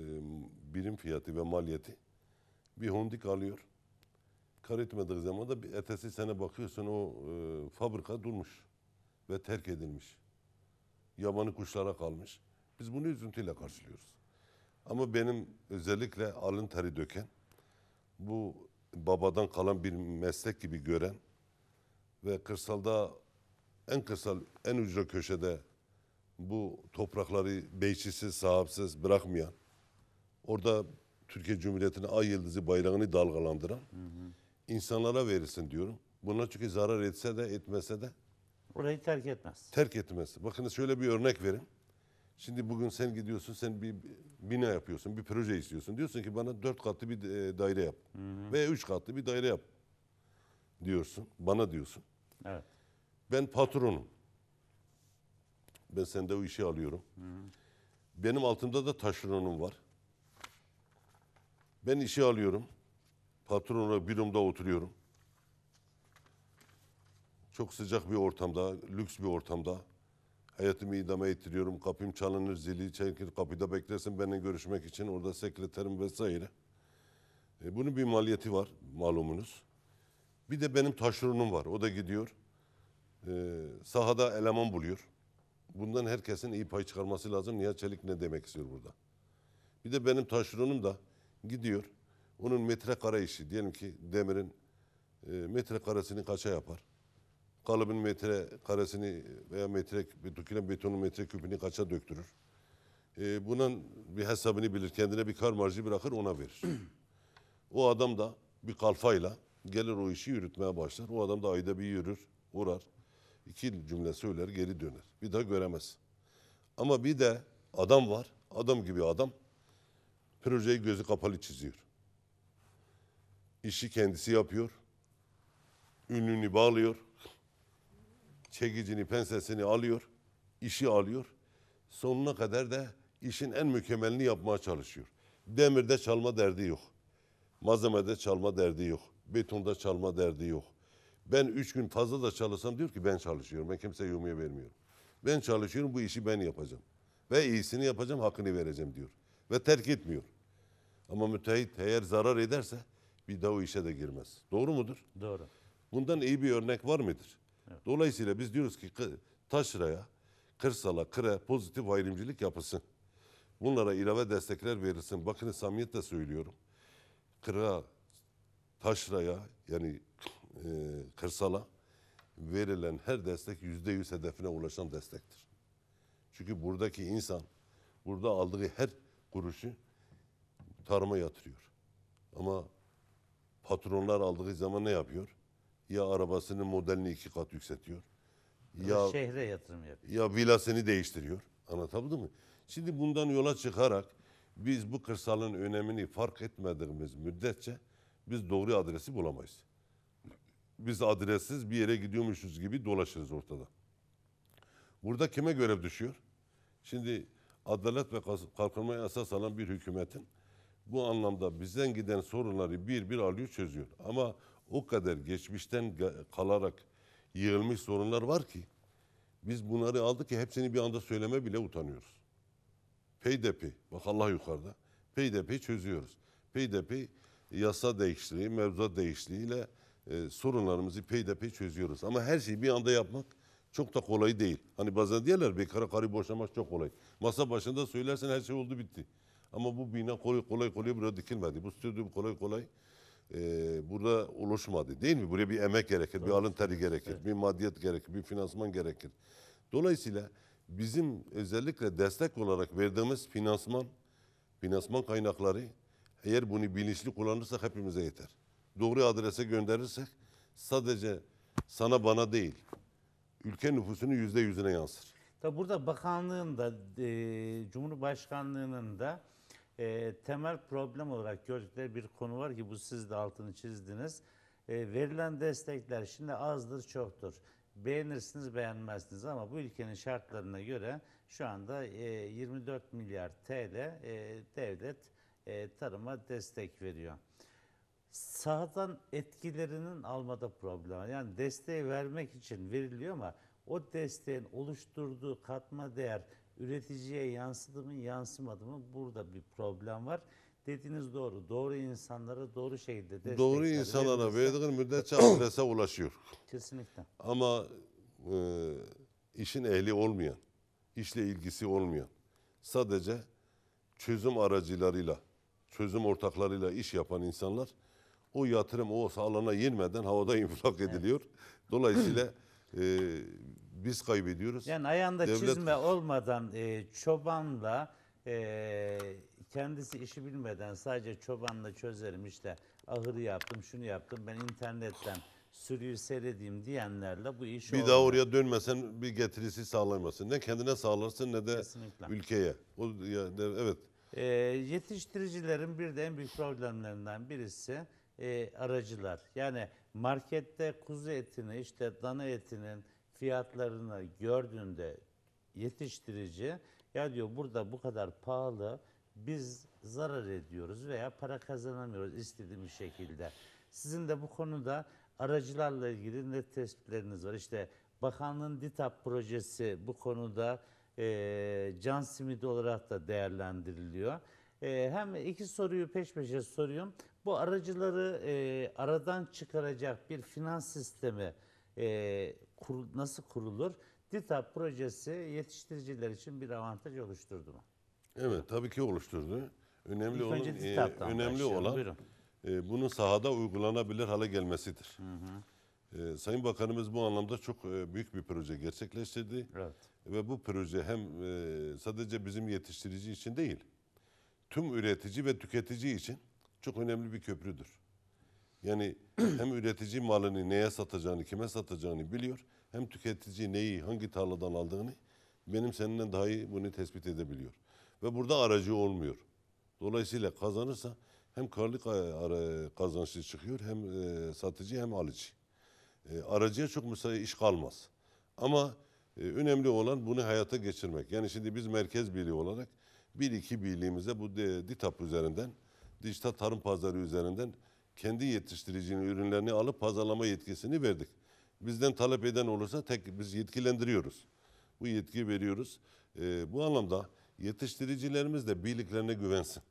birim fiyatı ve maliyeti bir hondik alıyor. Kar etmediği zaman da bir etesi sene bakıyorsun o e, fabrika durmuş ve terk edilmiş. Yabanı kuşlara kalmış. Biz bunu üzüntüyle karşılıyoruz. Ama benim özellikle alın teri döken, bu babadan kalan bir meslek gibi gören ve kırsalda en kırsal, en ücra köşede bu toprakları beyçisiz, sahipsiz bırakmayan, orada Türkiye Cumhuriyeti'nin ay yıldızı bayrağını dalgalandıran hı hı. insanlara verilsin diyorum. Bunlar çünkü zarar etse de etmese de orayı terk etmez. Terk etmez. Bakın şöyle bir örnek verin. Şimdi bugün sen gidiyorsun, sen bir bina yapıyorsun, bir proje istiyorsun. Diyorsun ki bana dört katlı bir e, daire yap. Hı hı. Veya üç katlı bir daire yap diyorsun. Bana diyorsun. Evet. Ben patronum. Ben sende o işi alıyorum. Hı Benim altımda da taşeronum var. Ben işi alıyorum. Patronla büromda oturuyorum. Çok sıcak bir ortamda, lüks bir ortamda. Hayatımı idame ettiriyorum. Kapım çalınır, zili çekir, kapıda beklersin benimle görüşmek için. Orada sekreterim vesaire. E, bunun bir maliyeti var malumunuz. Bir de benim taşeronum var. O da gidiyor. E, sahada eleman buluyor bundan herkesin iyi pay çıkarması lazım. Nihat Çelik ne demek istiyor burada? Bir de benim taşeronum da gidiyor. Onun metrekare işi diyelim ki demirin e, metrekaresini kaça yapar? Kalıbın metrekaresini veya metre dökülen betonun metre küpünü kaça döktürür? E, bunun bir hesabını bilir. Kendine bir kar marjı bırakır ona verir. o adam da bir kalfayla gelir o işi yürütmeye başlar. O adam da ayda bir yürür, uğrar iki cümle söyler geri döner. Bir daha göremez. Ama bir de adam var. Adam gibi adam. Projeyi gözü kapalı çiziyor. İşi kendisi yapıyor. Ününü bağlıyor. Çekicini, pensesini alıyor. işi alıyor. Sonuna kadar da işin en mükemmelini yapmaya çalışıyor. Demirde çalma derdi yok. Malzemede çalma derdi yok. Betonda çalma derdi yok. Ben üç gün fazla da çalışsam diyor ki ben çalışıyorum. Ben kimseye yumaya vermiyorum. Ben çalışıyorum bu işi ben yapacağım. Ve iyisini yapacağım hakkını vereceğim diyor. Ve terk etmiyor. Ama müteahhit eğer zarar ederse bir daha o işe de girmez. Doğru mudur? Doğru. Bundan iyi bir örnek var mıdır? Evet. Dolayısıyla biz diyoruz ki taşraya, kırsala, kıra pozitif ayrımcılık yapısın, Bunlara ilave destekler verilsin. Bakın samimiyetle söylüyorum. Kıra, taşraya yani e, kırsala verilen her destek yüzde yüz hedefine ulaşan destektir. Çünkü buradaki insan burada aldığı her kuruşu tarıma yatırıyor. Ama patronlar aldığı zaman ne yapıyor? Ya arabasının modelini iki kat yükseltiyor. Ya, ya şehre yatırım yapıyor. Ya villasını değiştiriyor. Anlatabildim mi? Şimdi bundan yola çıkarak biz bu kırsalın önemini fark etmediğimiz müddetçe biz doğru adresi bulamayız biz adressiz bir yere gidiyormuşuz gibi dolaşırız ortada. Burada kime görev düşüyor? Şimdi adalet ve kalkınmaya esas alan bir hükümetin bu anlamda bizden giden sorunları bir bir alıyor çözüyor. Ama o kadar geçmişten kalarak yığılmış sorunlar var ki biz bunları aldık ki hepsini bir anda söyleme bile utanıyoruz. Peydepi, bak Allah yukarıda. Peydepi çözüyoruz. Peydepi yasa değişikliği, mevzuat değişikliğiyle e, sorunlarımızı peyderpey çözüyoruz. Ama her şeyi bir anda yapmak çok da kolay değil. Hani bazen diyorlar bekara karı boşamak çok kolay. Masa başında söylersen her şey oldu bitti. Ama bu bina kolay kolay, kolay buraya dikilmedi. Bu stüdyo kolay kolay e, burada oluşmadı değil mi? Buraya bir emek gerekir, bir alın teri gerekir, bir maddiyet gerekir, bir finansman gerekir. Dolayısıyla bizim özellikle destek olarak verdiğimiz finansman, finansman kaynakları eğer bunu bilinçli kullanırsak hepimize yeter doğru adrese gönderirsek sadece sana bana değil ülke nüfusunun yüzde yüzüne yansır. Tabi burada bakanlığın da e, Cumhurbaşkanlığının da e, temel problem olarak gördükleri bir konu var ki bu siz de altını çizdiniz. E, verilen destekler şimdi azdır çoktur. Beğenirsiniz beğenmezsiniz ama bu ülkenin şartlarına göre şu anda e, 24 milyar TL e, devlet e, tarıma destek veriyor sahadan etkilerinin almada problem. Yani desteği vermek için veriliyor ama o desteğin oluşturduğu katma değer üreticiye yansıdı mı yansımadı mı burada bir problem var. Dediğiniz doğru. Doğru insanlara doğru şekilde destekler. Doğru insanlara verdiğin müddetçe adrese ulaşıyor. Kesinlikle. Ama e, işin ehli olmayan, işle ilgisi olmayan, sadece çözüm aracılarıyla, çözüm ortaklarıyla iş yapan insanlar o yatırım o sağlana yenmeden havada infilak ediliyor. Dolayısıyla e, biz kaybediyoruz. Yani ayağında Devlet... çizme olmadan e, çobanla e, kendisi işi bilmeden sadece çobanla çözerim işte ahırı yaptım şunu yaptım ben internetten sürüyü seyredeyim diyenlerle bu iş Bir olmuyor. daha oraya dönmesen bir getirisi sağlamasın. Ne kendine sağlarsın ne de Kesinlikle. ülkeye. O yani, evet. E, yetiştiricilerin bir de en büyük problemlerinden birisi e, aracılar. Yani markette kuzu etini işte dana etinin fiyatlarını gördüğünde yetiştirici ya diyor burada bu kadar pahalı biz zarar ediyoruz veya para kazanamıyoruz istediğimiz şekilde. Sizin de bu konuda aracılarla ilgili ne tespitleriniz var? İşte bakanlığın DİTAP projesi bu konuda e, can simidi olarak da değerlendiriliyor. E, hem iki soruyu peş peşe soruyorum. Bu aracıları e, aradan çıkaracak bir finans sistemi e, kur, nasıl kurulur? Dita projesi yetiştiriciler için bir avantaj oluşturdu mu? Evet tabii ki oluşturdu. Önemli İlk olan, e, önemli olan e, bunun sahada uygulanabilir hale gelmesidir. Hı hı. E, Sayın Bakanımız bu anlamda çok e, büyük bir proje gerçekleştirdi. Evet. Ve bu proje hem e, sadece bizim yetiştirici için değil, tüm üretici ve tüketici için çok önemli bir köprüdür. Yani hem üretici malını neye satacağını, kime satacağını biliyor. Hem tüketici neyi, hangi tarladan aldığını benim seninle daha iyi bunu tespit edebiliyor. Ve burada aracı olmuyor. Dolayısıyla kazanırsa hem karlı kazançlı çıkıyor hem e, satıcı hem alıcı. E, aracıya çok müsait iş kalmaz. Ama e, önemli olan bunu hayata geçirmek. Yani şimdi biz merkez birliği olarak bir iki birliğimize bu DİTAP üzerinden dijital tarım pazarı üzerinden kendi yetiştiricinin ürünlerini alıp pazarlama yetkisini verdik. Bizden talep eden olursa tek biz yetkilendiriyoruz. Bu yetki veriyoruz. E, bu anlamda yetiştiricilerimiz de birliklerine güvensin.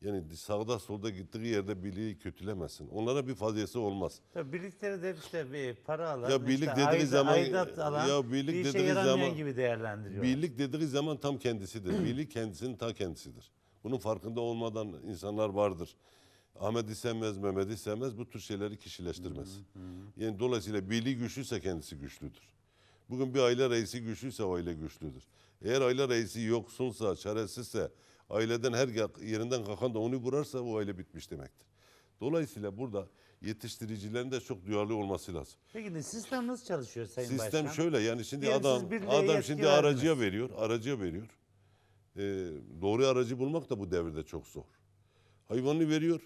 Yani sağda solda gittiği yerde birliği kötülemesin. Onlara bir faziyesi olmaz. Ya birlikleri de işte bir para alan, ya birlik işte dediği zaman alan, ya birlik bir dediği zaman gibi değerlendiriyor. Birlik dediği zaman tam kendisidir. birlik kendisinin ta kendisidir. Bunun farkında olmadan insanlar vardır. Ahmet'i sevmez, Mehmet'i sevmez bu tür şeyleri kişileştirmez. Hı hı. Yani dolayısıyla birliği güçlüyse kendisi güçlüdür. Bugün bir aile reisi güçlüyse o aile güçlüdür. Eğer aile reisi yoksunsa, çaresizse, aileden her yerinden kalkan da onu vurarsa o aile bitmiş demektir. Dolayısıyla burada yetiştiricilerin de çok duyarlı olması lazım. Peki de sistem nasıl çalışıyor Sayın Sistem Başkan? şöyle yani şimdi Diyelim adam adam şimdi aracıya veriyor, aracıya veriyor e, doğru aracı bulmak da bu devirde çok zor. Hayvanını veriyor.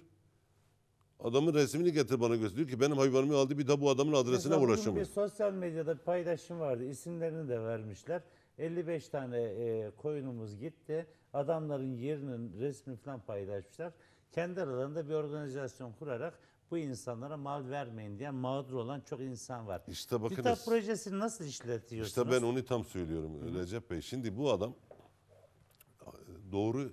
Adamın resmini getir bana gösteriyor ki benim hayvanımı aldı bir daha bu adamın adresine Mesela ulaşamıyor. Bir sosyal medyada bir paylaşım vardı. İsimlerini de vermişler. 55 tane e, koyunumuz gitti. Adamların yerinin resmi falan paylaşmışlar. Kendi aralarında bir organizasyon kurarak bu insanlara mal vermeyin diye mağdur olan çok insan var. İşte bakınız. Kitap projesini nasıl işletiyorsunuz? İşte ben onu tam söylüyorum Hı. Recep Bey. Şimdi bu adam doğru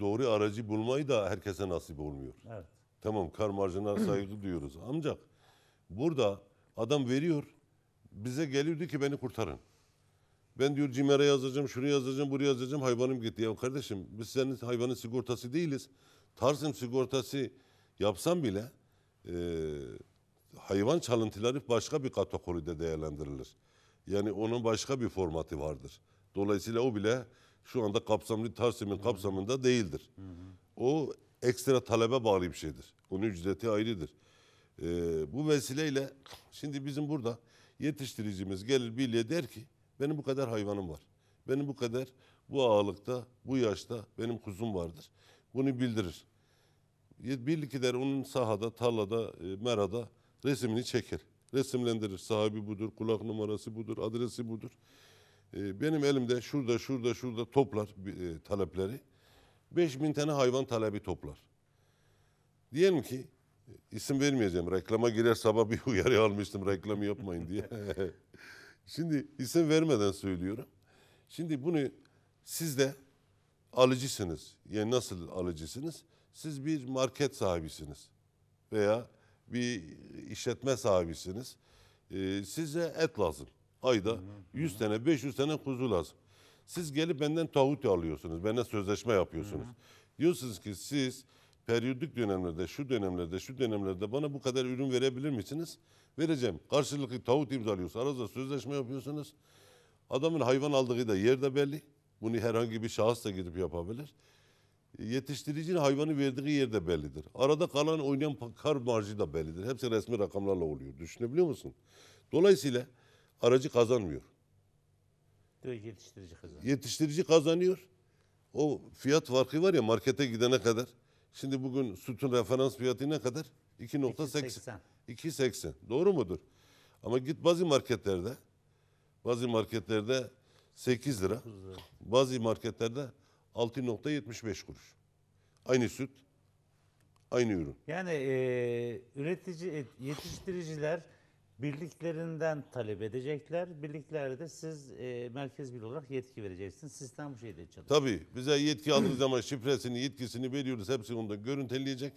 doğru aracı bulmayı da herkese nasip olmuyor. Evet. Tamam kar marjına saygı duyuyoruz. Ancak burada adam veriyor. Bize geliyordu ki beni kurtarın. Ben diyor CİMER'e yazacağım, şunu yazacağım, buraya yazacağım. Hayvanım gitti. Ya kardeşim biz senin hayvanın sigortası değiliz. Tarsim sigortası yapsam bile e, hayvan çalıntıları başka bir kategoride değerlendirilir. Yani onun başka bir formatı vardır. Dolayısıyla o bile şu anda kapsamlı Tarsim'in kapsamında değildir. O ekstra talebe bağlı bir şeydir. Onun ücreti ayrıdır. Ee, bu vesileyle şimdi bizim burada yetiştiricimiz gelir birliğe der ki benim bu kadar hayvanım var. Benim bu kadar bu ağalıkta, bu yaşta benim kuzum vardır. Bunu bildirir. Birlik gider onun sahada, tarlada, e, merada resimini çeker. Resimlendirir. Sahibi budur, kulak numarası budur, adresi budur. Ee, benim elimde şurada şurada şurada toplar e, talepleri. 5000 tane hayvan talebi toplar. Diyelim ki e, isim vermeyeceğim. Reklama girer sabah bir uyarı almıştım reklamı yapmayın diye. Şimdi isim vermeden söylüyorum. Şimdi bunu siz de alıcısınız. Yani nasıl alıcısınız? Siz bir market sahibisiniz veya bir işletme sahibisiniz. Ee, size et lazım ayda 100 tane 500 tane kuzu lazım. Siz gelip benden taahhüt alıyorsunuz. Benden sözleşme yapıyorsunuz. Diyorsunuz ki siz periyodik dönemlerde, şu dönemlerde, şu dönemlerde bana bu kadar ürün verebilir misiniz? Vereceğim. Karşılıklı taahhüt imzalıyorsunuz. Aranızda sözleşme yapıyorsunuz. Adamın hayvan aldığı da yer belli. Bunu herhangi bir şahıs da gidip yapabilir. Yetiştiricinin hayvanı verdiği yerde bellidir. Arada kalan oynayan kar marjı da bellidir. Hepsi resmi rakamlarla oluyor. Düşünebiliyor musun? Dolayısıyla aracı kazanmıyor. Direkt yetiştirici kazanıyor. Yetiştirici kazanıyor. O fiyat farkı var ya markete gidene kadar. Şimdi bugün sütün referans fiyatı ne kadar? 2.80. 2.80. Doğru mudur? Ama git bazı marketlerde bazı marketlerde 8 lira. Bazı marketlerde 6.75 kuruş. Aynı süt, aynı ürün. Yani e, üretici yetiştiriciler Birliklerinden talep edecekler. birliklerde siz e, merkez bir olarak yetki vereceksiniz. Sistem bu şeyde çalışıyor. Tabii. Bize yetki aldığı zaman şifresini, yetkisini veriyoruz. Hepsini onda görüntüleyecek.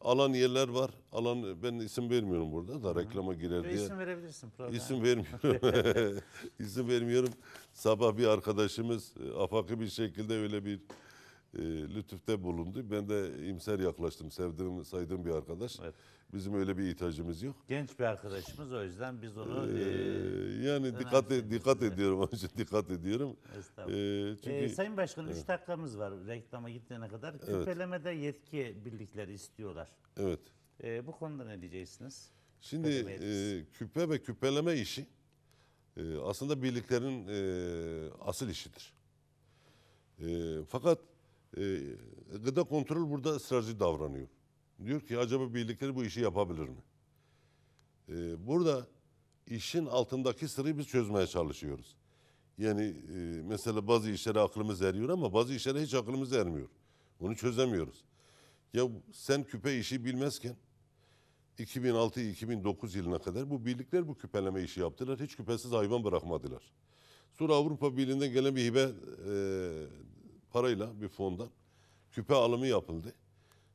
Alan yerler var. Alan ben isim vermiyorum burada da reklama girer diye. İsim verebilirsin program. İsim vermiyorum. isim vermiyorum. Sabah bir arkadaşımız e, afaki bir şekilde öyle bir e, lütufte bulundu. Ben de imser yaklaştım. Sevdiğim, saydığım bir arkadaş. Evet. Bizim öyle bir ihtiyacımız yok. Genç bir arkadaşımız o yüzden biz onu ee, yani dikkat e, dikkat ediyorum onun için dikkat ediyorum. Ee, çünkü ee, Sayın Başkan, 3 evet. dakikamız var reklama gittiğine kadar. Evet. Küpelemede yetki birlikleri istiyorlar. Evet. Ee, bu konuda ne diyeceksiniz? Şimdi e, küpe ve küpeleme işi e, aslında birliklerin e, asıl işidir. E, fakat e, gıda kontrol burada ısrarcı davranıyor. Diyor ki acaba birlikleri bu işi yapabilir mi? E, burada işin altındaki sırrı biz çözmeye çalışıyoruz. Yani e, mesela bazı işlere aklımız eriyor ama bazı işlere hiç aklımız ermiyor. Onu çözemiyoruz. Ya sen küpe işi bilmezken 2006-2009 yılına kadar bu birlikler bu küpeleme işi yaptılar. Hiç küpesiz hayvan bırakmadılar. Sonra Avrupa Birliği'nden gelen bir hibe e, parayla bir fondan küpe alımı yapıldı.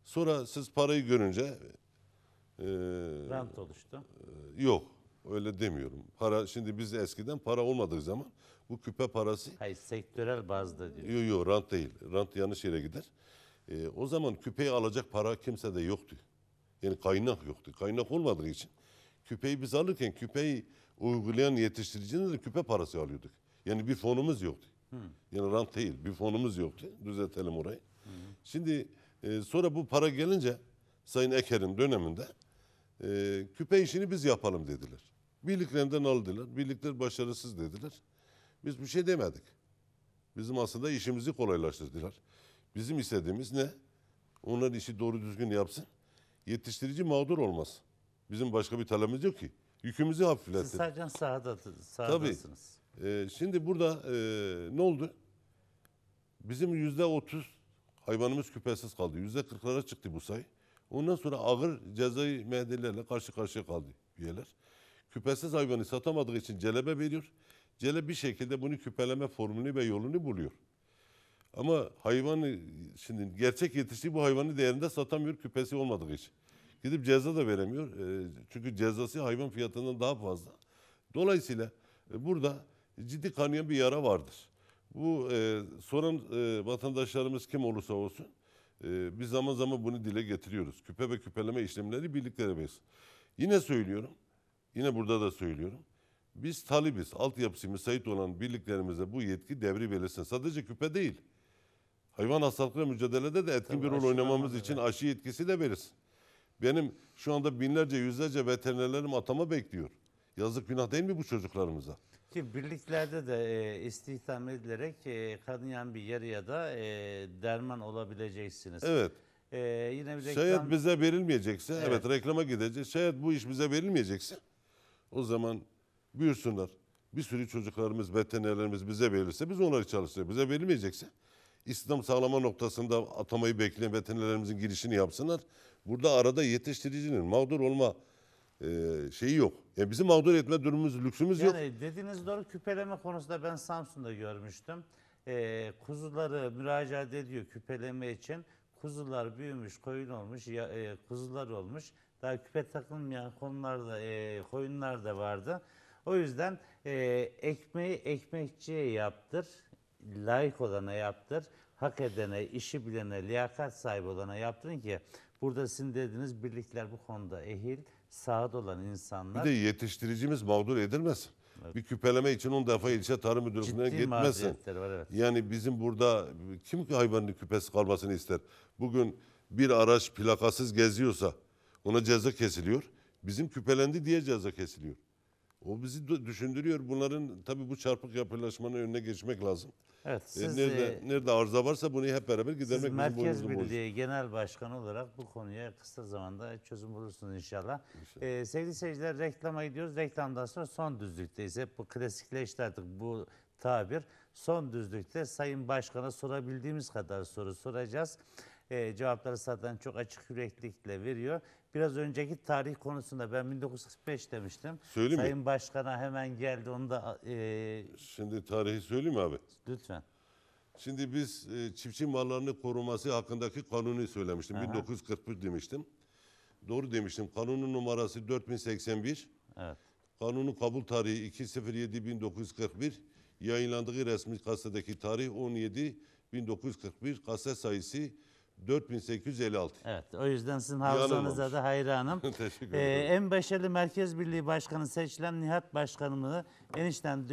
Sonra siz parayı görünce e, rant oluştu. E, yok öyle demiyorum. Para şimdi biz eskiden para olmadığı zaman bu küpe parası Hayır sektörel bazda diyor. Yok yok rant değil. Rant yanlış yere gider. E, o zaman küpeyi alacak para kimse de yoktu. Yani kaynak yoktu. Kaynak olmadığı için küpeyi biz alırken küpeyi uygulayan yetiştiricinin küpe parası alıyorduk. Yani bir fonumuz yoktu. Hı. Yani rant değil. Bir fonumuz yoktu. Düzeltelim orayı. Hı. Şimdi e, sonra bu para gelince Sayın Eker'in döneminde e, küpe işini biz yapalım dediler. Birliklerinden aldılar. Birlikler başarısız dediler. Biz bir şey demedik. Bizim aslında işimizi kolaylaştırdılar. Bizim istediğimiz ne? Onlar işi doğru düzgün yapsın. Yetiştirici mağdur olmaz. Bizim başka bir talebimiz yok ki. Yükümüzü hafifletin. Siz sadece sahadasınız. Tabii. Ee, şimdi burada e, ne oldu? Bizim yüzde otuz hayvanımız küpesiz kaldı. Yüzde kırklara çıktı bu sayı. Ondan sonra ağır cezai mehdelerle karşı karşıya kaldı üyeler. Küpesiz hayvanı satamadığı için celebe veriyor. Celep bir şekilde bunu küpeleme formülü ve yolunu buluyor. Ama hayvanı şimdi gerçek yetiştiği bu hayvanı değerinde satamıyor küpesi olmadığı için. Gidip ceza da veremiyor. Ee, çünkü cezası hayvan fiyatından daha fazla. Dolayısıyla e, burada ciddi kanayan bir yara vardır. Bu e, soran e, vatandaşlarımız kim olursa olsun e, biz zaman zaman bunu dile getiriyoruz. Küpe ve küpeleme işlemleri birlikte yapıyoruz. Yine söylüyorum, yine burada da söylüyorum. Biz talibiz. Altyapısı müsait olan birliklerimize bu yetki devri verilsin. Sadece küpe değil. Hayvan hastalıkları mücadelede de etkin Tabii bir rol oynamamız evet. için aşı yetkisi de verilsin. Benim şu anda binlerce, yüzlerce veterinerlerim atama bekliyor. Yazık günah değil mi bu çocuklarımıza? Ki birliklerde de e, istihdam edilerek e, kanayan bir yer ya da e, derman olabileceksiniz. Evet. E, yine bir reklam... Şayet bize verilmeyecekse, evet. evet reklama gideceğiz. Şayet bu iş bize verilmeyecekse o zaman büyürsünler. Bir sürü çocuklarımız, veterinerlerimiz bize verilirse biz onları çalıştırıyoruz. Bize verilmeyecekse İslam sağlama noktasında atamayı bekleyen veterinerlerimizin girişini yapsınlar. Burada arada yetiştiricinin mağdur olma e, şeyi yok. Yani bizim mağdur etme durumumuz, lüksümüz yani yok. Yani dediğiniz doğru küpeleme konusunda ben Samsun'da görmüştüm. E, kuzuları müracaat ediyor küpeleme için. Kuzular büyümüş, koyun olmuş, ya, e, kuzular olmuş. Daha küpe takılmayan konularda, e, koyunlar da vardı. O yüzden e, ekmeği ekmekçiye yaptır, layık olana yaptır, hak edene, işi bilene, liyakat sahibi olana yaptırın ki burada sizin dediğiniz birlikler bu konuda ehil sahada olan insanlar... Bir de yetiştiricimiz mağdur edilmesin. Evet. Bir küpeleme için 10 defa ilçe tarım müdürlüğüne gitmesin. Var, evet. Yani bizim burada kim hayvanın küpesi kalmasını ister? Bugün bir araç plakasız geziyorsa ona ceza kesiliyor. Bizim küpelendi diye ceza kesiliyor. O bizi düşündürüyor. Bunların tabii bu çarpık yapılaşmanın önüne geçmek lazım. Evet. E, siz, e, nerede, e, nerede arıza varsa bunu hep beraber gidermek siz Merkez Birliği borç. Genel Başkanı olarak bu konuya kısa zamanda çözüm bulursunuz inşallah. inşallah. Ee, sevgili seyirciler reklama gidiyoruz. Reklamdan sonra son düzlükteyiz. Hep bu klasikleşti artık bu tabir. Son düzlükte Sayın Başkan'a sorabildiğimiz kadar soru soracağız. Ee, cevapları zaten çok açık yüreklikle veriyor. Biraz önceki tarih konusunda ben 1945 demiştim. Söyleyeyim Sayın mi? Başkan'a hemen geldi onu da... E... Şimdi tarihi söyleyeyim mi abi? Lütfen. Şimdi biz e, çiftçi mallarını koruması hakkındaki kanunu söylemiştim. Aha. 1941 demiştim. Doğru demiştim. Kanunun numarası 4081. Evet. Kanunun kabul tarihi 2.07.1941. Yayınlandığı resmi gazetedeki tarih 17.1941. Gazete sayısı 4856. Evet o yüzden sizin hafızanıza da hayranım. Teşekkür ee, ederim. Ee, en başarılı Merkez Birliği Başkanı seçilen Nihat Başkanımı enişten e,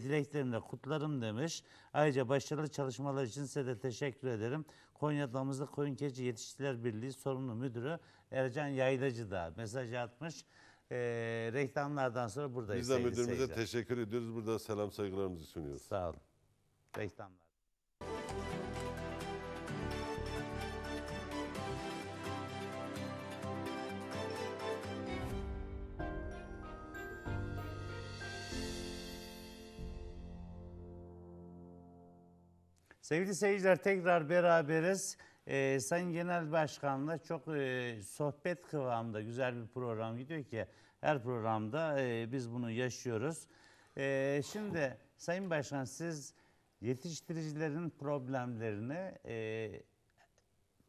dileklerimle kutlarım demiş. Ayrıca başarılı çalışmalar için size de teşekkür ederim. Konya Damızlı Koyun Keçi Yetiştiriler Birliği sorumlu müdürü Ercan Yaylacı da mesaj atmış. E, reklamlardan sonra buradayız. Biz de sevgili müdürümüze seyirciler. teşekkür ediyoruz. Burada selam saygılarımızı sunuyoruz. Sağ olun. Reklamlar. Sevgili seyirciler tekrar beraberiz. Ee, Sayın Genel Başkan'la çok e, sohbet kıvamında güzel bir program gidiyor ki her programda e, biz bunu yaşıyoruz. E, şimdi Sayın Başkan siz yetiştiricilerin problemlerini e,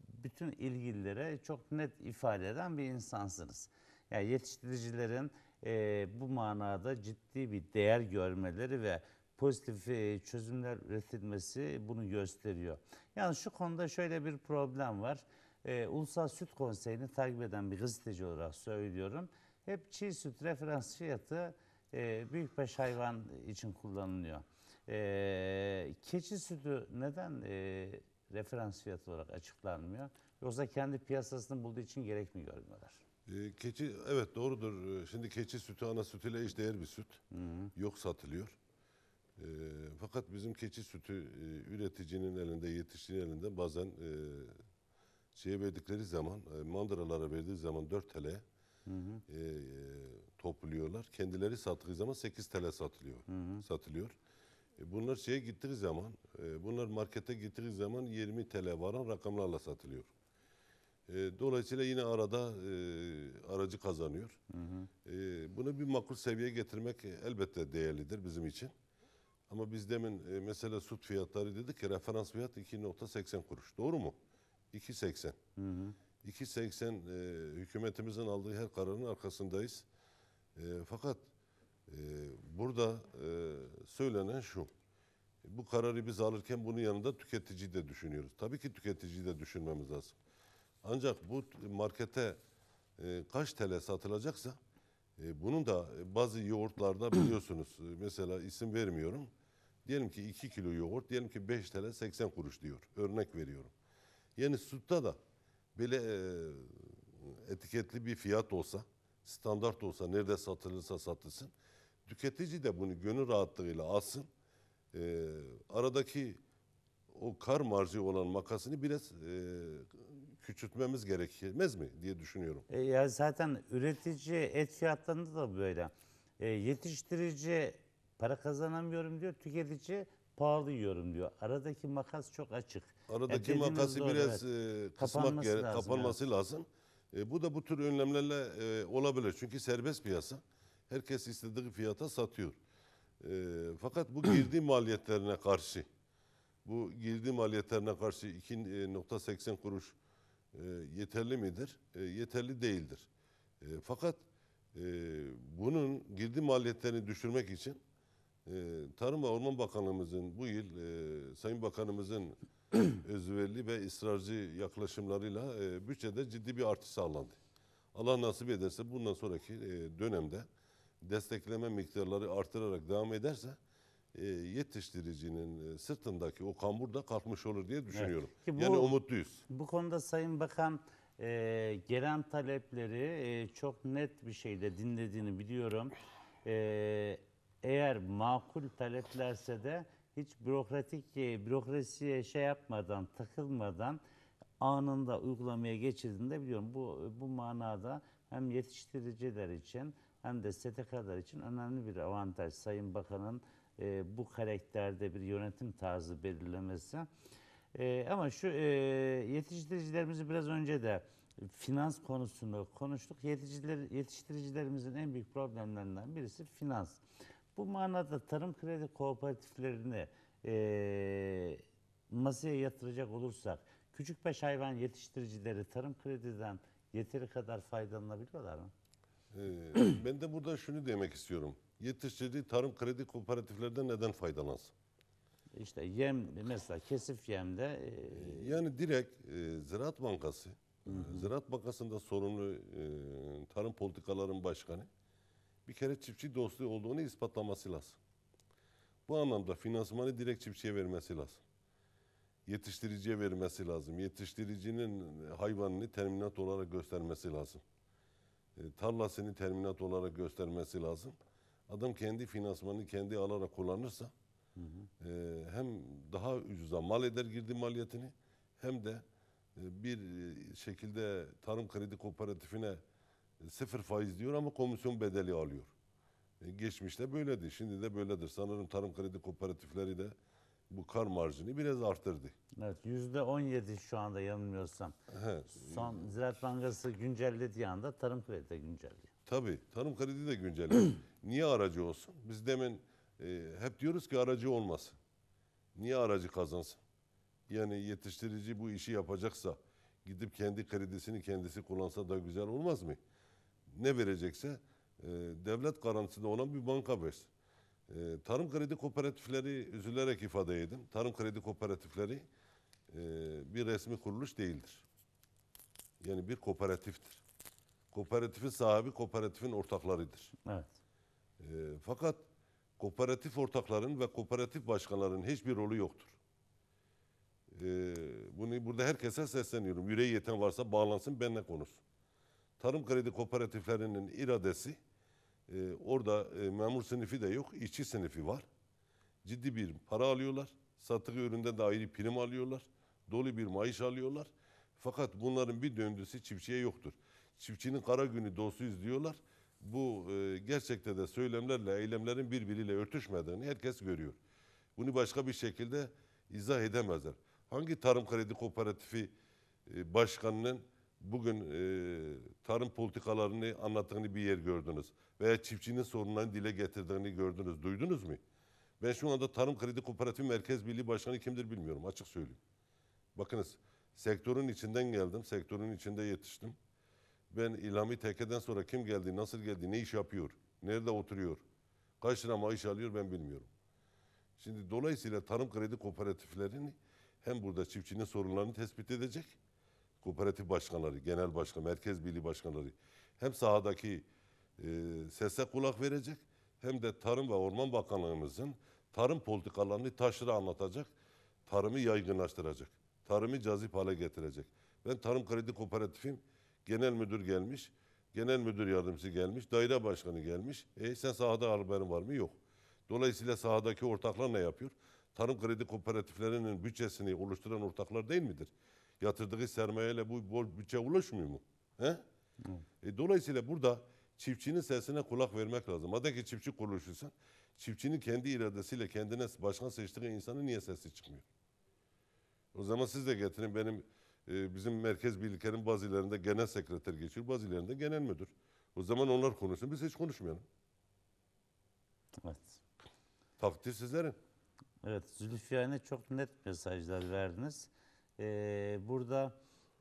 bütün ilgililere çok net ifade eden bir insansınız. Yani yetiştiricilerin e, bu manada ciddi bir değer görmeleri ve pozitif e, çözümler üretilmesi bunu gösteriyor. Yani şu konuda şöyle bir problem var. Ee, Ulusal Süt Konseyi'ni takip eden bir gazeteci olarak söylüyorum. Hep çiğ süt referans fiyatı e, büyükbaş hayvan için kullanılıyor. E, keçi sütü neden e, referans fiyatı olarak açıklanmıyor? Yoksa kendi piyasasını bulduğu için gerek mi görmüyorlar? E, keçi evet doğrudur. E, şimdi keçi sütü ana sütüyle eşdeğer bir süt. Hı hı. Yok satılıyor. E, fakat bizim keçi sütü e, üreticinin elinde, yetiştiğin elinde bazen e, şeye verdikleri zaman, e, mandıralara verdiği zaman 4 TL E, e, topluyorlar. Kendileri sattığı zaman 8 TL satılıyor. Hı hı. satılıyor. E, bunlar şeye gittiği zaman, e, bunlar markete gittiği zaman 20 TL varan rakamlarla satılıyor. E, dolayısıyla yine arada e, aracı kazanıyor. Hı hı. E, bunu bir makul seviyeye getirmek elbette değerlidir bizim için. Ama biz demin e, mesela süt fiyatları dedik ki referans fiyat 2.80 kuruş. Doğru mu? 2.80. 2.80 e, hükümetimizin aldığı her kararın arkasındayız. E, fakat e, burada e, söylenen şu. Bu kararı biz alırken bunun yanında tüketici de düşünüyoruz. Tabii ki tüketici de düşünmemiz lazım. Ancak bu markete e, kaç TL satılacaksa e, bunun da bazı yoğurtlarda biliyorsunuz e, mesela isim vermiyorum Diyelim ki 2 kilo yoğurt, diyelim ki 5 TL 80 kuruş diyor. Örnek veriyorum. Yani sütte da bile e, etiketli bir fiyat olsa, standart olsa, nerede satılırsa satılsın. Tüketici de bunu gönül rahatlığıyla alsın. E, aradaki o kar marjı olan makasını biraz e, küçültmemiz gerekmez mi diye düşünüyorum. E, ya zaten üretici et fiyatlarında da böyle. E, yetiştirici Para kazanamıyorum diyor. Tüketici pahalı yiyorum diyor. Aradaki makas çok açık. Aradaki yani makası doğru, biraz evet. E, kısmak yere, lazım kapanması yani. lazım. E, bu da bu tür önlemlerle e, olabilir. Çünkü serbest piyasa. Herkes istediği fiyata satıyor. E, fakat bu girdi maliyetlerine karşı bu girdi maliyetlerine karşı 2.80 e, kuruş e, yeterli midir? E, yeterli değildir. E, fakat e, bunun girdi maliyetlerini düşürmek için ee, Tarım ve Orman Bakanımızın bu yıl e, Sayın Bakanımızın özverili ve ısrarcı yaklaşımlarıyla e, bütçede ciddi bir artış sağlandı. Allah nasip ederse bundan sonraki e, dönemde destekleme miktarları artırarak devam ederse e, yetiştiricinin e, sırtındaki o kambur da kalkmış olur diye düşünüyorum. Evet. bu, yani umutluyuz. Bu konuda Sayın Bakan e, gelen talepleri e, çok net bir şeyde dinlediğini biliyorum. E, eğer makul taleplerse de hiç bürokratik e, bürokrasiye şey yapmadan, takılmadan anında uygulamaya geçirdiğini de biliyorum. Bu, bu manada hem yetiştiriciler için hem de STK'lar için önemli bir avantaj. Sayın Bakan'ın e, bu karakterde bir yönetim tarzı belirlemesi. E, ama şu e, yetiştiricilerimizi biraz önce de finans konusunu konuştuk. Yetiştiriciler, yetiştiricilerimizin en büyük problemlerinden birisi finans. Bu manada tarım kredi kooperatiflerini e, masaya yatıracak olursak küçük beş hayvan yetiştiricileri tarım krediden yeteri kadar faydalanabiliyorlar mı? Ee, ben de burada şunu demek istiyorum. Yetiştirici tarım kredi kooperatiflerden neden faydalansın? İşte yem mesela kesif yemde e... yani direkt e, Ziraat Bankası Hı hı. Ziraat Bankası'nda sorumlu e, tarım politikaların başkanı bir kere çiftçi dostluğu olduğunu ispatlaması lazım. Bu anlamda finansmanı direkt çiftçiye vermesi lazım. Yetiştiriciye vermesi lazım. Yetiştiricinin e, hayvanını terminat olarak göstermesi lazım. E, tarlasını terminat olarak göstermesi lazım. Adam kendi finansmanını kendi alarak kullanırsa hı hı. E, hem daha ucuza mal eder girdi maliyetini hem de e, bir e, şekilde tarım kredi kooperatifine sıfır faiz diyor ama komisyon bedeli alıyor. E, geçmişte böyledi, şimdi de böyledir. Sanırım tarım kredi kooperatifleri de bu kar marjını biraz arttırdı. Evet yüzde 17 şu anda yanılmıyorsam. Evet. Son Ziraat Bankası güncellediği anda tarım kredi de güncelliyor. Tabii tarım kredi de güncelleniyor. Niye aracı olsun? Biz demin e, hep diyoruz ki aracı olmasın. Niye aracı kazansın? Yani yetiştirici bu işi yapacaksa gidip kendi kredisini kendisi kullansa da güzel olmaz mı? ne verecekse e, devlet garantisinde olan bir banka versin. E, tarım kredi kooperatifleri üzülerek ifade edin. Tarım kredi kooperatifleri e, bir resmi kuruluş değildir. Yani bir kooperatiftir. Kooperatifin sahibi kooperatifin ortaklarıdır. Evet. E, fakat kooperatif ortakların ve kooperatif başkanlarının hiçbir rolü yoktur. E, bunu burada herkese sesleniyorum. Yüreği yeten varsa bağlansın benimle konuşsun. Tarım kredi kooperatiflerinin iradesi e, orada e, memur sınıfı da yok, işçi sınıfı var. Ciddi bir para alıyorlar. satık üründen de ayrı prim alıyorlar. Dolu bir maaş alıyorlar. Fakat bunların bir döndüsü çiftçiye yoktur. Çiftçinin kara günü dostuyuz diyorlar. Bu e, gerçekte de söylemlerle eylemlerin birbiriyle örtüşmediğini herkes görüyor. Bunu başka bir şekilde izah edemezler. Hangi tarım kredi kooperatifi e, başkanının bugün e, tarım politikalarını anlattığını bir yer gördünüz veya çiftçinin sorunlarını dile getirdiğini gördünüz, duydunuz mu? Ben şu anda Tarım Kredi Kooperatif Merkez Birliği Başkanı kimdir bilmiyorum açık söyleyeyim. Bakınız sektörün içinden geldim, sektörün içinde yetiştim. Ben İlhami Teke'den sonra kim geldi, nasıl geldi, ne iş yapıyor, nerede oturuyor, kaç lira maaş alıyor ben bilmiyorum. Şimdi dolayısıyla tarım kredi kooperatiflerini hem burada çiftçinin sorunlarını tespit edecek kooperatif başkanları, genel başkan, merkez birliği başkanları hem sahadaki e, sese kulak verecek hem de Tarım ve Orman Bakanlığımızın tarım politikalarını taşıra anlatacak, tarımı yaygınlaştıracak, tarımı cazip hale getirecek. Ben Tarım Kredi Kooperatifim, genel müdür gelmiş, genel müdür yardımcısı gelmiş, daire başkanı gelmiş. E sen sahada haberin var mı? Yok. Dolayısıyla sahadaki ortaklar ne yapıyor? Tarım Kredi Kooperatiflerinin bütçesini oluşturan ortaklar değil midir? yatırdığı sermayeyle bu bol bütçe ulaşmıyor mu? He? E, dolayısıyla burada çiftçinin sesine kulak vermek lazım. Madem ki çiftçi kuruluşuysan çiftçinin kendi iradesiyle kendine başkan seçtiği insanın niye sesi çıkmıyor? O zaman siz de getirin benim e, bizim merkez birliklerin bazılarında genel sekreter geçiyor bazılarında genel müdür. O zaman onlar konuşsun biz hiç konuşmayalım. Evet. Takdir sizlerin. Evet Zülfiyane çok net mesajlar verdiniz burada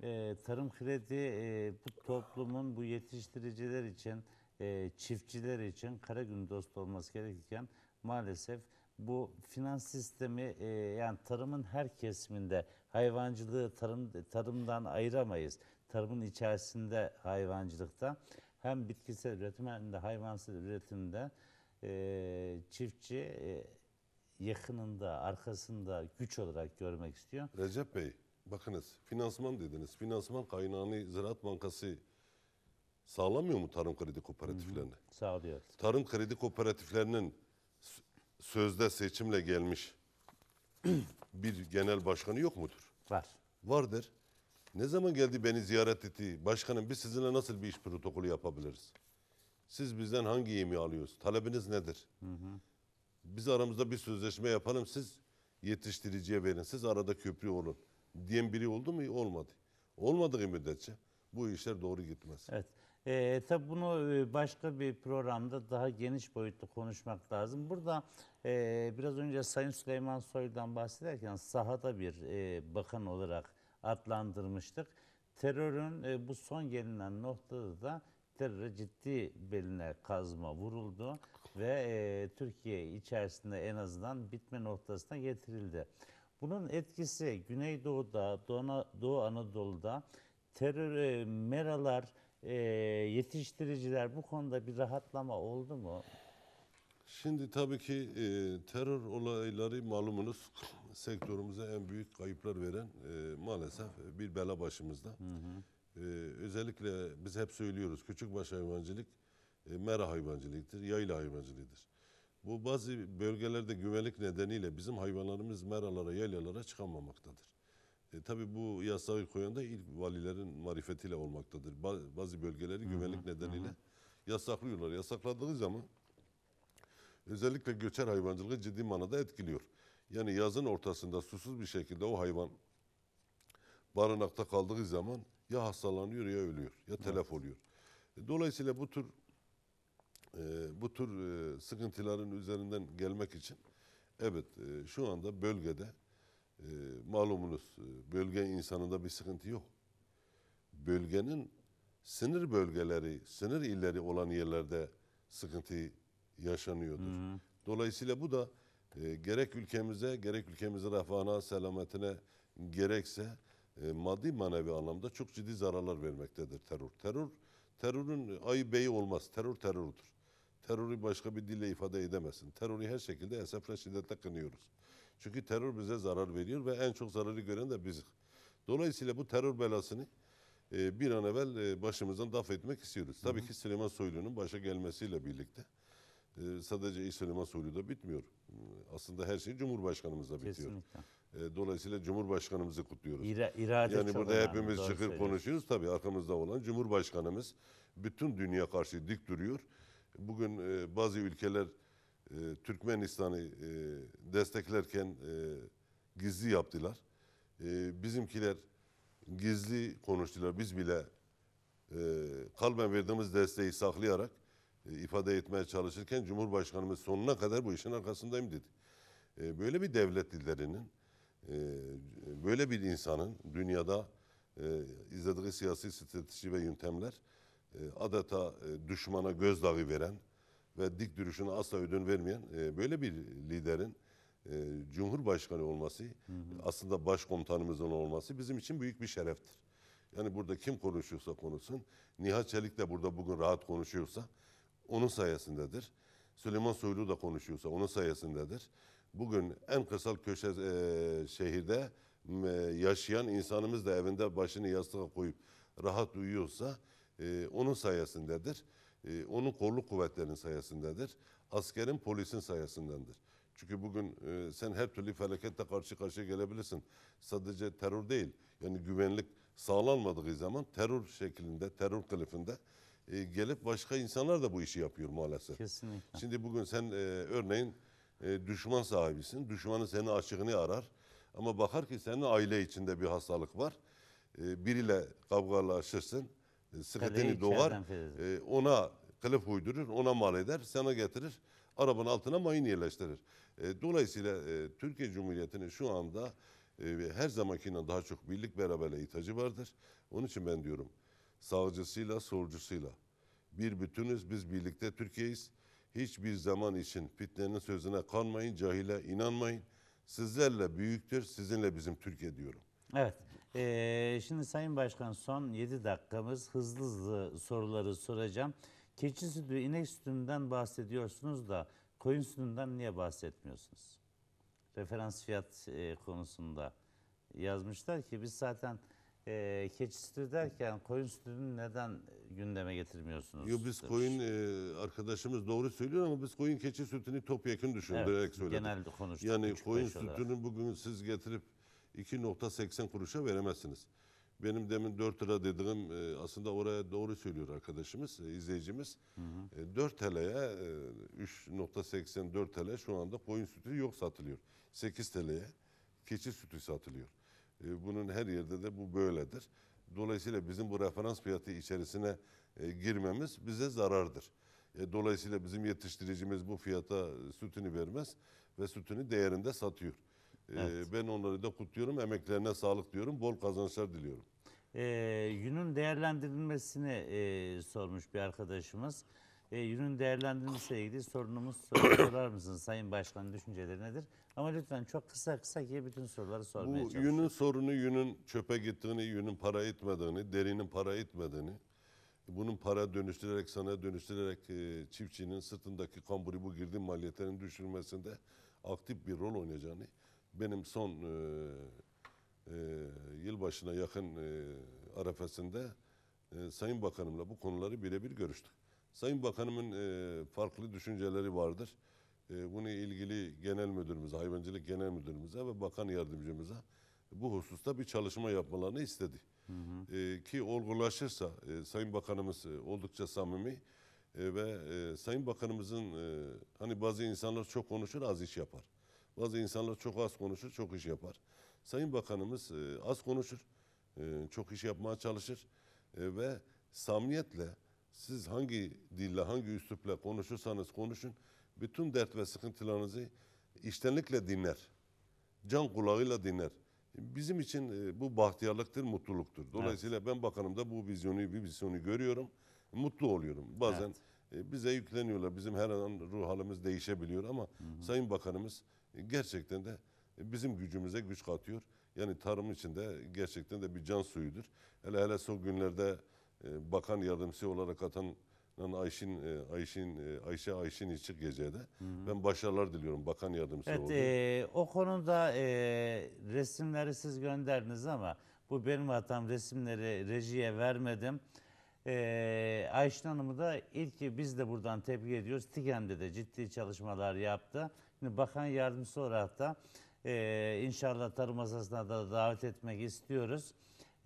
e, tarım kredi e, bu toplumun bu yetiştiriciler için e, çiftçiler için kara gün dost olması gerekirken maalesef bu finans sistemi e, yani tarımın her kesiminde hayvancılığı tarım tarımdan ayıramayız. Tarımın içerisinde hayvancılıkta hem bitkisel üretimde hem hayvansal üretimde e, çiftçi e, yakınında, arkasında güç olarak görmek istiyor. Recep Bey, bakınız finansman dediniz. Finansman kaynağını Ziraat Bankası sağlamıyor mu tarım kredi kooperatiflerine? Sağlıyor. Tarım kredi kooperatiflerinin sözde seçimle gelmiş bir genel başkanı yok mudur? Var. Vardır. Ne zaman geldi beni ziyaret etti? Başkanım biz sizinle nasıl bir iş protokolü yapabiliriz? Siz bizden hangi yemi alıyoruz? Talebiniz nedir? Hı hı. Biz aramızda bir sözleşme yapalım. Siz yetiştiriciye verin. Siz arada köprü olun diyen biri oldu mu? Olmadı. Olmadığı müddetçe bu işler doğru gitmez. Evet. E, tabii bunu e, başka bir programda daha geniş boyutlu konuşmak lazım. Burada e, biraz önce Sayın Süleyman Soylu'dan bahsederken sahada bir e, bakan olarak adlandırmıştık. Terörün e, bu son gelinen noktada da teröre ciddi beline kazma vuruldu ve e, Türkiye içerisinde en azından bitme noktasına getirildi. Bunun etkisi Güneydoğu'da, Doğu Anadolu'da terör, e, meralar, e, yetiştiriciler bu konuda bir rahatlama oldu mu? Şimdi tabii ki e, terör olayları malumunuz sektörümüze en büyük kayıplar veren e, maalesef bir bela başımızda. Hı hı. E, özellikle biz hep söylüyoruz küçükbaş hayvancılık e, mera hayvancılıktır, yayla hayvancılığıdır. Bu bazı bölgelerde güvenlik nedeniyle bizim hayvanlarımız meralara, yaylalara çıkamamaktadır. E, tabii bu yasayı koyan da ilk valilerin marifetiyle olmaktadır. Bazı bölgeleri hı hı, güvenlik nedeniyle hı. yasaklıyorlar. Yasakladığı zaman özellikle göçer hayvancılığı ciddi manada etkiliyor. Yani yazın ortasında susuz bir şekilde o hayvan barınakta kaldığı zaman ya hastalanıyor ya ölüyor ya telef oluyor. E, dolayısıyla bu tür e, bu tür e, sıkıntıların üzerinden gelmek için evet e, şu anda bölgede malumunuz bölge insanında bir sıkıntı yok. Bölgenin sınır bölgeleri, sınır illeri olan yerlerde sıkıntı yaşanıyordur. Hı hı. Dolayısıyla bu da e, gerek ülkemize, gerek ülkemizin refahına, selametine gerekse e, maddi manevi anlamda çok ciddi zararlar vermektedir terör. Terör terörün ayı beyi olmaz. Terör terördür. Terörü başka bir dille ifade edemezsin. Terörü her şekilde esefle şiddetle kınıyoruz. Çünkü terör bize zarar veriyor ve en çok zararı gören de biziz. Dolayısıyla bu terör belasını e, bir an evvel e, başımızdan daf etmek istiyoruz. Tabii hı hı. ki Süleyman Soylu'nun başa gelmesiyle birlikte e, sadece Süleyman Soylu'da bitmiyor. Hmm, aslında her şey Cumhurbaşkanımızla bitiyor. Kesinlikle. E, dolayısıyla Cumhurbaşkanımızı kutluyoruz. İra, irade yani burada hepimiz çıkır konuşuyoruz. Tabii arkamızda olan Cumhurbaşkanımız bütün dünya karşı dik duruyor Bugün e, bazı ülkeler e, Türkmenistan'ı e, desteklerken e, gizli yaptılar. E, bizimkiler gizli konuştular. Biz bile e, kalben verdiğimiz desteği saklayarak e, ifade etmeye çalışırken Cumhurbaşkanımız sonuna kadar bu işin arkasındayım dedi. E, böyle bir devlet liderinin, e, böyle bir insanın dünyada e, izlediği siyasi strateji ve yöntemler e, adeta e, düşmana gözdağı veren ve dik duruşuna asla ödün vermeyen e, böyle bir liderin Cumhurbaşkanı olması, hı hı. aslında başkomutanımızın olması bizim için büyük bir şereftir. Yani burada kim konuşuyorsa konuşsun, Nihat Çelik de burada bugün rahat konuşuyorsa onun sayesindedir. Süleyman Soylu da konuşuyorsa onun sayesindedir. Bugün en kırsal köşe e, şehirde e, yaşayan insanımız da evinde başını yastığa koyup rahat uyuyorsa e, onun sayesindedir. E, onun kolluk kuvvetlerinin sayesindedir. Askerin polisin sayesindendir. Çünkü bugün e, sen her türlü felakette karşı karşıya gelebilirsin. Sadece terör değil. Yani güvenlik sağlanmadığı zaman terör şeklinde, terör kılıfında e, gelip başka insanlar da bu işi yapıyor maalesef. Kesinlikle. Şimdi bugün sen e, örneğin e, düşman sahibisin. düşmanın senin açığını arar. Ama bakar ki senin aile içinde bir hastalık var. E, biriyle kavgalaşırsın sıketini doğar. E, ona kılıf uydurur, ona mal eder, sana getirir. Arabanın altına mayın yerleştirir. E, dolayısıyla e, Türkiye Cumhuriyeti'nin şu anda e, her zamankinden daha çok birlik beraberliğe ihtiyacı vardır. Onun için ben diyorum savcısıyla, solcusuyla bir bütünüz, biz birlikte Türkiye'yiz. Hiçbir zaman için fitnenin sözüne kanmayın, cahile inanmayın. Sizlerle büyüktür, sizinle bizim Türkiye diyorum. Evet. Ee, şimdi Sayın Başkan son 7 dakikamız hızlı hızlı soruları soracağım. Keçi sütü, inek sütünden bahsediyorsunuz da koyun sütünden niye bahsetmiyorsunuz? Referans fiyat e, konusunda yazmışlar ki biz zaten e, keçi sütü derken koyun sütünü neden gündeme getirmiyorsunuz? Yo, biz demiş. koyun e, arkadaşımız doğru söylüyor ama biz koyun keçi sütünü topyekun düşündürerek evet, söyledik. Genelde konuştuk. Yani koyun sütünü olarak. bugün siz getirip 2.80 kuruşa veremezsiniz. Benim demin 4 lira dediğim e, aslında oraya doğru söylüyor arkadaşımız, e, izleyicimiz. Hı hı. E, 4 TL'ye 3.84 TL şu anda koyun sütü yok satılıyor. 8 TL'ye keçi sütü satılıyor. E, bunun her yerde de bu böyledir. Dolayısıyla bizim bu referans fiyatı içerisine girmemiz bize zarardır. dolayısıyla bizim yetiştiricimiz bu fiyata sütünü vermez ve sütünü değerinde satıyor. Ee, evet. ben onları da kutluyorum. Emeklerine sağlık diyorum. Bol kazançlar diliyorum. Ee, yünün değerlendirilmesini e, sormuş bir arkadaşımız. E, yünün değerlendirilmesiyle ilgili sorunumuz sorar mısınız Sayın Başkan düşünceleri nedir? Ama lütfen çok kısa kısa ki bütün soruları sormaya Bu çalışın. yünün sorunu yünün çöpe gittiğini, yünün para etmediğini, derinin para etmediğini, bunun para dönüştürerek, sana dönüştürerek e, çiftçinin sırtındaki kamburi bu girdi maliyetlerini düşürmesinde aktif bir rol oynayacağını, benim son e, e, yılbaşına yakın e, arefesinde e, Sayın Bakanımla bu konuları birebir görüştük. Sayın Bakanımın e, farklı düşünceleri vardır. E, bunu ilgili genel müdürümüze, hayvancılık genel müdürümüze ve bakan yardımcımıza bu hususta bir çalışma yapmalarını istedi. Hı hı. E, ki olgulaşırsa e, Sayın Bakanımız e, oldukça samimi e, ve e, Sayın Bakanımızın e, hani bazı insanlar çok konuşur az iş yapar. Bazı insanlar çok az konuşur, çok iş yapar. Sayın Bakanımız e, az konuşur, e, çok iş yapmaya çalışır e, ve samiyetle siz hangi dille, hangi üslupla konuşursanız konuşun, bütün dert ve sıkıntılarınızı iştenlikle dinler. Can kulağıyla dinler. Bizim için bu bahtiyarlıktır, mutluluktur. Dolayısıyla evet. ben bakanımda bu vizyonu, bir vizyonu görüyorum. Mutlu oluyorum. Bazen evet. bize yükleniyorlar. Bizim her an ruh halimiz değişebiliyor ama hı hı. Sayın Bakanımız gerçekten de bizim gücümüze güç katıyor. Yani tarım için de gerçekten de bir can suyudur. Hele hele son günlerde e, bakan yardımcısı olarak atan Ayşin e, Ayşin e, Ayşe Ayşin için gecede. Hı hı. Ben başarılar diliyorum bakan yardımcısı evet, oldu. E, o konuda e, resimleri siz gönderdiniz ama bu benim hatam resimleri rejiye vermedim. Ee, Ayşin Hanım'ı da ilk biz de buradan tebrik ediyoruz. TİKEM'de de ciddi çalışmalar yaptı bakan yardımcısı olarak da e, inşallah tarım masasına da davet etmek istiyoruz.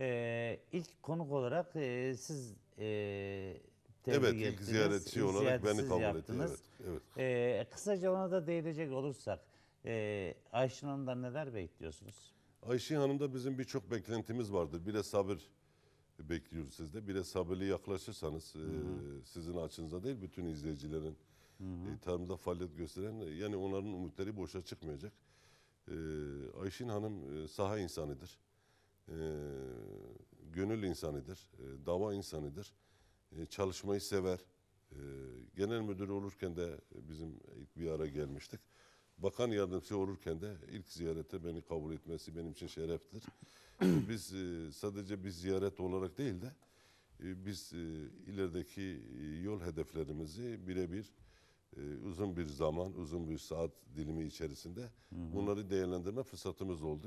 E, ilk konuk olarak e, siz e, tebrik evet, ettiniz. ilk ziyaretçi olarak beni kabul ettiniz. Evet, evet. E, kısaca ona da değinecek olursak e, Ayşin Hanım'dan neler bekliyorsunuz? Ayşin Hanım'da bizim birçok beklentimiz vardır. Bir de sabır bekliyoruz sizde. Bir de sabırlı yaklaşırsanız e, hı hı. E, sizin açınıza değil bütün izleyicilerin e, tarımda faaliyet gösteren e, yani onların umutları boşa çıkmayacak. E, Ayşin Hanım e, saha insanıdır. E, gönül insanıdır. E, dava insanıdır. E, çalışmayı sever. E, genel müdür olurken de bizim ilk bir ara gelmiştik. Bakan yardımcısı olurken de ilk ziyarete beni kabul etmesi benim için şereftir. E, biz e, sadece bir ziyaret olarak değil de e, biz e, ilerideki yol hedeflerimizi birebir e, uzun bir zaman, uzun bir saat dilimi içerisinde hı hı. bunları değerlendirme fırsatımız oldu.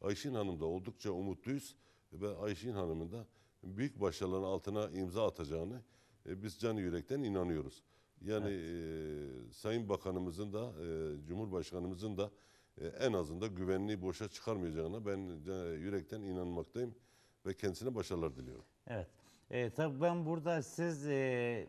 Ayşin Hanım da oldukça umutluyuz ve Ayşin Hanım'ın da büyük başarıların altına imza atacağını e, biz can yürekten inanıyoruz. Yani evet. e, Sayın Bakanımızın da e, Cumhurbaşkanımızın da e, en azından güvenliği boşa çıkarmayacağına ben e, yürekten inanmaktayım ve kendisine başarılar diliyorum. Evet. E, tabii ben burada siz e,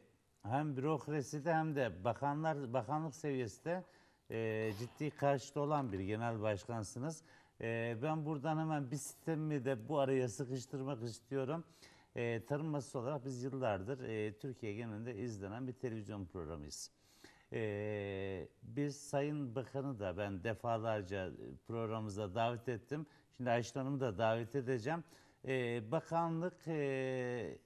hem bürokraside hem de bakanlar bakanlık seviyesinde e, ciddi karşıtı olan bir genel başkansınız. E, ben buradan hemen bir sistemi de bu araya sıkıştırmak istiyorum. E, tarım masası olarak biz yıllardır e, Türkiye genelinde izlenen bir televizyon programıyız. E, biz Sayın Bakan'ı da ben defalarca e, programımıza davet ettim. Şimdi Ayşe Hanım'ı da davet edeceğim. E, bakanlık e,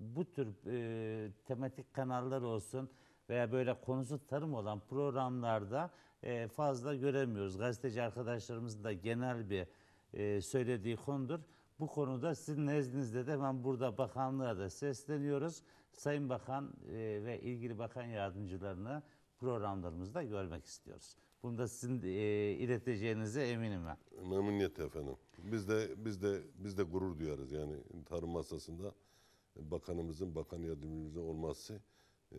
bu tür e, tematik kanallar olsun veya böyle konusu tarım olan programlarda e, fazla göremiyoruz. Gazeteci arkadaşlarımızın da genel bir e, söylediği konudur. Bu konuda sizin nezdinizde de ben burada bakanlığa da sesleniyoruz. Sayın Bakan e, ve ilgili bakan yardımcılarını programlarımızda görmek istiyoruz. Bunu da sizin e, ileteceğinize eminim ben. Memnuniyetle efendim. Biz de biz de biz de gurur duyarız yani tarım masasında bakanımızın, bakan yardımcımızın olması e,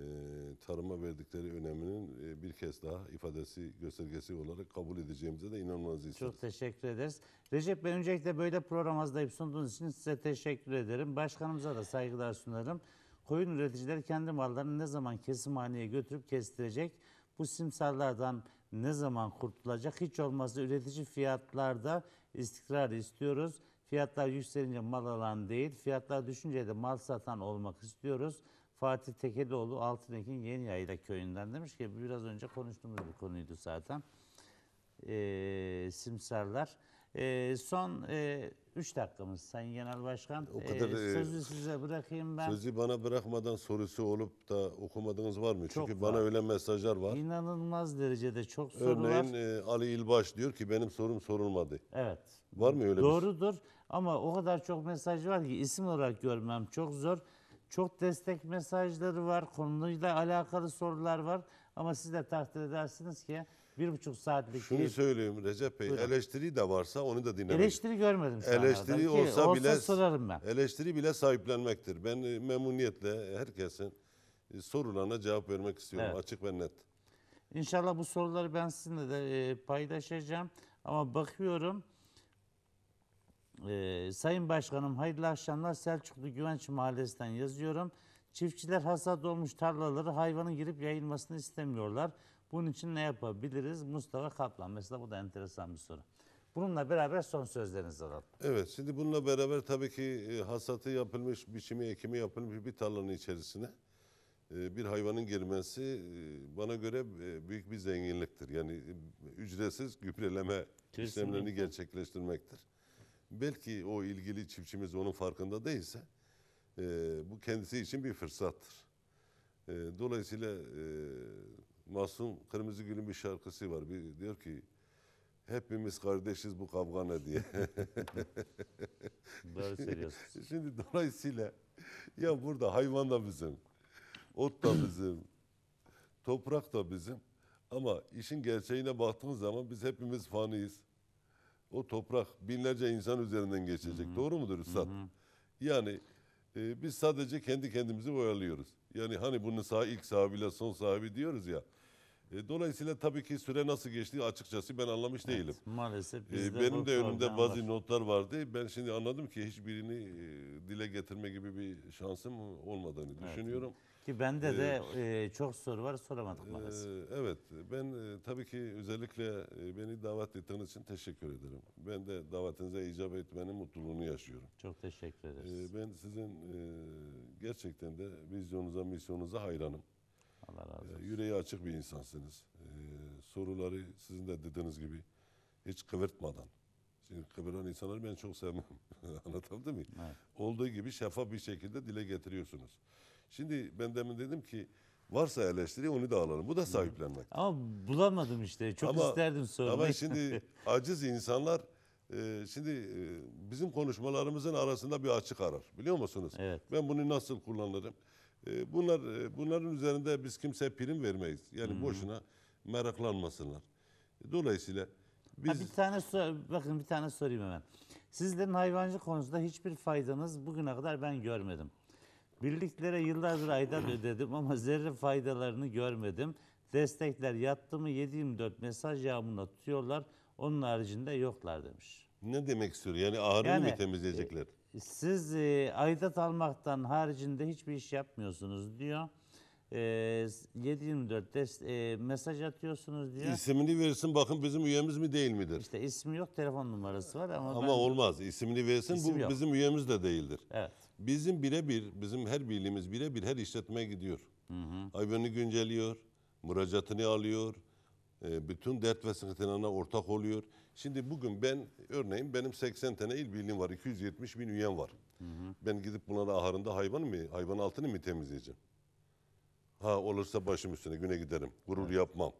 tarıma verdikleri öneminin e, bir kez daha ifadesi, göstergesi olarak kabul edeceğimize de inanmanızı isteriz. Çok teşekkür ederiz. Recep Bey öncelikle böyle program hazırlayıp sunduğunuz için size teşekkür ederim. Başkanımıza da saygılar sunarım. Koyun üreticileri kendi mallarını ne zaman kesimhaneye götürüp kestirecek? Bu simsarlardan ne zaman kurtulacak? Hiç olmazsa üretici fiyatlarda istikrar istiyoruz. Fiyatlar yükselince mal alan değil, fiyatlar düşünce de mal satan olmak istiyoruz. Fatih Tekelioğlu Altınek'in Yeni Yayla köyünden demiş ki biraz önce konuştuğumuz bir konuydu zaten. Ee, simsarlar. Ee, son 3 e, üç dakikamız Sayın Genel Başkan. O kadar, ee, e, sözü size bırakayım ben. Sözü bana bırakmadan sorusu olup da okumadığınız var mı? Çok Çünkü var. bana öyle mesajlar var. İnanılmaz derecede çok soru Örneğin, var. Örneğin Ali İlbaş diyor ki benim sorum sorulmadı. Evet. Var mı öyle Doğrudur. bir Doğrudur. Ama o kadar çok mesaj var ki isim olarak görmem çok zor. Çok destek mesajları var, konuyla alakalı sorular var. Ama siz de takdir edersiniz ki bir buçuk saatlik... Şunu bir... söyleyeyim Recep Bey, Buyurun. eleştiri de varsa onu da dinlemek. Eleştiri görmedim Eleştiri olsa, olsa bile... sorarım ben. Eleştiri bile sahiplenmektir. Ben e, memnuniyetle herkesin e, sorularına cevap vermek istiyorum. Evet. Açık ve net. İnşallah bu soruları ben sizinle de e, paylaşacağım. Ama bakıyorum... Ee, Sayın Başkanım hayırlı akşamlar Selçuklu Güvenç Mahallesi'nden yazıyorum. Çiftçiler hasat olmuş tarlaları hayvanın girip yayılmasını istemiyorlar. Bunun için ne yapabiliriz? Mustafa Kaplan mesela bu da enteresan bir soru. Bununla beraber son sözlerinizi alalım. Evet şimdi bununla beraber tabii ki e, hasatı yapılmış, biçimi ekimi yapılmış bir tarlanın içerisine e, bir hayvanın girmesi e, bana göre büyük bir zenginliktir. Yani ücretsiz gübreleme Kesinlikle. işlemlerini gerçekleştirmektir belki o ilgili çiftçimiz onun farkında değilse e, bu kendisi için bir fırsattır. E, dolayısıyla e, Masum Kırmızı Gül'ün bir şarkısı var. Bir, diyor ki hepimiz kardeşiz bu kavga ne diye. Doğru söylüyorsun. Şimdi dolayısıyla ya burada hayvan da bizim, ot da bizim, toprak da bizim. Ama işin gerçeğine baktığımız zaman biz hepimiz faniyiz. O toprak binlerce insan üzerinden geçecek. Hı hı. Doğru mudur Üstad? Hı Yani e, biz sadece kendi kendimizi oyalıyoruz. Yani hani bunun sağ ilk sahibiyle son sahibi diyoruz ya. E, dolayısıyla tabii ki süre nasıl geçti açıkçası ben anlamış evet, değilim. Maalesef e, bizde e, Benim de önümde bazı var. notlar vardı. Ben şimdi anladım ki hiçbirini e, dile getirme gibi bir şansım olmadığını evet. düşünüyorum. Evet. Ki bende de ee, e, çok soru var soramadık e, maalesef. evet, ben e, tabii ki özellikle e, beni davet ettiğiniz için teşekkür ederim. Ben de davetinize icap etmenin mutluluğunu yaşıyorum. Çok teşekkür e, ederiz. Ee, ben sizin e, gerçekten de vizyonunuza, misyonunuza hayranım. Allah razı e, olsun. Ee, yüreği açık bir insansınız. Ee, soruları sizin de dediğiniz gibi hiç kıvırtmadan. Şimdi kıvıran insanları ben çok sevmem. Anlatabildim mi? Evet. Olduğu gibi şeffaf bir şekilde dile getiriyorsunuz. Şimdi ben demin dedim ki varsa eleştiri onu da alalım. Bu da sahiplenmek. Ama bulamadım işte. Çok ama, isterdim sormayı. Ama şimdi aciz insanlar e, şimdi e, bizim konuşmalarımızın arasında bir açık arar. Biliyor musunuz? Evet. Ben bunu nasıl kullanırım? E, bunlar bunların üzerinde biz kimse prim vermeyiz. Yani hmm. boşuna meraklanmasınlar. Dolayısıyla biz... Ha, bir tane sor, bakın bir tane sorayım hemen. Sizlerin hayvancı konusunda hiçbir faydanız bugüne kadar ben görmedim. Birliklere yıllardır aydan ödedim ama zerre faydalarını görmedim. Destekler yattı mı 7-24 mesaj yağmuruna tutuyorlar. Onun haricinde yoklar demiş. Ne demek istiyor? Yani ağrını yani, mı e, temizleyecekler? E, siz e, aidat almaktan haricinde hiçbir iş yapmıyorsunuz diyor. E, 724 des, e, mesaj atıyorsunuz diyor. İsmini versin bakın bizim üyemiz mi değil midir? İşte ismi yok telefon numarası var ama. Ama ben, olmaz. isimini versin bu yok. bizim üyemiz de değildir. Evet. Bizim birebir, bizim her birliğimiz birebir her işletmeye gidiyor. Hı hı. Ayvını güncelliyor, müracaatını alıyor, e, bütün dert ve sıkıntılarına ortak oluyor. Şimdi bugün ben örneğin benim 80 tane il birliğim var. 270 bin üyem var. Hı hı. Ben gidip bunlara aharında hayvan mı, hayvan altını mı temizleyeceğim? Ha olursa başım üstüne güne giderim. Gurur evet. yapmam.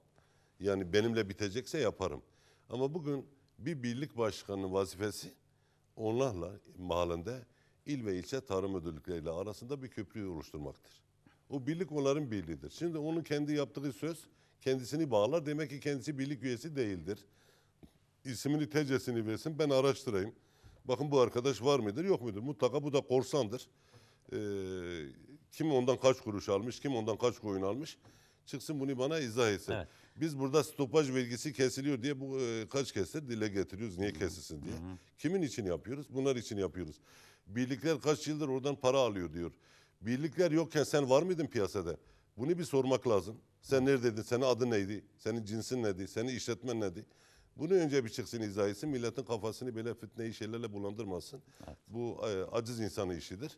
Yani benimle bitecekse yaparım. Ama bugün bir birlik başkanının vazifesi onlarla mahallende il ve ilçe tarım müdürlükleriyle arasında bir köprü oluşturmaktır. O birlik onların birliğidir. Şimdi onun kendi yaptığı söz kendisini bağlar. Demek ki kendisi birlik üyesi değildir. İsmini, tecesini versin ben araştırayım. Bakın bu arkadaş var mıdır yok mudur? Mutlaka bu da korsandır. Ee, kim ondan kaç kuruş almış, kim ondan kaç koyun almış çıksın bunu bana izah etsin. Evet. Biz burada stopaj bilgisi kesiliyor diye bu e, kaç kese dile getiriyoruz. Niye kesilsin diye. Hı hı. Kimin için yapıyoruz? Bunlar için yapıyoruz. Birlikler kaç yıldır oradan para alıyor diyor. Birlikler yokken sen var mıydın piyasada? Bunu bir sormak lazım. Sen neredeydin? Senin adı neydi? Senin cinsin neydi? Senin işletmen neydi? Bunu önce bir çıksın izah etsin. Milletin kafasını böyle fitneyi şeylerle bulandırmasın. Evet. Bu e, aciz insanı işidir.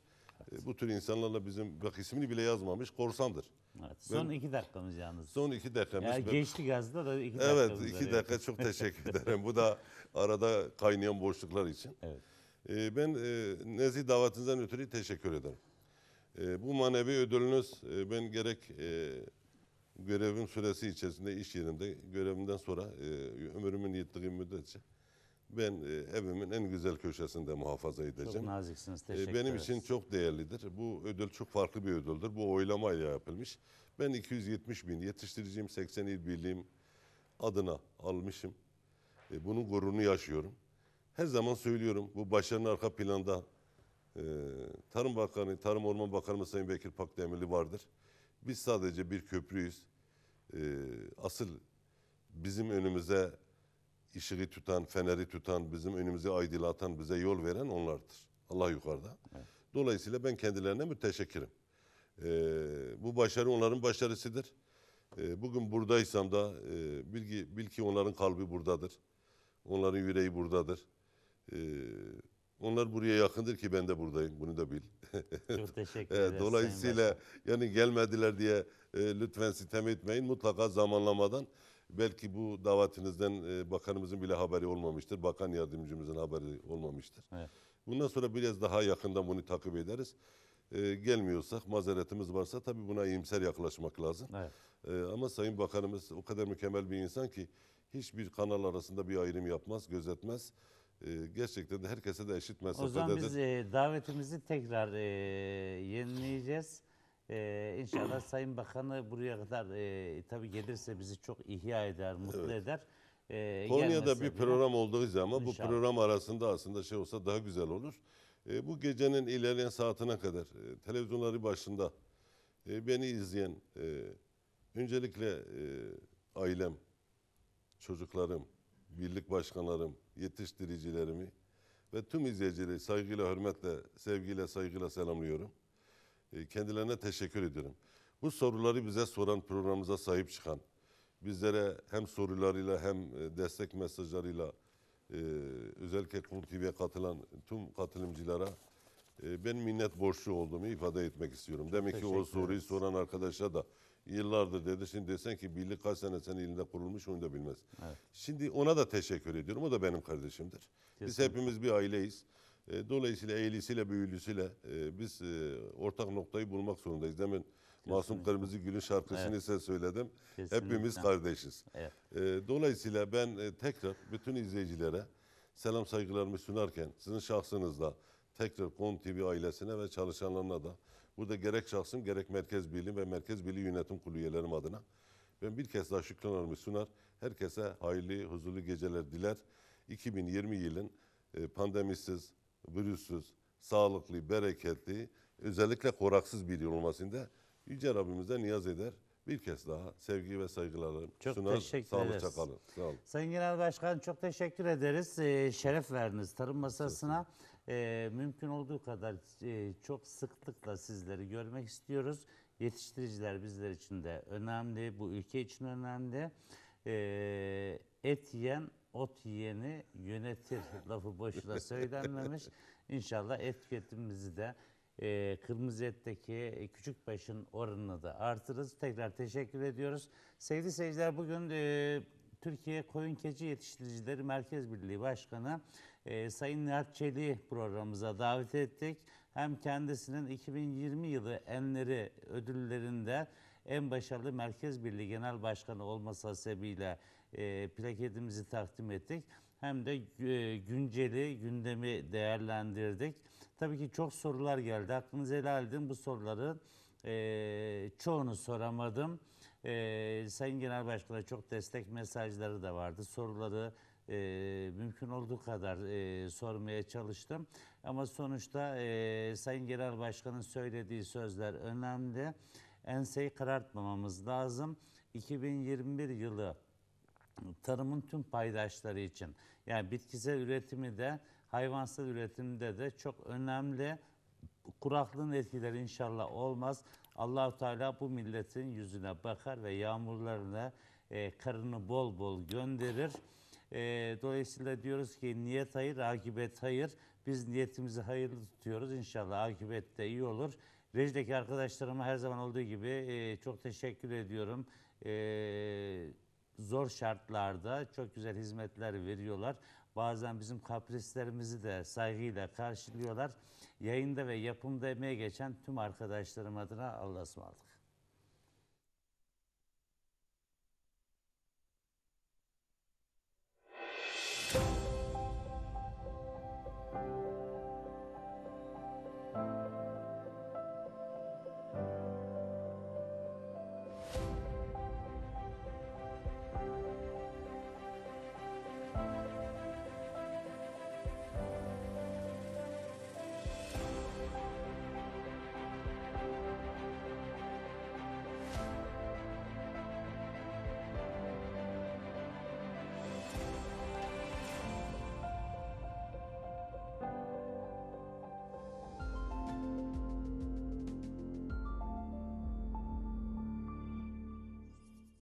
Evet. E, bu tür insanlarla bizim bak ismini bile yazmamış korsandır. Evet. Son ben, iki dakikamız yalnız. Son iki dakikamız. Ya, geçti gazda da iki dakikamız. Evet iki dakika çok teşekkür ederim. Bu da arada kaynayan boşluklar için. Evet. Ee, ben e, nezih davetinizden ötürü teşekkür ederim. Ee, bu manevi ödülünüz e, ben gerek e, görevim süresi içerisinde iş yerinde görevimden sonra e, ömrümün yettiği müddetçe ben evimin en güzel köşesinde muhafaza edeceğim. Çok naziksiniz. Teşekkür e, Benim için çok değerlidir. Bu ödül çok farklı bir ödüldür. Bu oylamayla yapılmış. Ben 270 bin yetiştireceğim 80 il birliğim adına almışım. E, bunun gururunu yaşıyorum. Her zaman söylüyorum bu başarının arka planda e, Tarım Bakanı, Tarım Orman Bakanı Sayın Bekir Pakdemirli vardır. Biz sadece bir köprüyüz. E, asıl bizim önümüze ışığı tutan, feneri tutan, bizim önümüze aydınlatan, bize yol veren onlardır. Allah yukarıda. Evet. Dolayısıyla ben kendilerine müteşekkirim. E, bu başarı onların başarısıdır. E, bugün buradaysam da e, bilgi, bil ki onların kalbi buradadır. Onların yüreği buradadır. Ee, onlar buraya yakındır ki ben de buradayım. Bunu da bil. Çok teşekkür ee, ederim. Dolayısıyla yani gelmediler diye e, lütfen sitem etmeyin. Mutlaka zamanlamadan belki bu davetinizden e, bakanımızın bile haberi olmamıştır. Bakan yardımcımızın haberi olmamıştır. Evet. Bundan sonra biraz daha yakından bunu takip ederiz. E, gelmiyorsak, mazeretimiz varsa tabii buna iyimser yaklaşmak lazım. Evet. E, ama Sayın Bakanımız o kadar mükemmel bir insan ki hiçbir kanal arasında bir ayrım yapmaz, gözetmez e, gerçekten de herkese de eşit mesafededir. O zaman biz e, davetimizi tekrar e, yenileyeceğiz. Ee, Sayın Bakanı buraya kadar e, tabii gelirse bizi çok ihya eder, mutlu evet. eder. E, Konya'da bir program olduğu zaman inşallah. bu program arasında aslında şey olsa daha güzel olur. E, bu gecenin ilerleyen saatine kadar televizyonları başında beni izleyen öncelikle ailem, çocuklarım, birlik başkanlarım, yetiştiricilerimi ve tüm izleyicileri saygıyla, hürmetle, sevgiyle, saygıyla selamlıyorum. Ee, kendilerine teşekkür ediyorum. Bu soruları bize soran, programımıza sahip çıkan, bizlere hem sorularıyla hem e, destek mesajlarıyla e, özellikle Kum TV'ye katılan tüm katılımcılara e, ben minnet borçlu olduğumu ifade etmek istiyorum. Çok Demek ki o soruyu soran arkadaşa da yıllardır dedi. Şimdi desen ki birlik kaç sene senin ilinde kurulmuş onu da bilmez. Evet. Şimdi ona da teşekkür ediyorum. O da benim kardeşimdir. Kesinlikle. Biz hepimiz bir aileyiz. E, dolayısıyla eğilisiyle büyülüsüyle e, biz e, ortak noktayı bulmak zorundayız. Demin Kesinlikle. Masum Kırmızı Gül'ün şarkısını evet. size söyledim. Kesinlikle. Hepimiz kardeşiz. Evet. Dolayısıyla ben tekrar bütün izleyicilere selam saygılarımı sunarken sizin şahsınızda tekrar Kon TV ailesine ve çalışanlarına da Burada gerek şahsım gerek Merkez Birliği ve Merkez Birliği Yönetim Kurulu üyelerim adına ben bir kez daha şükranlarımı sunar. Herkese hayırlı, huzurlu geceler diler. 2020 yılın e, pandemisiz, virüssüz, sağlıklı, bereketli, özellikle koraksız bir yıl olmasında Yüce Rabbimize niyaz eder. Bir kez daha sevgi ve saygılarım çok sunar. Teşekkür Sağlıkça kalın. Sağ olun. Sayın Genel Başkan çok teşekkür ederiz. E, şeref verdiniz tarım masasına. Teşekkür e, mümkün olduğu kadar e, çok sıklıkla sizleri görmek istiyoruz. Yetiştiriciler bizler için de önemli, bu ülke için önemli. E, et yiyen ot yiyeni yönetir lafı boşuna söylenmemiş. İnşallah et tüketimimizi de e, kırmızı etteki küçük başın oranını da artırırız. Tekrar teşekkür ediyoruz. Sevgili seyirciler bugün e, Türkiye Koyun Keçi Yetiştiricileri Merkez Birliği Başkanı e, Sayın Erçeli programımıza davet ettik. Hem kendisinin 2020 yılı enleri ödüllerinde en başarılı Merkez Birliği Genel Başkanı olması hasebiyle e, plaketimizi takdim ettik. Hem de e, günceli gündemi değerlendirdik. Tabii ki çok sorular geldi. Aklınızı helal edin bu soruların e, çoğunu soramadım. E, Sayın Genel Başkan'a çok destek mesajları da vardı. Soruları e, mümkün olduğu kadar e, sormaya çalıştım. Ama sonuçta e, Sayın Genel Başkan'ın söylediği sözler önemli. Enseyi karartmamamız lazım. 2021 yılı tarımın tüm paydaşları için yani bitkisel üretimi de hayvansal üretimde de çok önemli. Kuraklığın etkileri inşallah olmaz. Allahu Teala bu milletin yüzüne bakar ve yağmurlarına e, karını bol bol gönderir. E, dolayısıyla diyoruz ki niyet hayır, akibet hayır. Biz niyetimizi hayırlı tutuyoruz. İnşallah akibet de iyi olur. Rejideki arkadaşlarıma her zaman olduğu gibi e, çok teşekkür ediyorum. E, zor şartlarda çok güzel hizmetler veriyorlar. Bazen bizim kaprislerimizi de saygıyla karşılıyorlar. Yayında ve yapımda emeğe geçen tüm arkadaşlarım adına Allah'a ısmarladık.